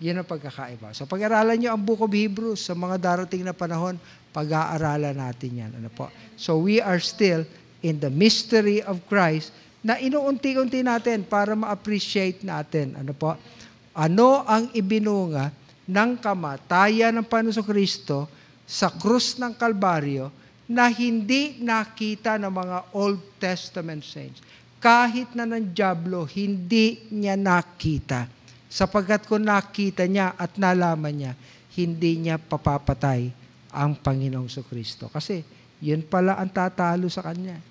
S1: Yan ang pagkakaiba. So pag-aralan nyo ang Book of Hebrews sa mga darating na panahon, pag-aaralan natin yan. Ano po? So we are still in the mystery of Christ na inuunti-unti natin para ma-appreciate natin. Ano po? Ano ang ibinunga ng kamatayan ng Panuso Kristo sa krus ng Kalbaryo na hindi nakita ng mga Old Testament saints. Kahit na ng Diablo, hindi niya nakita. Sapagkat kung nakita niya at nalaman niya, hindi niya papapatay ang Panginoong Kristo. Kasi yun pala ang tatalo sa kanya.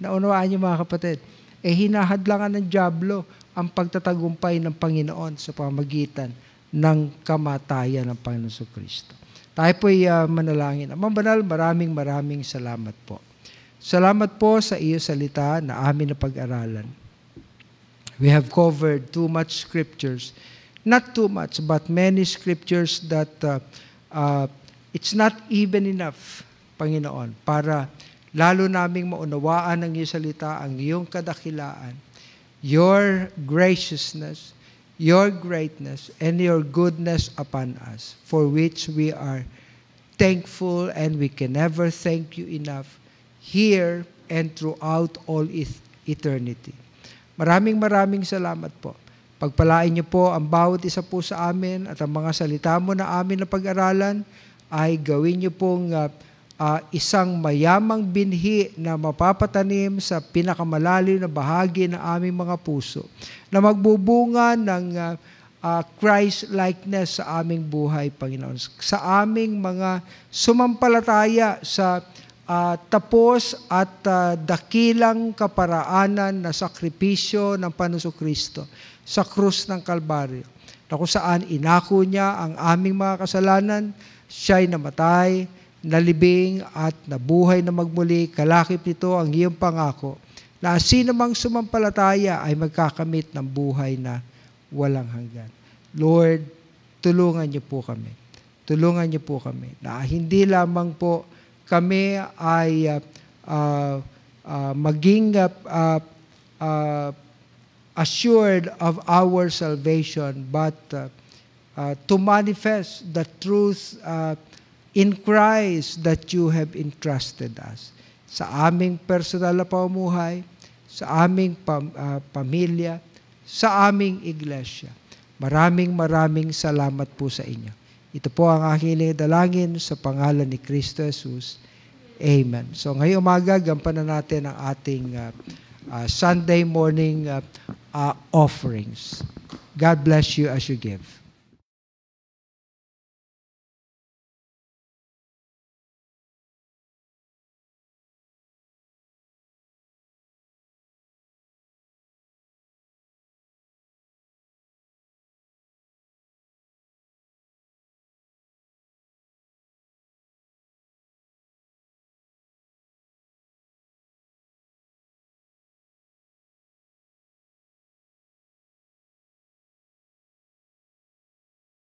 S1: Naunawaan niyo mga kapatid, eh hinahadlangan ng Diablo ang pagtatagumpay ng Panginoon sa pamagitan ng kamatayan ng Panginoon sa Kristo. Tayo po ay uh, manalangin. Amang banal, maraming maraming salamat po. Salamat po sa iyo salita na amin na pag-aralan. We have covered too much scriptures. Not too much, but many scriptures that uh, uh, it's not even enough, Panginoon, para lalo naming maunawaan ng iyong salita, ang iyong kadakilaan, your graciousness, your greatness and your goodness upon us, for which we are thankful and we can never thank you enough here and throughout all eternity. Maraming maraming salamat po. Pagpalain niyo po ang bawat isa po sa amin at ang mga salita mo na amin na pag-aralan ay gawin niyo pong uh, uh, isang mayamang binhi na mapapatanim sa pinakamalalim na bahagi ng aming mga puso, na magbubunga ng uh, uh, Christ-likeness sa aming buhay, Panginoon. Sa aming mga sumampalataya sa uh, tapos at uh, dakilang kaparaanan na sakripisyo ng Panuso Kristo sa krus ng Kalbaryo, na kung saan inako niya ang aming mga kasalanan, siya'y namatay, nalibing at nabuhay na magmuli, kalakip nito ang iyong pangako na sino mang sumampalataya ay magkakamit ng buhay na walang hanggan. Lord, tulungan niyo po kami. Tulungan niyo po kami na hindi lamang po kami ay uh, uh, uh, maging uh, uh, assured of our salvation but uh, uh, to manifest the truth uh, in Christ that you have entrusted us. Sa aming personal na pamumuhay, sa aming pam, uh, pamilya, sa aming iglesia. Maraming maraming salamat po sa inyo. Ito po ang aking dalangin sa pangalan ni Kristo Jesus. Amen. So ngayong umaga, gampanan natin ang ating uh, uh, Sunday morning uh, uh, offerings. God bless you as you give.